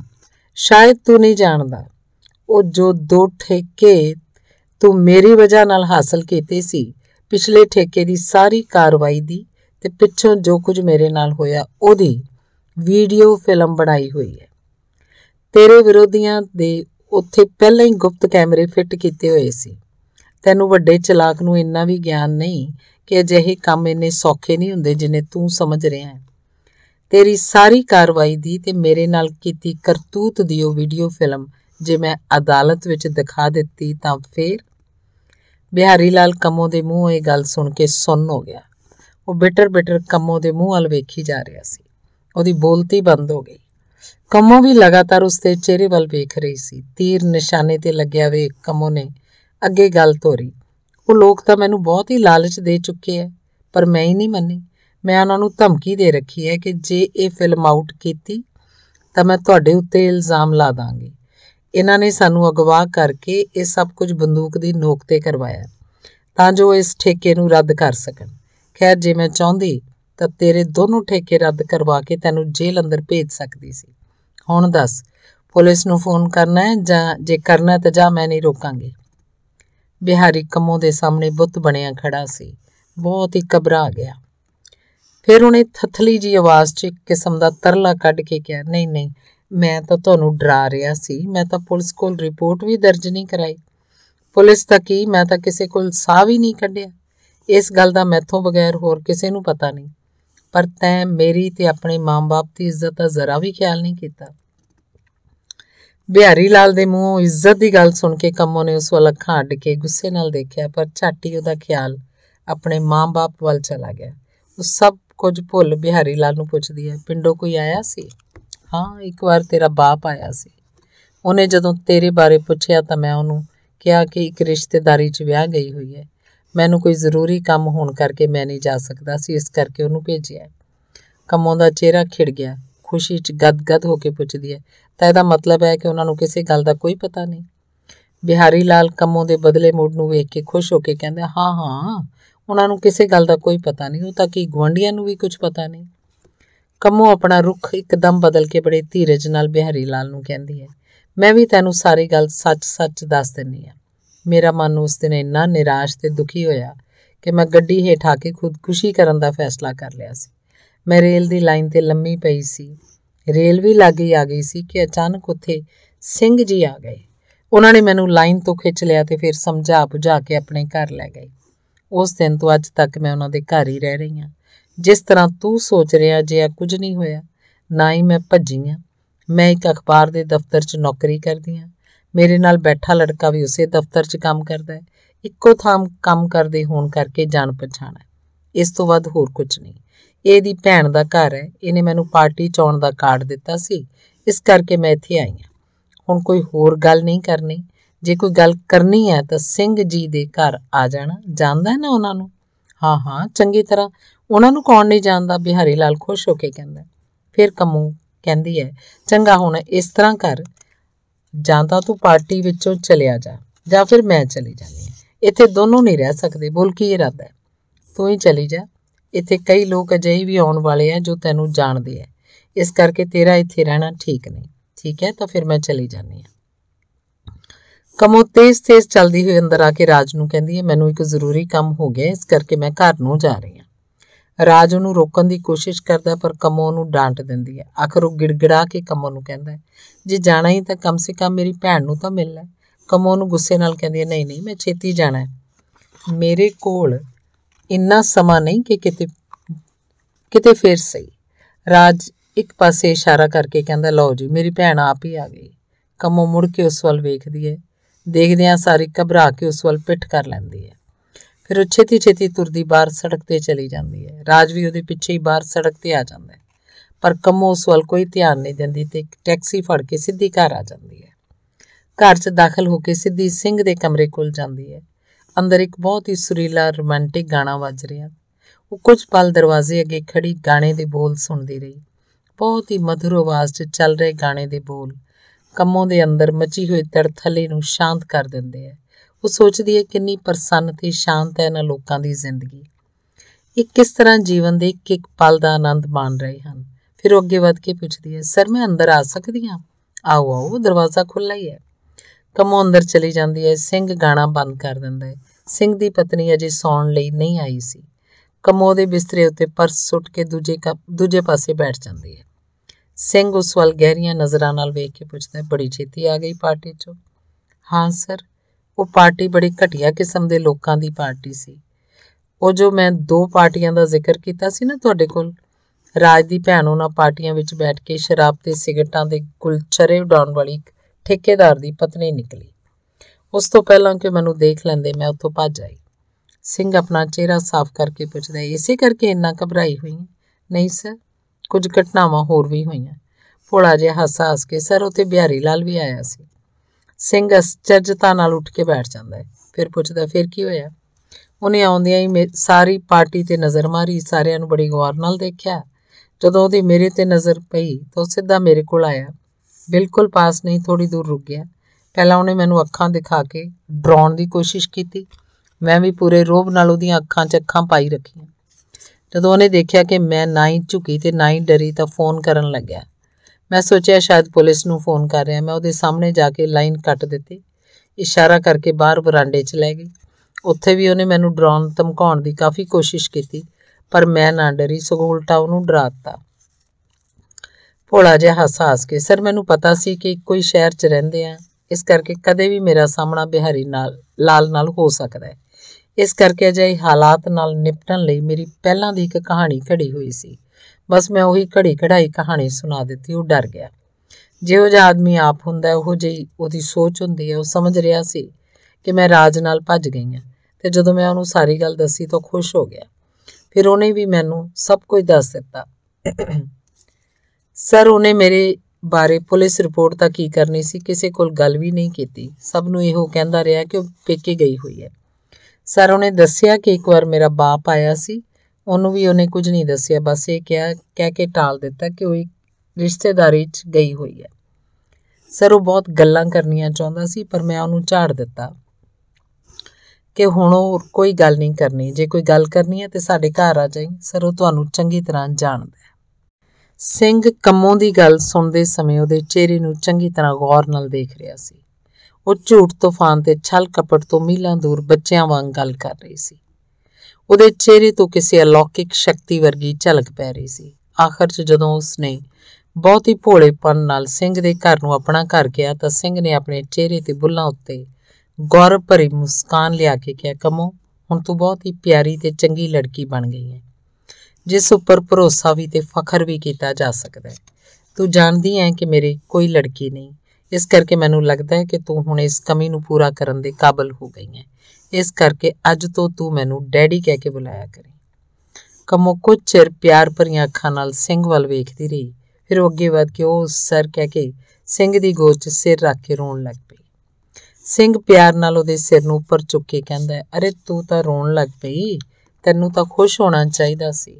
ਸ਼ਾਇਦ ਤੂੰ ਨਹੀਂ ਜਾਣਦਾ ਉਹ ਜੋ ਦੋ ਠੇਕੇ ਤੂੰ ਮੇਰੀ ਵਜ੍ਹਾ ਨਾਲ ਹਾਸਲ ਕੀਤੇ ਸੀ ਪਿਛਲੇ ਠੇਕੇ ਦੀ ਸਾਰੀ ਕਾਰਵਾਈ ਦੀ ਤੇ ਪਿੱਛੋਂ ਜੋ ਕੁਝ ਮੇਰੇ ਨਾਲ ਹੋਇਆ ਉਹਦੀ ਵੀਡੀਓ ਫਿਲਮ ਬਣਾਈ ਹੋਈ ਹੈ ਤੇਰੇ ਵਿਰੋਧੀਆਂ ਦੇ ਉੱਥੇ ਪਹਿਲਾਂ ਹੀ ਗੁਪਤ ਕੈਮਰੇ ਫਿੱਟ ਕੀਤੇ ਹੋਏ ਸੀ ਤੈਨੂੰ ਵੱਡੇ ਚਲਾਕ ਨੂੰ ਇੰਨਾ ਵੀ ਗਿਆਨ ਨਹੀਂ ਕਿ ਅਜਿਹੇ ਕੰਮ ਇੰਨੇ ਸੌਖੇ ਨਹੀਂ ਹੁੰਦੇ ਜਿੰਨੇ ਤੂੰ ਸਮਝ ਰਿਹਾ ਹੈ ਤੇਰੀ ਸਾਰੀ ਕਾਰਵਾਈ ਦੀ ਤੇ ਮੇਰੇ ਨਾਲ ਕੀਤੀ ਕਰਤੂਤ ਦੀ ਉਹ ਵੀਡੀਓ ਫਿਲਮ ਜੇ ਮੈਂ ਅਦਾਲਤ ਵਿੱਚ ਦਿਖਾ ਦਿੱਤੀ ਤਾਂ ਫੇਰ ਬਿਹਾਰੀ ਲਾਲ ਕਮੋ ਦੇ ਮੂੰਹ ਇਹ ਗੱਲ ਸੁਣ ਕੇ ਸੁੰਨ ਹੋ ਗਿਆ ਉਹ ਬਿਟਰ ਬਿਟਰ ਕਮੋ ਦੇ ਮੂੰਹ ਵੱਲ ਵੇਖੀ ਜਾ ਰਿਹਾ ਸੀ ਉਹਦੀ ਬੋਲਤੀ ਬੰਦ ਹੋ ਗਈ ਕਮੋ ਵੀ ਲਗਾਤਾਰ ਉਸਦੇ ਚਿਹਰੇ ਵੱਲ ਵੇਖ ਰਹੀ ਸੀ ਤੀਰ ਨਿਸ਼ਾਨੇ ਤੇ ਲੱਗਿਆ ਵੇ ਕਮੋ ਨੇ ਅੱਗੇ ਗੱਲ ਤੋਰੀ ਉਹ ਲੋਕ ਤਾਂ ਮੈਨੂੰ ਬਹੁਤ ਹੀ ਲਾਲਚ ਦੇ ਚੁੱਕੇ ਐ ਪਰ ਮੈਂ ਹੀ ਨਹੀਂ ਮੰਨੀ ਮੈਂ ਉਹਨਾਂ ਨੂੰ ਧਮਕੀ ਦੇ ਰੱਖੀ ਹੈ ਕਿ ਜੇ ਇਹ ਫਿਲਮ ਆਊਟ ਕੀਤੀ ਤਾਂ ਮੈਂ ਤੁਹਾਡੇ ਉੱਤੇ ਇਲਜ਼ਾਮ ਲਾ ਦਾਂਗੀ ਇਹਨਾਂ ਨੇ ਸਾਨੂੰ ਅਗਵਾ ਕਰਕੇ ਇਹ ਸਭ ਕੁਝ ਬੰਦੂਕ ਦੀ ਨੋਕ ਤੇ ਕਰਵਾਇਆ ਤਾਂ ਜੋ ਇਸ ਠੇਕੇ ਨੂੰ ਰੱਦ ਕਰ ਸਕਣ ਖੈਰ ਜੇ ਮੈਂ ਚਾਹੁੰਦੀ ਤਾਂ ਤੇਰੇ ਦੋਨੋਂ ਠੇਕੇ ਰੱਦ ਕਰਵਾ ਕੇ ਤੈਨੂੰ ਜੇਲ੍ਹ ਅੰਦਰ ਭੇਜ ਸਕਦੀ ਸੀ ਹੁਣ ਦੱਸ ਪੁਲਿਸ ਨੂੰ ਫੋਨ ਕਰਨਾ ਹੈ ਜਾਂ ਜੇ ਕਰਨਾ ਤਾਂ ਜਾਂ ਮੈਂ ਨਹੀਂ ਰੋਕਾਂਗੀ ਬਿਹਾਰੀ ਕਮੋ ਦੇ ਸਾਹਮਣੇ ਬੁੱਤ ਬਣਿਆ ਖੜਾ ਸੀ ਬਹੁਤ ਹੀ ਘਬਰਾ ਗਿਆ ਫਿਰ ਉਹਨੇ ਥਥਲੀ ਜੀ ਆਵਾਜ਼ 'ਚ ਇੱਕ ਕਿਸਮ ਦਾ ਤਰਲਾ ਕੱਢ ਕੇ ਕਿਹਾ ਨਹੀਂ ਨਹੀਂ ਮੈਂ ਤਾਂ ਤੁਹਾਨੂੰ ਡਰਾ ਰਿਹਾ ਸੀ ਮੈਂ ਤਾਂ ਪੁਲਿਸ ਕੋਲ ਰਿਪੋਰਟ ਵੀ ਦਰਜ ਨਹੀਂ ਕਰਾਈ ਪੁਲਿਸ ਤਾਂ ਕੀ ਮੈਂ ਤਾਂ ਕਿਸੇ ਕੋਲ ਸਾਹ ਵੀ ਨਹੀਂ ਕੱਢਿਆ ਇਸ ਗੱਲ ਦਾ ਮੈਥੋਂ ਬਗੈਰ ਹੋਰ ਕਿਸੇ ਨੂੰ ਪਤਾ ਨਹੀਂ ਪਰ ਤੈਂ ਮੇਰੀ ਤੇ ਆਪਣੇ ਮਾਂ-ਬਾਪ ਦੀ ਇੱਜ਼ਤ ਦਾ ਜ਼ਰਾ ਵੀ ਖਿਆਲ ਨਹੀਂ ਕੀਤਾ ਬਿਹਾਰੀ ਲਾਲ ਦੇ ਮੂੰਹੋਂ ਇੱਜ਼ਤ ਦੀ ਗੱਲ ਸੁਣ ਕੇ ਕੰਮੋ ਨੇ ਉਸ ਵੱਲ ਅੱਖਾਂ ਅੱਡ ਕੇ ਗੁੱਸੇ ਨਾਲ ਦੇਖਿਆ ਪਰ ਛਾਟੀ ਉਹਦਾ ਖਿਆਲ ਆਪਣੇ ਮਾਂ-ਬਾਪ ਵੱਲ ਚਲਾ ਗਿਆ ਉਹ ਸਭ ਕੁਝ ਭੁੱਲ ਬਿਹਾਰੀ ਲਾਲ ਨੂੰ ਪੁੱਛਦੀ ਹੈ ਪਿੰਡੋਂ ਕੋਈ ਆਇਆ ਸੀ ਹਾਂ ਇੱਕ ਵਾਰ ਤੇਰਾ ਬਾਪ ਆਇਆ ਸੀ ਉਹਨੇ ਜਦੋਂ ਤੇਰੇ ਬਾਰੇ ਪੁੱਛਿਆ ਤਾਂ ਮੈਂ ਉਹਨੂੰ ਕਿਹਾ ਕਿ ਇੱਕ ਰਿਸ਼ਤੇਦਾਰੀ 'ਚ ਵਿਆਹ ਗਈ ਹੋਈ ਹੈ ਮੈਨੂੰ ਕੋਈ ਜ਼ਰੂਰੀ ਕੰਮ ਹੋਣ ਕਰਕੇ ਮੈਂ ਨਹੀਂ ਜਾ ਸਕਦਾ ਸੀ ਇਸ ਕਰਕੇ ਉਹਨੂੰ ਭੇਜਿਆ ਕਮੋਂ ਦਾ ਚਿਹਰਾ ਖਿੜ ਗਿਆ ਖੁਸ਼ੀ 'ਚ ਗਦਗਦ ਹੋ ਕੇ ਪੁੱਛਦੀ ਹੈ ਤਾਂ ਇਹਦਾ ਮਤਲਬ ਹੈ ਕਿ ਉਹਨਾਂ ਨੂੰ ਕਿਸੇ ਗੱਲ ਦਾ ਕੋਈ ਪਤਾ ਨਹੀਂ ਬਿਹਾਰੀ ਲਾਲ ਕਮੋਂ ਦੇ ਬਦਲੇ ਮੂਡ ਨੂੰ ਵੇਖ ਕੇ ਖੁਸ਼ ਹੋ ਕੇ ਕਹਿੰਦਾ ਹਾਂ ਹਾਂ ਉਹਨਾਂ ਨੂੰ ਕਿਸੇ ਗੱਲ ਦਾ ਕੋਈ ਪਤਾ ਨਹੀਂ ਉਹ ਤਾਂ ਕਿ ਗਵੰਡੀਆਂ ਨੂੰ ਵੀ ਕੁਝ ਪਤਾ ਨਹੀਂ ਕੰਮੋ ਆਪਣਾ ਰੁਖ ਇੱਕਦਮ ਬਦਲ ਕੇ ਬੜੇ ਧੀਰਜ ਨਾਲ ਬਿਹਾਰੀ ਲਾਲ ਨੂੰ ਕਹਿੰਦੀ ਹੈ ਮੈਂ ਵੀ ਤੈਨੂੰ ਸਾਰੀ ਗੱਲ ਸੱਚ-ਸੱਚ ਦੱਸ ਦਿੰਨੀ ਆ ਮੇਰਾ ਮਨ ਉਸ ਦਿਨ ਇੰਨਾ ਨਿਰਾਸ਼ ਤੇ ਦੁਖੀ ਹੋਇਆ ਕਿ ਮੈਂ ਗੱਡੀ ਹੇਠਾ ਕੇ ਖੁਦਕੁਸ਼ੀ ਕਰਨ ਦਾ ਫੈਸਲਾ ਕਰ ਲਿਆ ਸੀ ਮੈਂ ਰੇਲ ਦੀ ਲਾਈਨ ਤੇ ਲੰਮੀ ਪਈ ਸੀ ਰੇਲ ਵੀ ਲੱਗੀ ਆ ਗਈ ਸੀ ਕਿ ਅਚਾਨਕ ਉੱਥੇ ਸਿੰਘ ਜੀ ਆ ਗਏ ਉਹਨਾਂ ਨੇ ਮੈਨੂੰ ਲਾਈਨ ਤੋਂ ਖਿੱਚ ਲਿਆ ਤੇ ਫਿਰ ਸਮਝਾ ਬੁਝਾ ਕੇ ਆਪਣੇ ਘਰ ਲੈ ਗਏ ਉਸ ਦਿਨ ਤੋਂ ਅੱਜ ਤੱਕ ਮੈਂ ਉਹਨਾਂ ਦੇ ਘਰ ਹੀ ਰਹਿ ਰਹੀ ਹਾਂ ਜਿਸ ਤਰ੍ਹਾਂ ਤੂੰ ਸੋਚ ਰਿਹਾ ਜੇ ਆ ਕੁਝ ਨਹੀਂ ਹੋਇਆ ਨਾ ਹੀ ਮੈਂ ਭੱਜੀ ਆ ਮੈਂ ਇੱਕ ਅਖਬਾਰ ਦੇ ਦਫ਼ਤਰ 'ਚ ਨੌਕਰੀ ਕਰਦੀ ਆ ਮੇਰੇ ਨਾਲ ਬੈਠਾ ਲੜਕਾ ਵੀ ਉਸੇ ਦਫ਼ਤਰ 'ਚ ਕੰਮ ਕਰਦਾ ਹੈ ਇੱਕੋ ਥਾਂ ਕੰਮ ਕਰਦੇ ਹੋਣ ਕਰਕੇ ਜਾਣ ਪਛਾਣ ਹੈ ਇਸ ਤੋਂ ਵੱਧ ਹੋਰ ਕੁਝ ਨਹੀਂ ਇਹਦੀ ਭੈਣ ਦਾ ਘਰ ਹੈ ਇਹਨੇ ਮੈਨੂੰ ਪਾਰਟੀ ਚ ਆਉਣ ਦਾ ਕਾਰਡ ਦਿੱਤਾ ਸੀ ਇਸ ਕਰਕੇ ਮੈਂ ਇੱਥੇ ਆਈ ਹਾਂ ਹੁਣ ਕੋਈ ਹੋਰ ਗੱਲ ਨਹੀਂ ਕਰਨੀ ਜੇ ਕੋਈ ਗੱਲ ਕਰਨੀ ਹੈ ਤਾਂ ਸਿੰਘ ਜੀ ਦੇ ਘਰ ਆ ਜਾਣਾ ਜਾਣਦਾ ਹੈ ਨਾ ਉਹਨਾਂ ਨੂੰ ਹਾਂ ਹਾਂ ਚੰਗੀ ਤਰ੍ਹਾਂ ਉਹਨਾਂ ਨੂੰ ਕੌਣ ਨਹੀਂ ਜਾਣਦਾ ਬਿਹਾਰੀ ਲਾਲ ਖੁਸ਼ ਹੋ ਕੇ ਕਹਿੰਦਾ ਫਿਰ ਕਮੂ ਕਹਿੰਦੀ ਹੈ ਚੰਗਾ ਹੁਣ ਇਸ ਤਰ੍ਹਾਂ ਕਰ ਜਾਂ ਤਾਂ ਤੂੰ ਪਾਰਟੀ ਵਿੱਚੋਂ ਚਲਿਆ ਜਾ ਜਾਂ ਫਿਰ ਮੈਂ ਚਲੀ ਜਾਂਦੀ ਇੱਥੇ ਦੋਨੋਂ ਨਹੀਂ ਰਹਿ ਸਕਦੇ ਬੋਲ ਕੀ ਇਰਾਦਾ ਹੈ ਤੂੰ ਹੀ ਚਲੀ ਜਾ ਇੱਥੇ ਕਈ ਲੋਕ ਅਜਿਹੇ ਵੀ ਆਉਣ ਵਾਲੇ ਆ ਜੋ ਤੈਨੂੰ ਜਾਣਦੇ ਆ ਇਸ ਕਰਕੇ ਤੇਰਾ ਇੱਥੇ ਰਹਿਣਾ ਠੀਕ ਨਹੀਂ ਠੀਕ ਹੈ ਤਾਂ ਫਿਰ ਮੈਂ ਚਲੀ ਜਾਂਦੀ ਹਾਂ ਕਮੋ ਤੇਜ਼-ਤੇਜ਼ ਚੱਲਦੀ ਹੋਈ ਅੰਦਰ ਆ ਕੇ ਰਾਜ ਨੂੰ ਕਹਿੰਦੀ ਹੈ ਮੈਨੂੰ ਇੱਕ ਜ਼ਰੂਰੀ ਕੰਮ ਹੋ ਗਿਆ ਇਸ ਕਰਕੇ ਮੈਂ ਘਰ ਨੂੰ ਜਾ ਰਹੀ ਹਾਂ ਰਾਜ ਉਹਨੂੰ ਰੋਕਣ ਦੀ ਕੋਸ਼ਿਸ਼ ਕਰਦਾ ਪਰ ਕਮੋ ਉਹਨੂੰ ਡਾਂਟ ਦਿੰਦੀ ਹੈ ਆਖਰ ਉਹ ਗਿੜਗੜਾ ਕੇ ਕਮੋ ਨੂੰ ਕਹਿੰਦਾ ਹੈ ਜੇ ਜਾਣਾ ਹੀ ਤਾਂ ਕਮ ਸੇ ਕਮ ਮੇਰੀ ਭੈਣ ਨੂੰ ਤਾਂ ਮਿਲ ਲੈ ਕਮੋ ਨੂੰ ਗੁੱਸੇ ਨਾਲ ਕਹਿੰਦੀ ਹੈ ਨਹੀਂ ਨਹੀਂ ਮੈਂ ਛੇਤੀ ਜਾਣਾ ਹੈ ਮੇਰੇ ਕੋਲ ਇੰਨਾ ਸਮਾਂ ਨਹੀਂ ਕਿ ਕਿਤੇ ਕਿਤੇ ਫੇਰ ਸਹੀ ਰਾਜ ਇੱਕ ਪਾਸੇ ਇਸ਼ਾਰਾ ਕਰਕੇ ਕਹਿੰਦਾ ਲਓ ਜੀ ਮੇਰੀ ਭੈਣ ਆਪ ਹੀ ਆ ਗਈ ਕਮੋ ਮੁੜ ਕੇ ਉਸ ਵੱਲ ਵੇਖਦੀ ਹੈ ਦੇਖਦੇ ਆ ਸਾਰੀ ਘਬਰਾ ਕੇ ਉਸ ਵੱਲ ਪਿੱਠ ਕਰ ਲੈਂਦੀ ਹੈ ਫਿਰ ਉਹ ਛੇਤੀ ਛੇਤੀ ਤੁਰਦੀ ਬਾਹਰ ਸੜਕ ਤੇ ਚਲੀ ਜਾਂਦੀ ਹੈ ਰਾਜ ਵੀ ਉਹਦੇ ਪਿੱਛੇ ਹੀ ਬਾਹਰ ਸੜਕ ਤੇ ਆ ਜਾਂਦਾ ਹੈ ਪਰ ਕੰਮੋ ਉਸ ਵੱਲ ਕੋਈ ਧਿਆਨ ਨਹੀਂ ਦਿੰਦੀ ਤੇ ਇੱਕ ਟੈਕਸੀ ਫੜ ਕੇ ਸਿੱਧੀ ਘਰ ਆ ਜਾਂਦੀ ਹੈ ਘਰ 'ਚ ਦਾਖਲ ਹੋ ਕੇ ਸਿੱਧੀ ਸਿੰਘ ਦੇ ਕਮਰੇ ਕੋਲ ਜਾਂਦੀ ਹੈ ਅੰਦਰ ਇੱਕ ਬਹੁਤ ਹੀ ਸੁਰੀਲਾ ਰੋਮਾਂਟਿਕ ਗਾਣਾ ਵੱਜ ਰਿਹਾ ਉਹ ਕੁਝ ਪਲ ਦਰਵਾਜ਼ੇ ਅੱਗੇ ਖੜੀ ਗਾਣੇ ਦੇ ਬੋਲ ਸੁਣਦੀ ਰਹੀ ਬਹੁਤ ਹੀ ਮధుਰ ਆਵਾਜ਼ 'ਚ ਚੱਲ ਰਹੇ ਗਾਣੇ ਦੇ ਬੋਲ ਕੰਮੋਂ ਦੇ ਅੰਦਰ ਮਚੀ ਹੋਈ ਤੜਥਲੇ ਨੂੰ ਸ਼ਾਂਤ ਕਰ ਦਿੰਦੇ ਆ ਉਹ ਸੋਚਦੀ ਹੈ ਕਿੰਨੀ ਪ੍ਰਸੰਨ ਤੇ ਸ਼ਾਂਤ ਹੈ ਇਹਨਾਂ ਲੋਕਾਂ ਦੀ ਜ਼ਿੰਦਗੀ ਇਹ ਕਿਸ ਤਰ੍ਹਾਂ ਜੀਵਨ ਦੇ ਇੱਕ ਇੱਕ ਪਲ ਦਾ ਆਨੰਦ ਮਾਣ ਰਹੇ ਹਨ ਫਿਰ ਉਹ ਅੱਗੇ ਵੱਧ ਕੇ ਪੁੱਛਦੀ ਹੈ ਸਰ ਮੈਂ ਅੰਦਰ ਆ ਸਕਦੀ ਹਾਂ ਆਓ ਆਓ ਦਰਵਾਜ਼ਾ ਖੁੱਲ੍ਹਾ ਹੀ ਹੈ ਕੰਮੋਂ ਅੰਦਰ ਚਲੀ ਜਾਂਦੀ ਹੈ ਸਿੰਘ ਗਾਣਾ ਬੰਦ ਕਰ ਦਿੰਦਾ ਹੈ ਸਿੰਘ ਦੀ ਪਤਨੀ ਅਜੇ ਸੌਣ ਲਈ ਨਹੀਂ ਆਈ ਸੀ ਕੰਮੋਂ ਦੇ ਬਿਸਤਰੇ ਉੱਤੇ ਪਰਸ ਸੁੱਟ ਕੇ ਦੂਜੇ ਦੂਜੇ ਪਾਸੇ ਬੈਠ ਜਾਂਦੀ ਹੈ ਸਿੰਘ ਉਸ ਵੱਲ ਗਹਿਰੀਆਂ ਨਜ਼ਰਾਂ ਨਾਲ ਵੇਖ ਕੇ ਪੁੱਛਦਾ ਬੜੀ ਛੇਤੀ ਆ ਗਈ ਪਾਰਟੀ 'ਚ ਹਾਂ ਸਰ ਉਹ ਪਾਰਟੀ ਬੜੀ ਘਟੀਆ ਕਿਸਮ ਦੇ ਲੋਕਾਂ ਦੀ ਪਾਰਟੀ ਸੀ ਉਹ ਜੋ ਮੈਂ ਦੋ ਪਾਰਟੀਆਂ ਦਾ ਜ਼ਿਕਰ ਕੀਤਾ ਸੀ ਨਾ ਤੁਹਾਡੇ ਕੋਲ ਰਾਜ ਦੀ ਭੈਣ ਉਹਨਾਂ ਪਾਰਟੀਆਂ ਵਿੱਚ ਬੈਠ ਕੇ ਸ਼ਰਾਬ ਤੇ ਸਿਗਰਟਾਂ ਦੇ ਗੁਲਚਰੇ ਉਡਾਉਣ ਵਾਲੀ ਇੱਕ ਠੇਕੇਦਾਰ ਦੀ ਪਤਨੀ ਨਿਕਲੀ ਉਸ ਤੋਂ ਪਹਿਲਾਂ ਕਿ ਮੈਨੂੰ ਦੇਖ ਲੈਂਦੇ ਮੈਂ ਉੱਥੋਂ ਭੱਜ ਆਈ ਸਿੰਘ ਆਪਣਾ ਚਿਹਰਾ ਸਾਫ਼ ਕਰਕੇ ਪੁੱਛਦਾ ਇਸੇ ਕਰਕੇ ਇੰਨਾ ਘਬਰਾਈ ਹੋਈ ਨਹੀਂ ਸਰ ਕੁਝ ਘਟਨਾਵਾਂ ਹੋਰ ਵੀ ਹੋਈਆਂ ਭੋਲਾ ਜਿਹਾ ਹਾਸਾ ਹੱਸ ਕੇ ਸਰ ਉਤੇ ਬਿਹਾਰੀ ਲਾਲ ਵੀ ਆਇਆ ਸੀ ਸਿੰਘ ਅਚਰਜਤਾ ਨਾਲ ਉੱਠ ਕੇ ਬੈਠ ਜਾਂਦਾ ਹੈ ਫਿਰ ਪੁੱਛਦਾ ਫਿਰ ਕੀ ਹੋਇਆ ਉਹਨੇ ਆਉਂਦਿਆਂ ਹੀ ਸਾਰੀ ਪਾਰਟੀ ਤੇ ਨਜ਼ਰ ਮਾਰੀ ਸਾਰਿਆਂ ਨੂੰ ਬੜੀ ਗੌਰ ਨਾਲ ਦੇਖਿਆ ਜਦੋਂ ਉਹਦੀ ਮੇਰੇ ਤੇ ਨਜ਼ਰ ਪਈ ਤਾਂ ਸਿੱਧਾ ਮੇਰੇ ਕੋਲ ਆਇਆ ਬਿਲਕੁਲ ਪਾਸ ਨਹੀਂ ਥੋੜੀ ਦੂਰ ਰੁਕ ਗਿਆ ਪਹਿਲਾਂ ਉਹਨੇ ਮੈਨੂੰ ਅੱਖਾਂ ਦਿਖਾ ਕੇ ਡਰਾਉਣ ਦੀ ਕੋਸ਼ਿਸ਼ ਕੀਤੀ ਮੈਂ ਵੀ ਪੂਰੇ ਰੋਬ ਨਾਲ ਉਹਦੀਆਂ ਅੱਖਾਂ 'ਚ ਅੱਖਾਂ ਪਾਈ ਰੱਖੀਆਂ ਜਦੋਂ ਉਹਨੇ ਦੇਖਿਆ ਕਿ ਮੈਂ ਨਾ ਹੀ ਝੁਕੀ ਤੇ ਨਾ ਹੀ ਡਰੀ ਤਾਂ ਫੋਨ ਕਰਨ ਲੱਗਿਆ ਮੈਂ ਸੋਚਿਆ ਸ਼ਾਇਦ ਪੁਲਿਸ ਨੂੰ ਫੋਨ ਕਰ ਰਿਹਾ ਮੈਂ ਉਹਦੇ ਸਾਹਮਣੇ ਜਾ ਕੇ ਲਾਈਨ ਕੱਟ ਦਿੱਤੀ ਇਸ਼ਾਰਾ ਕਰਕੇ ਬਾਹਰ ਬਰਾਂਡੇ 'ਚ ਲੈ ਗਈ ਉੱਥੇ ਵੀ ਉਹਨੇ ਮੈਨੂੰ ਡਰਾਉਣ ਧਮਕਾਉਣ ਦੀ ਕਾਫੀ ਕੋਸ਼ਿਸ਼ ਕੀਤੀ ਪਰ ਮੈਂ ਨਾ ਡਰੀ ਸਗੋਂ ਉਲਟਾ ਉਹਨੂੰ ਡਰਾਤਾ ਭੋਲਾ ਜਿਹਾ ਹਸਾਸ ਕੇ ਸਰ ਮੈਨੂੰ ਪਤਾ ਸੀ ਕਿ ਕੋਈ ਸ਼ਹਿਰ 'ਚ ਰਹਿੰਦੇ ਆ ਇਸ ਕਰਕੇ ਕਦੇ ਵੀ ਮੇਰਾ ਸਾਹਮਣਾ ਬਿਹਾਰੀ ਨਾਲ ਲਾਲ ਨਾਲ ਹੋ ਸਕਦਾ ਹੈ ਇਸ ਕਰਕੇ ਅਜਿਹੇ ਹਾਲਾਤ ਨਾਲ ਨਿਪਟਣ ਲਈ ਮੇਰੀ ਪਹਿਲਾਂ ਦੀ ਇੱਕ ਕਹਾਣੀ ਘੜੀ ਹੋਈ ਸੀ ਬਸ ਮੈਂ ਉਹੀ ਘੜੀ ਘੜਾਈ ਕਹਾਣੀ ਸੁਣਾ ਦਿੱਤੀ ਉਹ ਡਰ ਗਿਆ ਜਿਹੋ ਜਿਹਾ ਆਦਮੀ ਆਪ ਹੁੰਦਾ ਉਹੋ ਜਿਹੀ ਉਹਦੀ ਸੋਚ ਹੁੰਦੀ ਹੈ ਉਹ ਸਮਝ ਰਿਹਾ ਸੀ ਕਿ ਮੈਂ ਰਾਜ ਨਾਲ ਭੱਜ ਗਈ ਹਾਂ ਤੇ ਜਦੋਂ ਮੈਂ ਉਹਨੂੰ ਸਾਰੀ ਗੱਲ ਦੱਸੀ ਤਾਂ ਖੁਸ਼ ਹੋ ਗਿਆ ਫਿਰ ਉਹਨੇ ਵੀ ਮੈਨੂੰ ਸਭ ਕੁਝ ਦੱਸ ਦਿੱਤਾ ਸਰ ਉਹਨੇ ਮੇਰੇ ਬਾਰੇ ਪੁਲਿਸ ਰਿਪੋਰਟ ਤਾਂ ਕੀ ਕਰਨੀ ਸੀ ਕਿਸੇ ਕੋਲ ਗੱਲ ਵੀ ਨਹੀਂ ਕੀਤੀ ਸਭ ਨੂੰ ਇਹੋ ਕਹਿੰਦਾ ਰਿਹਾ ਕਿ ਉਹ ਪੇਕੇ ਗਈ ਹੋਈ ਹੈ ਸਰ ਉਹਨੇ ਦੱਸਿਆ ਕਿ ਇੱਕ ਵਾਰ ਮੇਰਾ ਬਾਪ ਆਇਆ ਸੀ ਉਹਨੂੰ ਵੀ ਉਹਨੇ ਕੁਝ ਨਹੀਂ ਦੱਸਿਆ ਬਸ ਇਹ ਕਿਹਾ ਕਹਿ ਕੇ ਟਾਲ ਦਿੱਤਾ ਕਿ ਉਹ ਇੱਕ ਰਿਸ਼ਤੇਦਾਰੀ 'ਚ ਗਈ ਹੋਈ ਹੈ ਸਰ ਉਹ ਬਹੁਤ ਗੱਲਾਂ ਕਰਨੀਆਂ ਚਾਹੁੰਦਾ ਸੀ ਪਰ ਮੈਂ ਉਹਨੂੰ ਝਾੜ ਦਿੱਤਾ ਕਿ ਹੁਣ ਉਹ ਕੋਈ ਗੱਲ ਨਹੀਂ ਕਰਨੀ ਜੇ ਕੋਈ ਗੱਲ ਕਰਨੀ ਹੈ ਤੇ ਸਾਡੇ ਘਰ ਆ ਜਾਈ ਸਰ ਉਹ ਤੁਹਾਨੂੰ ਚੰਗੀ ਤਰ੍ਹਾਂ ਜਾਣਦਾ ਹੈ ਸਿੰਘ ਕੰਮੋਂ ਦੀ ਗੱਲ ਸੁਣਦੇ ਸਮੇਂ ਉਹਦੇ ਚਿਹਰੇ ਨੂੰ ਚੰਗੀ ਤਰ੍ਹਾਂ ਗੌਰ ਨਾਲ ਦੇਖ ਰਿਹਾ ਸੀ ਉਹ ਝੂਠ ਤੂਫਾਨ ਤੇ ਛਲ ਕਪਟ ਤੋਂ ਮੀਲਾਂ ਦੂਰ ਬੱਚਿਆਂ ਵਾਂਗ ਗੱਲ ਕਰ ਰਹੀ ਸੀ ਉਹਦੇ ਚਿਹਰੇ ਤੋਂ ਕਿਸੇ ਅਲੌਕਿਕ ਸ਼ਕਤੀ ਵਰਗੀ ਝਲਕ ਪੈ ਰਹੀ ਸੀ ਆਖਰ 'ਚ ਜਦੋਂ ਉਸਨੇ ਬਹੁਤ ਹੀ ਭੋਲੇਪਨ ਨਾਲ ਸਿੰਘ ਦੇ ਘਰ ਨੂੰ ਆਪਣਾ ਘਰ ਗਿਆ ਤਾਂ ਸਿੰਘ ਨੇ ਆਪਣੇ ਚਿਹਰੇ ਤੇ ਬੁੱਲਾਂ ਉੱਤੇ ਗੌਰਵ ਭਰੀ ਮੁਸਕਾਨ ਲਿਆ ਕੇ ਕਿਹਾ ਕਮੋ ਹੁਣ ਤੂੰ ਬਹੁਤ ਹੀ ਪਿਆਰੀ ਤੇ ਚੰਗੀ ਲੜਕੀ ਬਣ ਗਈ ਹੈ ਜਿਸ ਉੱਪਰ ਭਰੋਸਾ ਵੀ ਤੇ ਫਖਰ ਵੀ ਕੀਤਾ ਜਾ ਸਕਦਾ ਹੈ ਤੂੰ ਜਾਣਦੀ ਹੈ ਕਿ ਮੇਰੇ ਕੋਈ ਲੜਕੀ ਨਹੀਂ ਇਸ ਕਰਕੇ ਮੈਨੂੰ ਲੱਗਦਾ ਹੈ ਕਿ ਤੂੰ ਹੁਣ ਇਸ ਕਮੀ ਨੂੰ ਪੂਰਾ ਕਰਨ ਦੇ ਕਾਬਿਲ ਹੋ ਗਈ ਹੈ ਇਸ ਕਰਕੇ ਅੱਜ ਤੋਂ ਤੂੰ ਮੈਨੂੰ ਡੈਡੀ ਕਹਿ ਕੇ ਬੁਲਾਇਆ ਕਰੀ ਕਮੋਕੋ ਚਿਰ ਪਿਆਰ ਭਰੀਆਂ ਅੱਖਾਂ ਨਾਲ ਸਿੰਘ ਵੱਲ ਵੇਖਦੀ ਰਹੀ ਫਿਰ ਉਹ ਅੱਗੇ ਵਧ ਕੇ ਉਹ ਸਰ ਕਹਿ ਕੇ ਸਿੰਘ ਦੀ ਗੋਦ 'ਚ ਸਿਰ ਰੱਖ ਕੇ ਰੋਣ ਲੱਗ ਪਈ ਸਿੰਘ ਪਿਆਰ ਨਾਲ ਉਹਦੇ ਸਿਰ ਨੂੰ ਉੱਪਰ ਚੁੱਕ ਕੇ ਕਹਿੰਦਾ ਅਰੇ ਤੂੰ ਤਾਂ ਰੋਣ ਲੱਗ ਪਈ ਤੈਨੂੰ ਤਾਂ ਖੁਸ਼ ਹੋਣਾ ਚਾਹੀਦਾ ਸੀ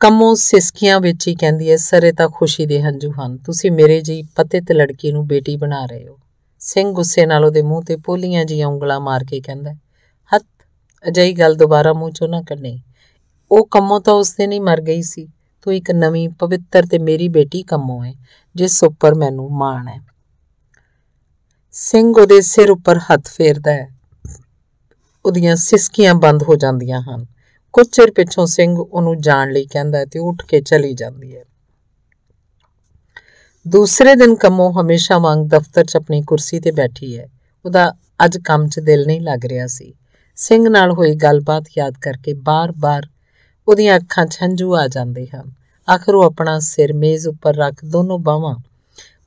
ਕਮੋ ਸਿਸਕੀਆਂ ਵਿੱਚ ਹੀ ਕਹਿੰਦੀ ਹੈ ਸਰੇ ਤਾਂ ਖੁਸ਼ੀ ਦੇ ਹੰਝੂ ਹਨ ਤੁਸੀਂ ਮੇਰੇ ਜੀ ਪਤਿਤ ਲੜਕੀ ਨੂੰ ਬੇਟੀ ਬਣਾ ਰਹੇ ਹੋ ਸਿੰਘ ਗੁੱਸੇ ਨਾਲ ਉਹਦੇ ਮੂੰਹ ਤੇ ਪੋਲੀਆਂ ਜੀਆਂ ਉਂਗਲਾਂ ਮਾਰ ਕੇ ਕਹਿੰਦਾ ਹੱਤ ਅਜਿਹੀ ਗੱਲ ਦੁਬਾਰਾ ਮੂੰਹ ਚੋਂ ਨਾ ਕੱਢੇ ਉਹ ਕਮੋ ਤਾਂ ਉਸ ਦਿਨ ਹੀ ਮਰ ਗਈ ਸੀ ਤੂੰ ਇੱਕ ਨਵੀਂ ਪਵਿੱਤਰ ਤੇ ਮੇਰੀ ਬੇਟੀ ਕਮੋ ਹੈ ਜਿਸ ਉੱਪਰ ਮੈਨੂੰ ਮਾਣ ਹੈ ਸਿੰਘ ਉਹਦੇ ਸਿਰ ਉੱਪਰ ਹੱਥ ਫੇਰਦਾ ਹੈ ਉਹਦੀਆਂ ਸਿਸਕੀਆਂ ਬੰਦ ਹੋ ਜਾਂਦੀਆਂ ਹਨ ਕੁਝ ਚਿਰ ਪਿੱਛੋਂ ਸਿੰਘ ਉਹਨੂੰ ਜਾਣ ਲਈ ਕਹਿੰਦਾ ਤੇ ਉੱਠ ਕੇ ਚਲੀ ਜਾਂਦੀ ਹੈ ਦੂਸਰੇ ਦਿਨ ਕਮੋ ਹਮੇਸ਼ਾ ਵਾਂਗ ਦਫ਼ਤਰ 'ਚ ਆਪਣੀ ਕੁਰਸੀ ਤੇ ਬੈਠੀ ਹੈ ਉਹਦਾ ਅੱਜ ਕੰਮ 'ਚ ਦਿਲ ਨਹੀਂ ਲੱਗ ਰਿਹਾ ਸੀ ਸਿੰਘ ਨਾਲ ਹੋਈ ਗੱਲਬਾਤ ਯਾਦ ਕਰਕੇ ਬਾਰ-ਬਾਰ ਉਹਦੀਆਂ ਅੱਖਾਂ 'ਚ ਹੰਝੂ ਆ ਜਾਂਦੇ ਹਨ ਆਖਰ ਉਹ ਆਪਣਾ ਸਿਰ ਮੇਜ਼ ਉੱਪਰ ਰੱਖ ਦੋਨੋਂ ਬਾਹਾਂ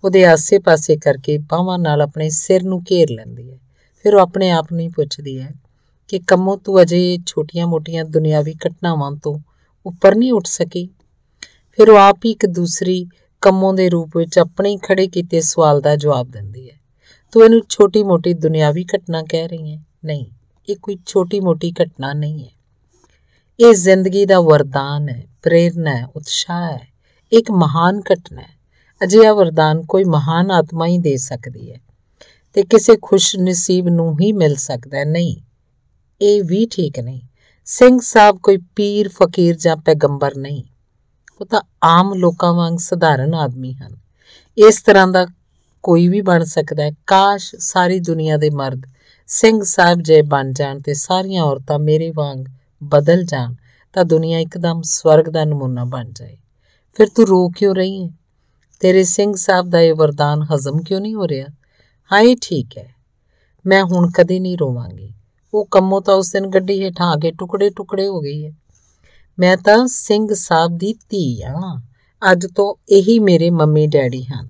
ਉਹਦੇ ਆਸੇ-ਪਾਸੇ ਕਰਕੇ ਬਾਹਾਂ ਨਾਲ ਆਪਣੇ ਸਿਰ ਨੂੰ ਘੇਰ ਲੈਂਦੀ ਹੈ ਫਿਰ ਉਹ ਆਪਣੇ ਆਪ ਨੂੰ ਹੀ ਪੁੱਛਦੀ ਹੈ ਕਿ ਕੰਮੋ ਤੂੰ ਅਜੇ ਛੋਟੀਆਂ-ਮੋਟੀਆਂ ਦੁਨਿਆਵੀ ਘਟਨਾਵਾਂ ਤੋਂ ਉੱਪਰ ਨਹੀਂ ਉੱਠ ਸਕੀ ਫਿਰ ਉਹ ਆਪ ਹੀ ਇੱਕ ਦੂਸਰੀ ਕੰਮੋਂ ਦੇ ਰੂਪ ਵਿੱਚ ਆਪਣੇ ਖੜੇ ਕੀਤੇ ਸਵਾਲ ਦਾ ਜਵਾਬ ਦਿੰਦੀ ਹੈ ਤੂੰ ਇਹਨੂੰ ਛੋਟੀ-ਮੋਟੀ ਦੁਨਿਆਵੀ ਘਟਨਾ ਕਹਿ ਰਹੀ ਹੈ ਨਹੀਂ ਇਹ ਕੋਈ ਛੋਟੀ-ਮੋਟੀ ਘਟਨਾ ਨਹੀਂ ਹੈ ਇਹ ਜ਼ਿੰਦਗੀ ਦਾ ਵਰਦਾਨ ਹੈ ਪ੍ਰੇਰਣਾ ਹੈ ਉਤਸ਼ਾਹ ਹੈ ਇੱਕ ਮਹਾਨ ਘਟਨਾ ਹੈ ਅਜਿਹਾ ਵਰਦਾਨ ਕੋਈ ਮਹਾਨ ਆਤਮਾ ਹੀ ਦੇ ਸਕਦੀ ਹੈ ਤੇ ਕਿਸੇ ਖੁਸ਼ ਨਸੀਬ ਨੂੰ ਹੀ ਮਿਲ ਸਕਦਾ ਹੈ ਨਹੀਂ ਇਹ ਵੀ ਠੀਕ ਨਹੀਂ ਸਿੰਘ ਸਾਹਿਬ ਕੋਈ ਪੀਰ ਫਕੀਰ ਜਾਂ ਪੈਗੰਬਰ ਨਹੀਂ ਉਹ ਤਾਂ ਆਮ ਲੋਕਾਂ ਵਾਂਗ ਸਧਾਰਨ ਆਦਮੀ ਹਨ ਇਸ ਤਰ੍ਹਾਂ ਦਾ ਕੋਈ ਵੀ ਬਣ ਸਕਦਾ ਹੈ ਕਾਸ਼ ਸਾਰੀ ਦੁਨੀਆ ਦੇ ਮਰਦ ਸਿੰਘ ਸਾਹਿਬ ਜੇ ਬਣ ਜਾਣ ਤੇ ਸਾਰੀਆਂ ਔਰਤਾਂ ਮੇਰੇ ਵਾਂਗ ਬਦਲ ਜਾਣ ਤਾਂ ਦੁਨੀਆ ਇੱਕਦਮ ਸਵਰਗ ਦਾ ਨਮੂਨਾ ਬਣ ਜਾਏ ਫਿਰ ਤੂੰ ਰੋ ਕਿਉਂ ਰਹੀ ਹੈ ਤੇਰੇ ਸਿੰਘ ਸਾਹਿਬ ਦਾ ਇਹ ਵਰਦਾਨ ਹਜ਼ਮ ਕਿਉਂ ਨਹੀਂ ਹੋ ਰਿਹਾ ਇਹ ਠੀਕ ਹੈ ਮੈਂ ਹੁਣ ਕਦੇ ਨਹੀਂ ਰੋਵਾਂਗੀ ਉਹ ਕੰਮੋ ਤਾਂ ਉਸ ਦਿਨ ਗੱਡੀ ਹੇਠਾਂ ਆ ਕੇ ਟੁਕੜੇ-ਟੁਕੜੇ ਹੋ ਗਈ ਹੈ ਮੈਂ ਤਾਂ ਸਿੰਘ ਸਾਹਿਬ ਦੀ ਧੀ ਆ ਅੱਜ ਤੋਂ ਇਹੀ ਮੇਰੇ ਮੰਮੀ ਡੈਡੀ ਹਨ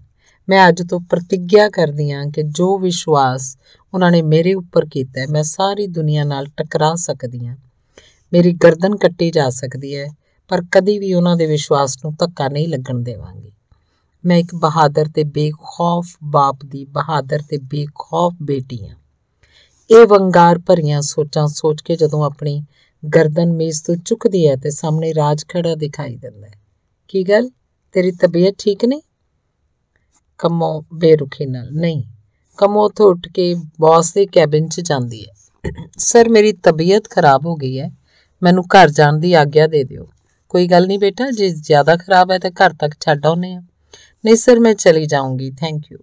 ਮੈਂ ਅੱਜ ਤੋਂ ਪ੍ਰਤੀਗਿਆ ਕਰਦੀ ਹਾਂ ਕਿ ਜੋ ਵਿਸ਼ਵਾਸ ਉਹਨਾਂ ਨੇ ਮੇਰੇ ਉੱਪਰ ਕੀਤਾ ਮੈਂ ਸਾਰੀ ਦੁਨੀਆ ਨਾਲ ਟਕਰਾ ਸਕਦੀ ਹਾਂ ਮੇਰੀ ਗਰਦਨ ਕੱਟੀ ਜਾ ਸਕਦੀ ਹੈ ਪਰ ਕਦੀ ਵੀ ਉਹਨਾਂ ਦੇ ਵਿਸ਼ਵਾਸ ਨੂੰ ਧੱਕਾ ਨਹੀਂ ਲੱਗਣ ਦੇਵਾਂਗੀ ਮੈਂ ਇੱਕ ਬਹਾਦਰ ਤੇ ਬੇਖੌਫ ਬਾਪ ਦੀ ਬਹਾਦਰ ਤੇ ਬੇਖੌਫ ਬੇਟੀ ਹਾਂ ਇਹ ਵੰਗਾਰ ਭਰੀਆਂ ਸੋਚਾਂ ਸੋਚ ਕੇ ਜਦੋਂ ਆਪਣੀ ਗਰਦਨ ਮੇਜ਼ ਤੋਂ ਚੁੱਕਦੀ ਹੈ ਤੇ ਸਾਹਮਣੇ ਰਾਜ ਖੜਾ ਦਿਖਾਈ ਦਿੰਦਾ ਹੈ ਕੀ ਗੱਲ ਤੇਰੀ ਤਬੀਅਤ ਠੀਕ ਨਹੀਂ ਕਮੋ ਬੇਰੁਖੀ ਨਾਲ ਨਹੀਂ ਕਮੋ ਤੋਂ ਉੱਠ ਕੇ ਬੌਸ ਦੇ ਕੈਬਿਨ 'ਚ ਜਾਂਦੀ ਹੈ ਸਰ ਮੇਰੀ ਤਬੀਅਤ ਖਰਾਬ ਹੋ ਗਈ ਹੈ ਮੈਨੂੰ ਘਰ ਜਾਣ ਦੀ ਆਗਿਆ ਦੇ ਦਿਓ ਕੋਈ ਗੱਲ ਨਹੀਂ ਬੇਟਾ ਜੇ ਜ਼ਿਆਦਾ ਖਰਾਬ ਹੈ ਤਾਂ ਘਰ ਤੱਕ ਛੱਡ ਆਉਨੇ ਆ ਨਹੀਂ ਸਰ ਮੈਂ ਚਲੀ ਜਾਊਂਗੀ ਥੈਂਕ ਯੂ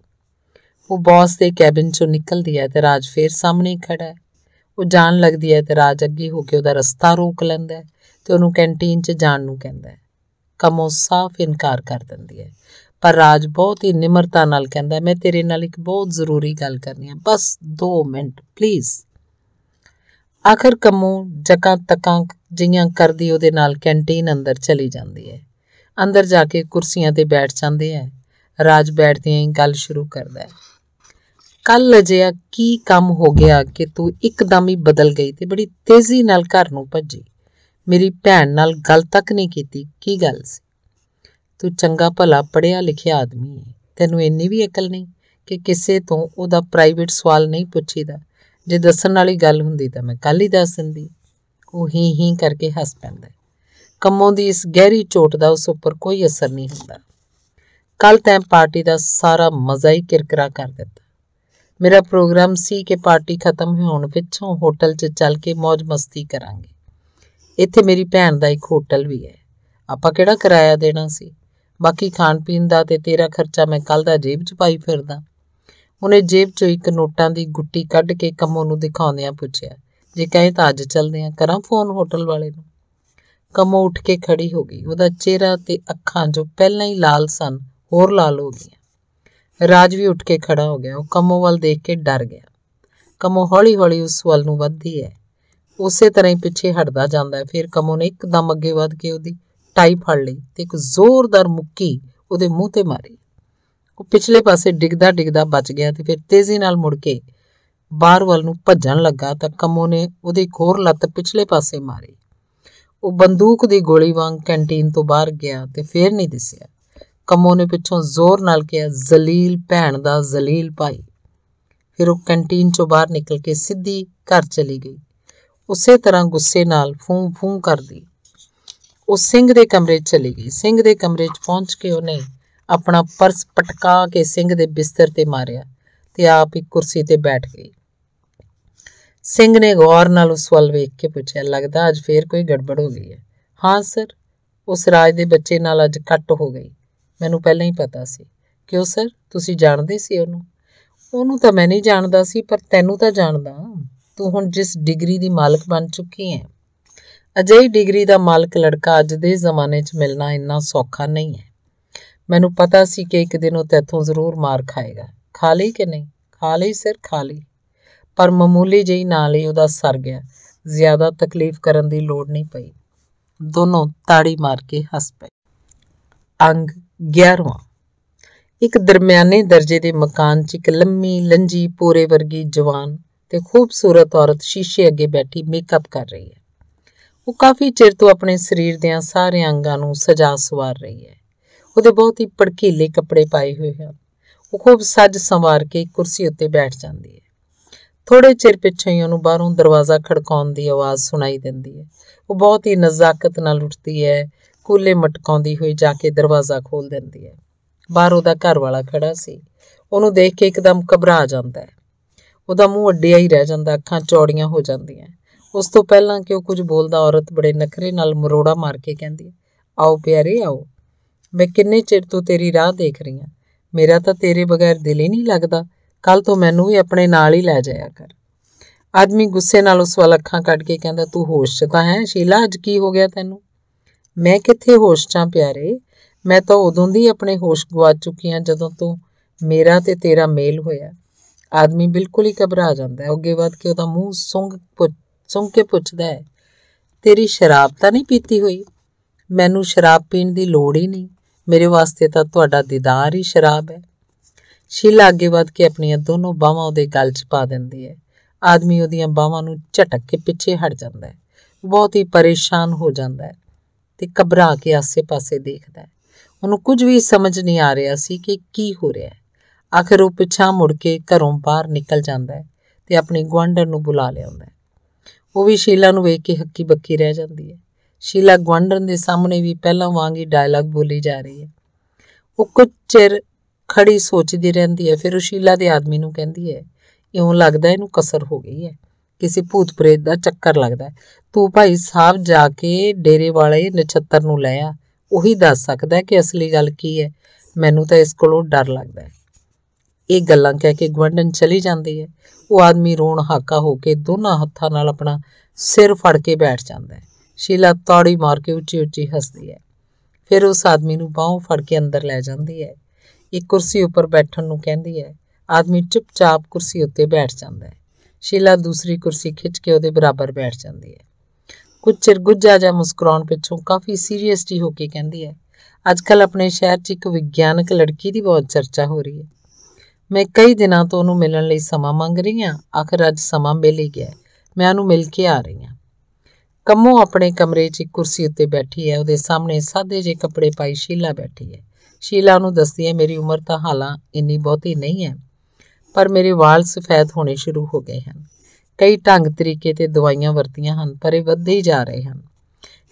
ਉਹ ਬੌਸ ਦੇ ਕੈਬਨ ਚੋਂ ਨਿਕਲਦੀ ਹੈ ਤੇ ਰਾਜ ਫੇਰ ਸਾਹਮਣੇ ਖੜਾ ਹੈ ਉਹ ਜਾਣ ਲੱਗਦੀ ਹੈ ਤੇ ਰਾਜ ਅੱਗੇ ਹੋ ਕੇ ਉਹਦਾ ਰਸਤਾ ਰੋਕ ਲੈਂਦਾ ਹੈ ਤੇ ਉਹਨੂੰ ਕੈਂਟੀਨ 'ਚ ਜਾਣ ਨੂੰ ਕਹਿੰਦਾ ਹੈ ਕਮੋ ਸਾਫ਼ ਇਨਕਾਰ ਕਰ ਦਿੰਦੀ ਹੈ ਪਰ ਰਾਜ ਬਹੁਤ ਹੀ ਨਿਮਰਤਾ ਨਾਲ ਕਹਿੰਦਾ ਮੈਂ ਤੇਰੇ ਨਾਲ ਇੱਕ ਬਹੁਤ ਜ਼ਰੂਰੀ ਗੱਲ ਕਰਨੀ ਹੈ ਬਸ 2 ਮਿੰਟ ਪਲੀਜ਼ ਆਖਰ ਕਮੋ ਜਕਾਂ ਤਕਾਂ ਜੀਆਂ ਕਰਦੀ ਉਹਦੇ ਨਾਲ ਕੈਂਟੀਨ ਅੰਦਰ ਚਲੀ ਜਾਂਦੀ ਹੈ ਅੰਦਰ ਜਾ ਕੇ ਕੁਰਸੀਆਂ ਤੇ ਬੈਠ ਜਾਂਦੇ ਹੈ ਰਾਜ ਬੈਠਦਿਆਂ ਹੀ ਗੱਲ ਸ਼ੁਰੂ ਕਰਦਾ ਹੈ ਕੱਲ ਜਿਆ ਕੀ ਕੰਮ ਹੋ ਗਿਆ ਕਿ ਤੂੰ ਇੱਕਦਮ ਹੀ ਬਦਲ ਗਈ ਤੇ ਬੜੀ ਤੇਜ਼ੀ ਨਾਲ ਘਰ ਨੂੰ ਭੱਜੀ ਮੇਰੀ ਭੈਣ ਨਾਲ ਗੱਲ ਤੱਕ ਨਹੀਂ ਕੀਤੀ ਕੀ ਗੱਲ ਸੀ ਤੂੰ ਚੰਗਾ ਭਲਾ ਪੜਿਆ ਲਿਖਿਆ ਆਦਮੀ ਹੈ ਤੈਨੂੰ ਇੰਨੀ ਵੀ ਅਕਲ ਨਹੀਂ ਕਿ ਕਿਸੇ ਤੋਂ ਉਹਦਾ ਪ੍ਰਾਈਵੇਟ ਸਵਾਲ ਨਹੀਂ ਪੁੱਛੀਦਾ ਜੇ ਦੱਸਣ ਵਾਲੀ ਗੱਲ ਹੁੰਦੀ ਤਾਂ ਮੈਂ ਕੱਲ ਹੀ ਦੱਸ ਦਿੰਦੀ ਉਹ ਹੀ ਹੀ ਕਰਕੇ ਹੱਸ ਪੈਂਦਾ ਕੰਮੋਂ ਦੀ ਇਸ ਗਹਿਰੀ ਚੋਟ ਦਾ ਉਸ ਉੱਪਰ ਕੋਈ ਅਸਰ ਨਹੀਂ ਹੁੰਦਾ ਕੱਲ ਤੈਂ ਪਾਰਟੀ ਦਾ ਸਾਰਾ ਮਜ਼ਾ ਹੀ ਕਿਰਕਰਾ ਕਰ ਦਿੱਤਾ ਮੇਰਾ ਪ੍ਰੋਗਰਾਮ ਸੀ ਕਿ ਪਾਰਟੀ ਖਤਮ ਹੋਣ ਪਿੱਛੋਂ ਹੋਟਲ 'ਚ ਚੱਲ ਕੇ ਮौज-ਮਸਤੀ ਕਰਾਂਗੇ ਇੱਥੇ ਮੇਰੀ ਭੈਣ ਦਾ ਇੱਕ ਹੋਟਲ ਵੀ ਹੈ ਆਪਾਂ ਕਿਹੜਾ ਕਿਰਾਇਆ ਦੇਣਾ ਸੀ ਬਾਕੀ ਖਾਣ ਪੀਣ ਦਾ ਤੇ ਤੇਰਾ ਖਰਚਾ ਮੈਂ ਕੱਲ ਦਾ ਜੇਬ 'ਚ ਪਾਈ ਫਿਰਦਾ ਉਹਨੇ ਜੇਬ 'ਚੋਂ ਇੱਕ ਨੋਟਾਂ ਦੀ ਗੁੱਟੀ ਕੱਢ ਕੇ ਕੰਮੋ ਨੂੰ ਦਿਖਾਉਂਦਿਆਂ ਪੁੱਛਿਆ ਜੇ ਕਹੇ ਤਾਂ ਅੱਜ ਚੱਲਦੇ ਆਂ ਕਰਾਂ ਫੋਨ ਹੋਟਲ ਵਾਲੇ ਨੂੰ ਕੰਮੋ ਉੱਠ ਕੇ ਖੜੀ ਹੋ ਗਈ ਉਹਦਾ ਚਿਹਰਾ ਤੇ ਅੱਖਾਂ ਜੋ ਪਹਿਲਾਂ ਹੀ ਲਾਲ ਸਨ ਹੋਰ ਲਾਲ ਹੋ ਗਏ ਰਾਜ ਵੀ ਉੱਠ ਕੇ ਖੜਾ ਹੋ ਗਿਆ ਉਹ ਕਮੋ ਵੱਲ ਦੇਖ ਕੇ ਡਰ ਗਿਆ ਕਮੋ ਹੌਲੀ-ਹੌਲੀ ਉਸ ਵੱਲ ਨੂੰ ਵੱਧਦੀ ਹੈ ਉਸੇ ਤਰ੍ਹਾਂ ਹੀ ਪਿੱਛੇ ਹਟਦਾ ਜਾਂਦਾ ਹੈ ਫਿਰ ਕਮੋ ਨੇ ਇੱਕਦਮ ਅੱਗੇ ਵੱਧ ਕੇ ਉਹਦੀ ਟਾਈ ਫੜ ਲਈ ਤੇ ਇੱਕ ਜ਼ੋਰਦਾਰ ਮੁੱਕੀ ਉਹਦੇ ਮੂੰਹ ਤੇ ਮਾਰੀ ਉਹ ਪਿਛਲੇ ਪਾਸੇ ਡਿੱਗਦਾ ਡਿੱਗਦਾ ਬਚ ਗਿਆ ਤੇ ਫਿਰ ਤੇਜ਼ੀ ਨਾਲ ਮੁੜ ਕੇ ਬਾਹਰ ਵੱਲ ਨੂੰ ਭੱਜਣ ਲੱਗਾ ਤਾਂ ਕਮੋ ਨੇ ਉਹਦੀ ਖੋਰ ਲੱਤ ਪਿਛਲੇ ਪਾਸੇ ਮਾਰੀ ਉਹ ਬੰਦੂਕ ਦੀ ਗੋਲੀ ਵਾਂਗ ਕੈਂਟੀਨ ਤੋਂ ਬਾਹਰ ਗਿਆ ਤੇ ਫਿਰ ਨਹੀਂ ਦਿਸਿਆ ਕਮੋ ਨੇ ਪਿੱਛੋਂ ਜ਼ੋਰ ਨਾਲ ਕਿਹਾ ਜ਼ਲੀਲ ਭੈਣ ਦਾ ਜ਼ਲੀਲ ਭਾਈ ਫਿਰ ਉਹ ਕੰਟੀਨ ਚੋਂ ਬਾਹਰ ਨਿਕਲ ਕੇ ਸਿੱਧੀ ਘਰ ਚਲੀ ਗਈ ਉਸੇ ਤਰ੍ਹਾਂ ਗੁੱਸੇ ਨਾਲ ਫੂੰ ਫੂੰ ਕਰਦੀ ਉਹ ਸਿੰਘ ਦੇ ਕਮਰੇ 'ਚ ਚਲੀ ਗਈ ਸਿੰਘ ਦੇ ਕਮਰੇ 'ਚ ਪਹੁੰਚ ਕੇ ਉਹਨੇ ਆਪਣਾ ਪਰਸ ਪਟਕਾ ਕੇ ਸਿੰਘ ਦੇ ਬਿਸਤਰ ਤੇ ਮਾਰਿਆ ਤੇ ਆਪ ਹੀ ਕੁਰਸੀ ਤੇ ਬੈਠ ਗਈ ਸਿੰਘ ਨੇ ਗੌਰ ਨਾਲ ਉਸ ਵੱਲ ਵੇਖ ਕੇ ਪੁੱਛਿਆ ਲੱਗਦਾ ਅੱਜ ਫੇਰ ਕੋਈ ਗੜਬੜ ਹੋ ਗਈ ਹੈ ਹਾਂ ਸਰ ਉਸ ਰਾਜ ਦੇ ਬੱਚੇ ਨਾਲ ਅੱਜ ਕੱਟ ਹੋ ਗਈ ਮੈਨੂੰ ਪਹਿਲਾਂ ਹੀ ਪਤਾ ਸੀ ਕਿਉਂ ਸਰ ਤੁਸੀਂ ਜਾਣਦੇ ਸੀ ਉਹਨੂੰ ਉਹਨੂੰ ਤਾਂ ਮੈਂ ਨਹੀਂ ਜਾਣਦਾ ਸੀ ਪਰ ਤੈਨੂੰ ਤਾਂ ਜਾਣਦਾ ਤੂੰ ਹੁਣ ਜਿਸ ਡਿਗਰੀ ਦੀ ਮਾਲਕ ਬਣ ਚੁੱਕੀ ਹੈ ਅਜਿਹੀ ਡਿਗਰੀ ਦਾ ਮਾਲਕ ਲੜਕਾ ਅੱਜ ਦੇ ਜ਼ਮਾਨੇ 'ਚ ਮਿਲਣਾ ਇੰਨਾ ਸੌਖਾ ਨਹੀਂ ਹੈ ਮੈਨੂੰ ਪਤਾ ਸੀ ਕਿ ਇੱਕ ਦਿਨ ਉਹ ਤੇਥੋਂ ਜ਼ਰੂਰ ਮਾਰ ਖਾਏਗਾ ਖਾ ਲਈ ਕਿ ਨਹੀਂ ਖਾ ਲਈ ਸਿਰ ਖਾ ਲਈ ਪਰ ਮਾਮੂਲੀ ਜਿਹੀ ਨਾਲ ਹੀ ਉਹਦਾ ਸਰ ਗਿਆ ਜ਼ਿਆਦਾ ਤਕਲੀਫ ਕਰਨ ਦੀ ਲੋੜ ਨਹੀਂ ਪਈ ਦੋਨੋਂ ਤਾੜੀ ਮਾਰ ਕੇ ਹੱਸ ਪਏ ਅੰਗ 11ਵਾਂ ਇੱਕ ਦਰਮਿਆਨੇ ਦਰਜੇ ਦੇ ਮਕਾਨ 'ਚ ਇੱਕ ਲੰਮੀ ਲੰਜੀ ਪੂਰੇ ਵਰਗੀ ਜਵਾਨ ਤੇ ਖੂਬਸੂਰਤ ਔਰਤ ਸ਼ੀਸ਼ੇ ਅੱਗੇ ਬੈਠੀ ਮੇਕਅਪ ਕਰ ਰਹੀ ਹੈ ਉਹ ਕਾਫੀ ਚਿਰ ਤੋਂ ਆਪਣੇ ਸਰੀਰ ਦੇ ਸਾਰੇ ਅੰਗਾਂ ਨੂੰ ਸਜਾ ਸਵਾਰ ਰਹੀ ਹੈ ਉਹਦੇ ਬਹੁਤ ਹੀ ਪੜਕੀਲੇ ਕੱਪੜੇ ਪਾਏ ਹੋਏ ਹਨ ਉਹ ਖੂਬ ਸੱਜ ਸੰਵਾਰ ਕੇ ਕੁਰਸੀ ਉੱਤੇ ਬੈਠ ਜਾਂਦੀ ਹੈ ਥੋੜੇ ਚਿਰ ਪਿੱਛੇ ਹੀ ਉਹਨੂੰ ਬਾਹਰੋਂ ਦਰਵਾਜ਼ਾ ਖੜਕਾਉਣ ਦੀ ਆਵਾਜ਼ ਸੁਣਾਈ ਦਿੰਦੀ ਹੈ ਉਹ ਬਹੁਤ ਹੀ ਨਜ਼ਾਕਤ ਨਾਲ ਉੱਠਦੀ ਹੈ ਕੂਲੇ ਮਟਕਾਉਂਦੀ ਹੋਈ ਜਾ ਕੇ ਦਰਵਾਜ਼ਾ ਖੋਲ ਦਿੰਦੀ ਹੈ ਬਾਹਰ ਉਹਦਾ ਘਰ ਵਾਲਾ ਖੜਾ ਸੀ ਉਹਨੂੰ ਦੇਖ ਕੇ ਇੱਕਦਮ ਘਬਰਾ ਜਾਂਦਾ ਹੈ ਉਹਦਾ ਮੂੰਹ ਅੱਡਿਆ ਹੀ ਰਹਿ ਜਾਂਦਾ ਅੱਖਾਂ ਚੌੜੀਆਂ ਹੋ ਜਾਂਦੀਆਂ ਉਸ ਤੋਂ ਪਹਿਲਾਂ ਕਿ ਉਹ ਕੁਝ ਬੋਲਦਾ ਔਰਤ ਬੜੇ ਨਖਰੇ ਨਾਲ ਮਰੋੜਾ ਮਾਰ ਕੇ ਕਹਿੰਦੀ ਆਓ ਪਿਆਰੇ ਆਓ ਮੈਂ ਕਿੰਨੇ ਚਿਰ ਤੋਂ ਤੇਰੀ ਰਾਹ ਦੇਖ ਰਹੀ ਹਾਂ ਮੇਰਾ ਤਾਂ ਤੇਰੇ ਬਗੈਰ ਦਿਲ ਹੀ ਨਹੀਂ ਲੱਗਦਾ ਕੱਲ ਤੋਂ ਮੈਨੂੰ ਵੀ ਆਪਣੇ ਨਾਲ ਹੀ ਲੈ ਜਾਇਆ ਕਰ ਆਦਮੀ ਗੁੱਸੇ ਨਾਲ ਉਸ ਵੱਲ ਅੱਖਾਂ ਕੱਢ ਕੇ ਕਹਿੰਦਾ ਤੂੰ ਹੋਸ਼ 'ਚ ਤਾਂ ਹੈ ਸ਼ੀਲਾ ਅੱਜ ਕੀ ਹੋ ਗਿਆ ਤੈਨੂੰ ਮੈਂ ਕਿੱਥੇ ਹੋਸ਼ 'ਚਾਂ ਪਿਆਰੇ ਮੈਂ ਤਾਂ ਉਦੋਂ ਦੀ ਆਪਣੇ ਹੋਸ਼ ਗਵਾ ਚੁੱਕੀ ਹਾਂ ਜਦੋਂ ਤੋਂ ਮੇਰਾ ਤੇ ਤੇਰਾ ਮੇਲ ਹੋਇਆ ਆਦਮੀ ਬਿਲਕੁਲ ਹੀ ਘਬਰਾ ਜਾਂਦਾ ਹੈ ਅੱਗੇ ਵੱਧ ਕੇ ਉਹਦਾ ਮੂੰਹ ਸੁੰਗ ਸੁੰਗ ਕੇ ਪੁੱਛਦਾ ਹੈ ਤੇਰੀ ਸ਼ਰਾਬ ਤਾਂ ਨਹੀਂ ਪੀਤੀ ਹੋਈ ਮੈਨੂੰ ਸ਼ਰਾਬ ਪੀਣ ਦੀ ਲੋੜ ਹੀ ਨਹੀਂ ਮੇਰੇ ਵਾਸਤੇ ਤਾਂ ਤੁਹਾਡਾ ਦੀਦਾਰ ਹੀ ਸ਼ਰਾਬ ਹੈ ਸ਼ੀਲਾ ਅੱਗੇ ਵੱਧ ਕੇ ਆਪਣੀਆਂ ਦੋਨੋਂ ਬਾਹਾਂ ਉਹਦੇ ਗਲ 'ਚ ਪਾ ਦਿੰਦੀ ਹੈ ਆਦਮੀ ਉਹਦੀਆਂ ਬਾਹਾਂ ਨੂੰ ਝਟਕ ਕੇ ਪਿੱਛੇ ਹਟ ਜਾਂਦਾ ਹੈ ਬਹੁਤ ਹੀ ਪਰੇਸ਼ਾਨ ਹੋ ਜਾਂਦਾ ਹੈ ਤੇ ਘਬਰਾ ਕੇ ਆਸੇ-ਪਾਸੇ ਦੇਖਦਾ ਉਹਨੂੰ ਕੁਝ ਵੀ ਸਮਝ ਨਹੀਂ ਆ ਰਿਹਾ ਸੀ ਕਿ ਕੀ ਹੋ ਰਿਹਾ ਹੈ ਆਖਰ ਉਹ ਪਿੱਛਾ ਮੁੜ ਕੇ ਘਰੋਂ ਬਾਹਰ ਨਿਕਲ ਜਾਂਦਾ ਤੇ ਆਪਣੀ ਗਵੰਡਰ ਨੂੰ ਬੁਲਾ ਲਿਆਉਂਦਾ ਉਹ ਵੀ ਸ਼ੀਲਾ ਨੂੰ ਵੇਖ ਕੇ ਹੱਕੀ ਬੱਕੀ ਰਹਿ ਜਾਂਦੀ ਹੈ ਸ਼ੀਲਾ ਗਵੰਡਰ ਦੇ ਸਾਹਮਣੇ ਵੀ ਪਹਿਲਾਂ ਵਾਂਗ ਹੀ ਡਾਇਲੌਗ ਬੋਲੀ ਜਾ ਰਹੀ ਹੈ ਉਹ ਕੁਝ ਚਿਰ ਖੜੀ ਸੋਚਦੀ ਰਹਿੰਦੀ ਹੈ ਫਿਰ ਉਹ ਸ਼ੀਲਾ ਦੇ ਆਦਮੀ ਨੂੰ ਕਹਿੰਦੀ ਹੈ ਇਉਂ ਲੱਗਦਾ ਇਹਨੂੰ ਕਸਰ ਹੋ ਗਈ ਹੈ ਕਿਸੇ ਭੂਤ ਪ੍ਰੇਤ ਦਾ ਚੱਕਰ ਲੱਗਦਾ ਤੂੰ ਭਾਈ ਸਾਹਿਬ ਜਾ ਕੇ ਡੇਰੇ ਵਾਲੇ ਨਛੱਤਰ ਨੂੰ ਲੈ ਆ ਉਹੀ ਦੱਸ ਸਕਦਾ ਕਿ ਅਸਲੀ ਗੱਲ ਕੀ ਹੈ ਮੈਨੂੰ ਤਾਂ ਇਸ ਕੋਲੋਂ ਡਰ ਲੱਗਦਾ ਹੈ ਇਹ ਗੱਲਾਂ ਕਹਿ ਕੇ ਗਵੰਡਨ ਚਲੀ ਜਾਂਦੀ ਹੈ ਉਹ ਆਦਮੀ ਰੋਣ ਹਾਕਾ ਹੋ ਕੇ ਦੋਨਾਂ ਹੱਥਾਂ ਨਾਲ ਆਪਣਾ ਸਿਰ ਫੜ ਕੇ ਬੈਠ ਜਾਂਦਾ ਹੈ ਸ਼ੀਲਾ ਤੌੜੀ ਮਾਰ ਕੇ ਉੱਚੀ ਉੱਚੀ ਹੱਸਦੀ ਹੈ ਫਿਰ ਉਸ ਆਦਮੀ ਨੂੰ ਬਾਹੋਂ ਫੜ ਕੇ ਅੰਦਰ ਲੈ ਜਾਂਦੀ ਹੈ ਇੱਕ ਕੁਰਸੀ ਉੱਪਰ ਬੈਠਣ ਨੂੰ ਕਹਿੰਦੀ ਹੈ ਆਦਮੀ ਚੁੱਪਚਾਪ ਕੁਰਸੀ ਉੱਤੇ ਬੈਠ ਜਾਂਦਾ ਹੈ ਸ਼ੀਲਾ ਦੂਸਰੀ ਕੁਰਸੀ ਖਿੱਚ ਕੇ ਉਹਦੇ ਬਰਾਬਰ ਬੈਠ ਜਾਂਦੀ ਹੈ ਕੁਝ ਚਿਰ ਗੁੱਜਾ ਜਾਂ ਮੁਸਕਰਾਉਣ ਪਿੱਛੋਂ ਕਾਫੀ ਸੀਰੀਅਸਲੀ ਹੋ ਕੇ ਕਹਿੰਦੀ ਹੈ ਅੱਜ ਕੱਲ ਆਪਣੇ ਸ਼ਹਿਰ 'ਚ ਇੱਕ ਵਿਗਿਆਨਕ ਲੜਕੀ ਦੀ ਬਹੁਤ ਚਰਚਾ ਹੋ ਰਹੀ ਹੈ ਮੈਂ ਕਈ ਦਿਨਾਂ ਤੋਂ ਉਹਨੂੰ ਮਿਲਣ ਲਈ ਸਮਾਂ ਮੰਗ ਰਹੀ ਹਾਂ ਆਖਰ ਅੱਜ ਸਮਾਂ ਮਿਲ ਹੀ ਗਿਆ ਮੈਂ ਉਹਨੂੰ ਮਿਲ ਕੇ ਆ ਰਹੀ ਹਾਂ ਕੰਮੋ ਆਪਣੇ ਕਮਰੇ 'ਚ ਕੁਰਸੀ ਉੱਤੇ ਬੈਠੀ ਹੈ ਉਹਦੇ ਸਾਹਮਣੇ ਸਾਦੇ ਜਿਹੇ ਕੱਪੜੇ ਪਾਈ ਸ਼ੀਲਾ ਬੈਠੀ ਹੈ ਸ਼ੀਲਾ ਨੂੰ ਦੱਸਦੀ ਹੈ ਮੇਰੀ ਉਮਰ ਤਾਂ ਹਾਲਾਂ ਇੰਨੀ ਬਹੁਤੀ ਨਹੀਂ ਹੈ ਪਰ ਮੇਰੇ ਵਾਲ ਸਫੈਦ ਹੋਣੇ ਸ਼ੁਰੂ ਹੋ ਗਏ ਹਨ ਕਈ ਢੰਗ ਤਰੀਕੇ ਤੇ ਦਵਾਈਆਂ ਵਰਤੀਆਂ ਹਨ ਪਰ ਇਹ ਵੱਧਦੇ ਹੀ ਜਾ ਰਹੇ ਹਨ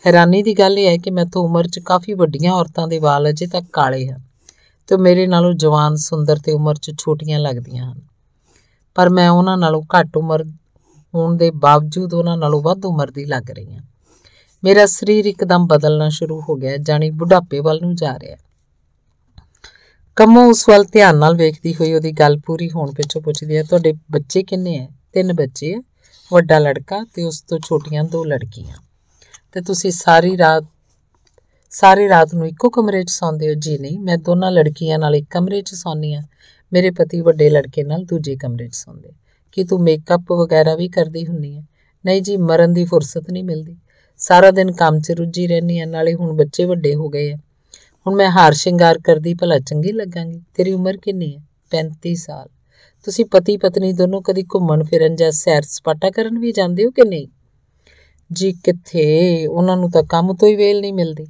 ਹੈਰਾਨੀ ਦੀ ਗੱਲ ਇਹ ਹੈ ਕਿ ਮੈਥੋਂ ਉਮਰ 'ਚ ਕਾਫੀ ਵੱਡੀਆਂ ਔਰਤਾਂ ਦੇ ਵਾਲ ਅਜੇ ਤੱਕ ਕਾਲੇ ਹਨ ਤੇ ਮੇਰੇ ਨਾਲੋਂ ਜਵਾਨ ਸੁੰਦਰ ਤੇ ਉਮਰ 'ਚ ਛੋਟੀਆਂ ਲੱਗਦੀਆਂ ਹਨ ਪਰ ਮੈਂ ਉਹਨਾਂ ਨਾਲੋਂ ਘੱਟ ਉਮਰ ਹੋਣ ਦੇ ਬਾਵਜੂਦ ਉਹਨਾਂ ਨਾਲੋਂ ਵੱਧ ਉਮਰ ਦੀ ਲੱਗ ਰਹੀ ਹਾਂ ਮੇਰਾ ਸਰੀਰ ਇੱਕਦਮ ਬਦਲਣਾ ਸ਼ੁਰੂ ਹੋ ਗਿਆ ਜਾਨੀ ਬੁਢਾਪੇ ਵੱਲ ਨੂੰ ਜਾ ਰਿਹਾ ਹੈ ਕਮੋ ਉਸ ਵੱਲ ਧਿਆਨ ਨਾਲ ਵੇਖਦੀ ਹੋਈ ਉਹਦੀ ਗੱਲ ਪੂਰੀ ਹੋਣ ਪਿੱਛੋਂ ਪੁੱਛਦੀ ਹੈ ਤੁਹਾਡੇ ਬੱਚੇ ਕਿੰਨੇ ਐ ਤਿੰਨ ਬੱਚੇ ਐ ਵੱਡਾ ਲੜਕਾ ਤੇ ਉਸ ਤੋਂ ਛੋਟੀਆਂ ਦੋ ਲੜਕੀਆਂ ਤੇ ਤੁਸੀਂ ਸਾਰੀ ਰਾਤ ਸਾਰੀ ਰਾਤ ਨੂੰ ਇੱਕੋ ਕਮਰੇ 'ਚ ਸੌਂਦੇ ਹੋ ਜੀ ਨਹੀਂ ਮੈਂ ਦੋਨਾਂ ਲੜਕੀਆਂ ਨਾਲ ਇੱਕ ਕਮਰੇ 'ਚ ਸੌਂਦੀ ਆ ਮੇਰੇ ਪਤੀ ਵੱਡੇ ਲੜਕੇ ਨਾਲ ਦੂਜੇ ਕਮਰੇ 'ਚ ਸੌਂਦੇ ਕਿ ਤੂੰ ਮੇਕਅਪ ਵਗੈਰਾ ਵੀ ਕਰਦੀ ਹੁੰਨੀ ਐ ਨਹੀਂ ਜੀ ਮਰਨ ਦੀ ਫੁਰਸਤ ਨਹੀਂ ਮਿਲਦੀ ਸਾਰਾ ਦਿਨ ਕੰਮ 'ਚ ਰੁੱਝੀ ਰਹਿੰਦੀ ਆ ਨਾਲੇ ਹੁਣ ਬੱਚੇ ਵੱਡੇ ਹੋ ਗਏ ਆ ਹੁਣ ਮੈਂ ਹਾਰ ਸ਼ਿੰਗਾਰ ਕਰਦੀ ਭਲਾ ਚੰਗੀ ਲੱਗਾਂਗੀ ਤੇਰੀ ਉਮਰ ਕਿੰਨੀ ਹੈ 35 ਸਾਲ ਤੁਸੀਂ ਪਤੀ ਪਤਨੀ ਦੋਨੋਂ ਕਦੀ ਘੁੰਮਣ ਫਿਰਨ ਜਾਂ ਸੈਰ ਸਪਾਟਾ ਕਰਨ ਵੀ ਜਾਂਦੇ ਹੋ ਕਿ ਨਹੀਂ ਜੀ ਕਿੱਥੇ ਉਹਨਾਂ ਨੂੰ ਤਾਂ ਕੰਮ ਤੋਂ ਹੀ ਵੇਲ ਨਹੀਂ ਮਿਲਦੀ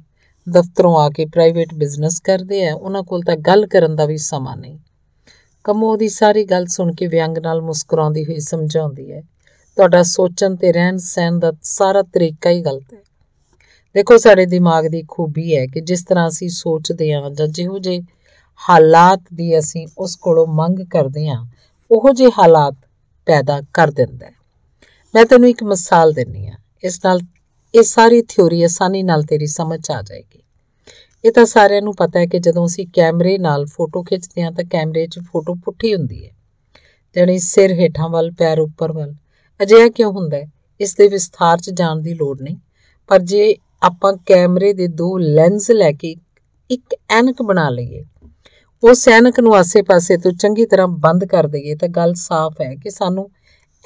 ਦਫ਼ਤਰੋਂ ਆ ਕੇ ਪ੍ਰਾਈਵੇਟ ਬਿਜ਼ਨਸ ਕਰਦੇ ਆ ਉਹਨਾਂ ਕੋਲ ਤਾਂ ਗੱਲ ਕਰਨ ਦਾ ਵੀ ਸਮਾਂ ਨਹੀਂ ਕਮੋ ਦੀ ਸਾਰੀ ਗੱਲ ਸੁਣ ਕੇ ਵਿਅੰਗ ਨਾਲ ਮੁਸਕਰਾਉਂਦੀ ਹੋਈ ਸਮਝਾਉਂਦੀ ਹੈ ਤੁਹਾਡਾ ਸੋਚਣ ਤੇ ਰਹਿਣ ਸਹਿਣ ਦਾ ਸਾਰਾ ਤਰੀਕਾ ਹੀ ਗਲਤ ਹੈ ਦੇਖੋ ਸਾਡੇ ਦਿਮਾਗ ਦੀ ਖੂਬੀ ਹੈ ਕਿ ਜਿਸ ਤਰ੍ਹਾਂ ਅਸੀਂ ਸੋਚਦੇ ਹਾਂ ਜਾਂ ਜਿਹੋ ਜੇ ਹਾਲਾਤ ਦੀ ਅਸੀਂ ਉਸ ਕੋਲੋਂ ਮੰਗ ਕਰਦੇ ਹਾਂ ਉਹੋ ਜੇ ਹਾਲਾਤ ਪੈਦਾ ਕਰ ਦਿੰਦਾ ਹੈ ਮੈਂ ਤੈਨੂੰ ਇੱਕ ਮਿਸਾਲ ਦਿੰਨੀ ਆ ਇਸ ਨਾਲ ਇਹ ਸਾਰੀ ਥਿਉਰੀ ਆਸਾਨੀ ਨਾਲ ਤੇਰੀ ਸਮਝ ਆ ਜਾਏਗੀ ਇਹ ਤਾਂ ਸਾਰਿਆਂ ਨੂੰ ਪਤਾ ਹੈ ਕਿ ਜਦੋਂ ਅਸੀਂ ਕੈਮਰੇ ਨਾਲ ਫੋਟੋ ਖਿੱਚਦੇ ਹਾਂ ਤਾਂ ਕੈਮਰੇ 'ਚ ਫੋਟੋ ਪੁੱਠੀ ਹੁੰਦੀ ਹੈ ਜਣੀ ਸਿਰ ਹੇਠਾਂ ਵੱਲ ਪੈਰ ਉੱਪਰ ਵੱਲ ਅਜਿਹਾ ਕਿਉਂ ਹੁੰਦਾ ਹੈ ਇਸ ਦੇ ਵਿਸਥਾਰ 'ਚ ਜਾਣ ਦੀ ਲੋੜ ਨਹੀਂ ਪਰ ਜੇ ਆਪਾਂ ਕੈਮਰੇ ਦੇ ਦੋ ਲੈਂਸ ਲੈ ਕੇ ਇੱਕ ਐਨਕ ਬਣਾ ਲਈਏ ਉਹ ਸੈਨਕ ਨੂੰ ਆਸੇ-ਪਾਸੇ ਤੋਂ ਚੰਗੀ ਤਰ੍ਹਾਂ ਬੰਦ ਕਰ ਦਈਏ ਤਾਂ ਗੱਲ ਸਾਫ਼ ਹੈ ਕਿ ਸਾਨੂੰ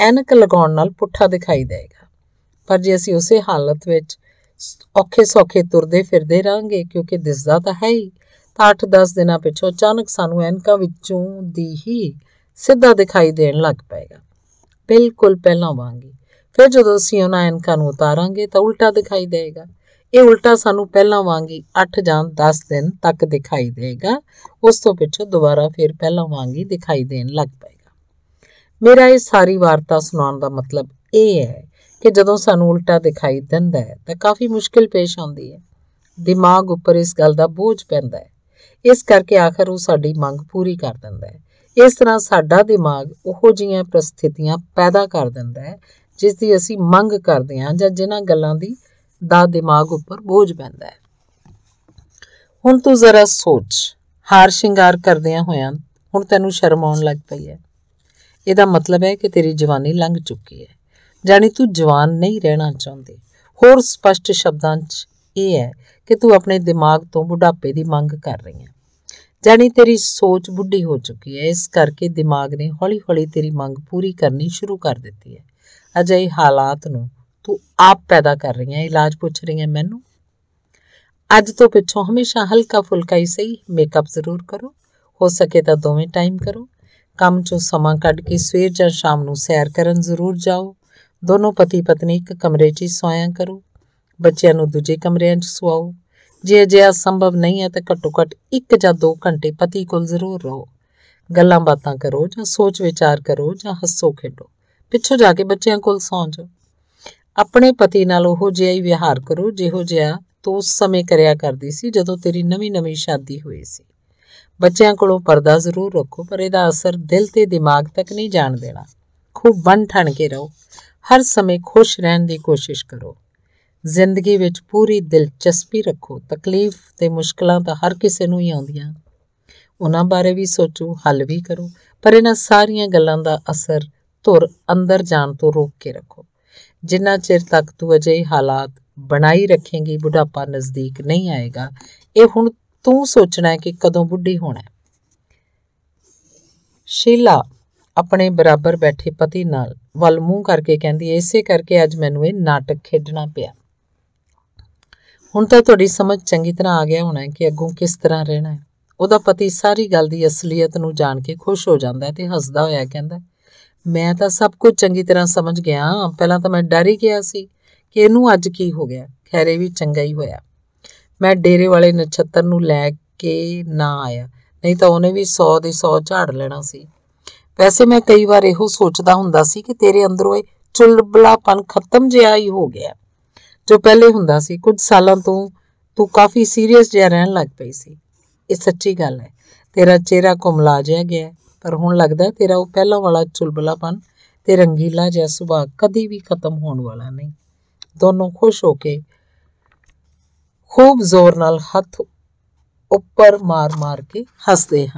ਐਨਕ ਲਗਾਉਣ ਨਾਲ ਪੁੱਠਾ ਦਿਖਾਈ ਦੇਗਾ ਪਰ ਜੇ ਅਸੀਂ ਉਸੇ ਹਾਲਤ ਵਿੱਚ ਔਖੇ ਸੌਖੇ ਤੁਰਦੇ ਫਿਰਦੇ ਰਾਂਗੇ ਕਿਉਂਕਿ ਦਿਸਦਾ ਤਾਂ ਹੈ ਹੀ ਤਾਂ 8-10 ਦਿਨਾਂ ਪਿੱਛੋਂ ਅਚਾਨਕ ਸਾਨੂੰ ਐਨਕਾਂ ਵਿੱਚੋਂ ਦੀ ਹੀ ਸਿੱਧਾ ਦਿਖਾਈ ਦੇਣ ਲੱਗ ਪਏਗਾ ਬਿਲਕੁਲ ਪਹਿਲਾਂ ਵਾਂਗੀ ਫਿਰ ਜਦੋਂ ਅਸੀਂ ਉਹਨਾਂ ਐਨਕਾਂ ਨੂੰ ਉਤਾਰਾਂਗੇ ਤਾਂ ਉਲਟਾ ਦਿਖਾਈ ਦੇਵੇਗਾ ਇਹ ਉਲਟਾ ਸਾਨੂੰ ਪਹਿਲਾਂ ਹੀ 8 ਜਾਂ 10 ਦਿਨ ਤੱਕ ਦਿਖਾਈ ਦੇਗਾ ਉਸ ਤੋਂ ਪਿੱਛੋਂ ਦੁਬਾਰਾ ਫਿਰ ਪਹਿਲਾਂ ਵਾਂਗੀ ਦਿਖਾਈ ਦੇਣ ਲੱਗ ਪਏਗਾ ਮੇਰਾ ਇਹ ਸਾਰੀ ਵਾਰਤਾ ਸੁਣਾਉਣ ਦਾ ਮਤਲਬ ਇਹ ਹੈ ਕਿ ਜਦੋਂ ਸਾਨੂੰ ਉਲਟਾ ਦਿਖਾਈ ਦਿੰਦਾ ਹੈ ਤਾਂ ਕਾਫੀ ਮੁਸ਼ਕਿਲ ਪੇਸ਼ ਆਉਂਦੀ ਹੈ ਦਿਮਾਗ ਉੱਪਰ ਇਸ ਗੱਲ ਦਾ ਬੋਝ ਪੈਂਦਾ ਹੈ ਇਸ ਕਰਕੇ ਆਖਰ ਉਹ ਸਾਡੀ ਮੰਗ ਪੂਰੀ ਕਰ ਦਿੰਦਾ ਹੈ ਇਸ ਤਰ੍ਹਾਂ ਸਾਡਾ ਦਿਮਾਗ ਉਹੋ ਜੀਆਂ ਪ੍ਰਸਥਿਤੀਆਂ ਪੈਦਾ ਕਰ ਦਿੰਦਾ ਹੈ ਜਿਸ ਦੀ ਅਸੀਂ ਮੰਗ ਕਰਦੇ ਹਾਂ ਜਾਂ ਜਿਨ੍ਹਾਂ ਗੱਲਾਂ ਦੀ ਦਾ ਦਿਮਾਗ ਉੱਪਰ ਬੋਝ ਪੈਂਦਾ ਹੈ ਹੁਣ ਤੂੰ ਜ਼ਰਾ ਸੋਚ ਹਾਰ ਸ਼ਿੰਗਾਰ ਕਰਦਿਆਂ ਹੋਇਆਂ ਹੁਣ ਤੈਨੂੰ ਸ਼ਰਮ ਆਉਣ ਲੱਗ ਪਈ ਹੈ ਇਹਦਾ ਮਤਲਬ ਹੈ ਕਿ ਤੇਰੀ ਜਵਾਨੀ ਲੰਘ ਚੁੱਕੀ ਹੈ ਜਾਨੀ ਤੂੰ ਜਵਾਨ ਨਹੀਂ ਰਹਿਣਾ ਚਾਹੁੰਦੀ ਹੋਰ ਸਪਸ਼ਟ ਸ਼ਬਦਾਂ 'ਚ ਇਹ ਹੈ ਕਿ ਤੂੰ ਆਪਣੇ ਦਿਮਾਗ ਤੋਂ ਬੁਢਾਪੇ ਦੀ ਮੰਗ ਕਰ ਰਹੀ ਹੈ ਜਾਨੀ ਤੇਰੀ ਸੋਚ ਬੁੱਢੀ ਹੋ ਚੁੱਕੀ ਹੈ ਇਸ ਕਰਕੇ ਦਿਮਾਗ ਨੇ ਹੌਲੀ-ਹੌਲੀ ਤੇਰੀ ਮੰਗ ਪੂਰੀ ਕਰਨੀ ਸ਼ੁਰੂ ਕਰ ਦਿੱਤੀ ਹੈ ਅਜਿਹੇ ਹਾਲਾਤ ਨੂੰ ਤੂੰ ਆਪ ਪੈਦਾ ਕਰ ਰਹੀ ਹੈ ਇਲਾਜ ਪੁੱਛ ਰਹੀ ਹੈ ਮੈਨੂੰ ਅੱਜ ਤੋਂ ਪਿੱਛੋਂ ਹਮੇਸ਼ਾ ਹਲਕਾ ਫੁਲਕਾ ਹੀ ਸਹੀ ਮੇਕਅਪ ਜ਼ਰੂਰ ਕਰੋ ਹੋ ਸਕੇ ਤਾਂ ਦੋਵੇਂ ਟਾਈਮ ਕਰੋ ਕੰਮ 'ਚੋਂ ਸਮਾਂ ਕੱਢ ਕੇ ਸਵੇਰ ਜਾਂ ਸ਼ਾਮ ਨੂੰ ਸੈਰ ਕਰਨ ਜ਼ਰੂਰ ਜਾਓ ਦੋਨੋਂ ਪਤੀ ਪਤਨੀ ਇੱਕ ਕਮਰੇ 'ਚ ਹੀ ਸੋਇਆ ਕਰੋ ਬੱਚਿਆਂ ਨੂੰ ਦੂਜੇ ਕਮਰਿਆਂ 'ਚ ਸੁਆਓ ਜੇ ਜੇ ਸੰਭਵ ਨਹੀਂ ਹੈ ਤਾਂ ਘੱਟੋ ਘੱਟ 1 ਜਾਂ 2 ਘੰਟੇ ਪਤੀ ਕੋਲ ਜ਼ਰੂਰ ਰਹੋ ਗੱਲਾਂ ਬਾਤਾਂ ਕਰੋ ਜਾਂ ਸੋਚ ਵਿਚਾਰ ਕਰੋ ਜਾਂ ਹੱਸੋ ਖੇਡੋ ਪਿੱਛੋਂ ਜਾ ਕੇ ਬੱਚਿਆਂ ਕੋਲ ਸੌਂ ਜਾਓ ਆਪਣੇ ਪਤੀ ਨਾਲ ਉਹੋ ਜਿਹਾ ਹੀ ਵਿਹਾਰ ਕਰੋ ਜਿਹੋ ਜਿਹਾ ਤੂੰ ਉਸ ਸਮੇਂ ਕਰਿਆ ਕਰਦੀ ਸੀ ਜਦੋਂ ਤੇਰੀ ਨਵੀਂ-ਨਵੀਂ ਸ਼ਾਦੀ ਹੋਈ ਸੀ ਬੱਚਿਆਂ ਕੋਲੋਂ ਪਰਦਾ ਜ਼ਰੂਰ ਰੱਖੋ ਪਰ ਇਹਦਾ ਅਸਰ ਦਿਲ ਤੇ ਦਿਮਾਗ ਤੱਕ ਨਹੀਂ ਜਾਣ ਦੇਣਾ ਖੂਬ ਬਨ ਠਣ ਕੇ ਰਹੋ ਹਰ ਸਮੇਂ ਖੁਸ਼ ਰਹਿਣ ਦੀ ਕੋਸ਼ਿਸ਼ ਕਰੋ ਜ਼ਿੰਦਗੀ ਵਿੱਚ ਪੂਰੀ ਦਿਲਚਸਪੀ ਰੱਖੋ ਤਕਲੀਫ ਤੇ ਮੁਸ਼ਕਲਾਂ ਤਾਂ ਹਰ ਕਿਸੇ ਨੂੰ ਹੀ ਆਉਂਦੀਆਂ ਉਹਨਾਂ ਬਾਰੇ ਵੀ ਸੋਚੋ ਹੱਲ ਵੀ ਕਰੋ ਪਰ ਇਹਨਾਂ ਸਾਰੀਆਂ ਗੱਲਾਂ ਦਾ ਅਸਰ ਧੁਰ ਅੰਦਰ ਜਾਣ ਤੋਂ ਰੋਕ ਕੇ ਰੱਖੋ ਜਿੰਨਾ ਚਿਰ ਤੱਕ ਤੂੰ ਅਜੇ ਹਾਲਾਤ ਬਣਾਈ ਰੱਖੇਂਗੀ ਬੁਢਾਪਾ ਨਜ਼ਦੀਕ ਨਹੀਂ ਆਏਗਾ ਇਹ ਹੁਣ ਤੂੰ ਸੋਚਣਾ ਹੈ ਕਿ ਕਦੋਂ ਬੁੱਢੀ ਹੋਣਾ ਹੈ ਸ਼ੀਲਾ ਆਪਣੇ ਬਰਾਬਰ ਬੈਠੇ ਪਤੀ ਨਾਲ ਵੱਲ ਮੂੰਹ ਕਰਕੇ ਕਹਿੰਦੀ ਇਸੇ ਕਰਕੇ ਅੱਜ ਮੈਨੂੰ ਇਹ ਨਾਟਕ ਖੇਡਣਾ ਪਿਆ ਹੁਣ ਤਾਂ ਤੁਹਾਡੀ ਸਮਝ ਚੰਗੀ ਤਰ੍ਹਾਂ ਆ ਗਿਆ ਹੋਣਾ ਕਿ ਅੱਗੋਂ ਕਿਸ ਤਰ੍ਹਾਂ ਰਹਿਣਾ ਹੈ ਉਹਦਾ ਪਤੀ ਸਾਰੀ ਗੱਲ ਦੀ ਅਸਲੀਅਤ ਨੂੰ ਜਾਣ ਕੇ ਖੁਸ਼ ਹੋ ਜਾਂਦਾ ਤੇ ਹੱਸਦਾ ਹੋਇਆ ਕਹਿੰਦਾ ਮੈਂ ਤਾਂ ਸਭ ਕੁਝ ਚੰਗੀ ਤਰ੍ਹਾਂ ਸਮਝ ਗਿਆ ਪਹਿਲਾਂ ਤਾਂ ਮੈਂ ਡਰ ਹੀ ਗਿਆ ਸੀ ਕਿ ਇਹਨੂੰ ਅੱਜ ਕੀ ਹੋ ਗਿਆ ਖੈਰੇ ਵੀ ਚੰਗਾ ਹੀ ਹੋਇਆ ਮੈਂ ਡੇਰੇ ਵਾਲੇ ਨਛੱਤਰ ਨੂੰ ਲੈ ਕੇ ਨਾ ਆਇਆ ਨਹੀਂ ਤਾਂ ਉਹਨੇ ਵੀ 100 ਦੇ 100 ਝਾੜ ਲੈਣਾ ਸੀ ਵੈਸੇ ਮੈਂ ਕਈ ਵਾਰ ਇਹੋ ਸੋਚਦਾ ਹੁੰਦਾ ਸੀ ਕਿ ਤੇਰੇ ਅੰਦਰੋਂ ਇਹ ਚੁਲਬਲਾਪਨ ਖਤਮ ਜਿਹਾ ਹੀ ਹੋ ਗਿਆ ਜੋ ਪਹਿਲੇ ਹੁੰਦਾ ਸੀ ਕੁਝ ਸਾਲਾਂ ਤੋਂ ਤੂੰ ਕਾਫੀ ਸੀਰੀਅਸ ਜਿਹਾ ਰਹਿਣ ਲੱਗ ਪਈ ਸੀ ਇਹ ਸੱਚੀ ਗੱਲ ਹੈ ਤੇਰਾ ਚਿਹਰਾ ਕੁਮਲਾ ਜਿਹਾ ਗਿਆ ਪਰ ਹੁਣ ਲੱਗਦਾ ਤੇਰਾ ਉਹ ਪਹਿਲਾਂ ਵਾਲਾ ਚੁਲਬਲਾਪਨ ਤੇ ਰੰਗੀਲਾ ਜਿਹਾ ਸੁਭਾਅ ਕਦੀ ਵੀ ਖਤਮ ਹੋਣ ਵਾਲਾ ਨਹੀਂ ਦੋਨੋਂ ਖੁਸ਼ ਹੋ ਕੇ ਖੂਬ ਜ਼ੋਰ ਨਾਲ ਹੱਥ ਉੱਪਰ ਮਾਰ-ਮਾਰ ਕੇ ਹੱਸਦੇ ਹਨ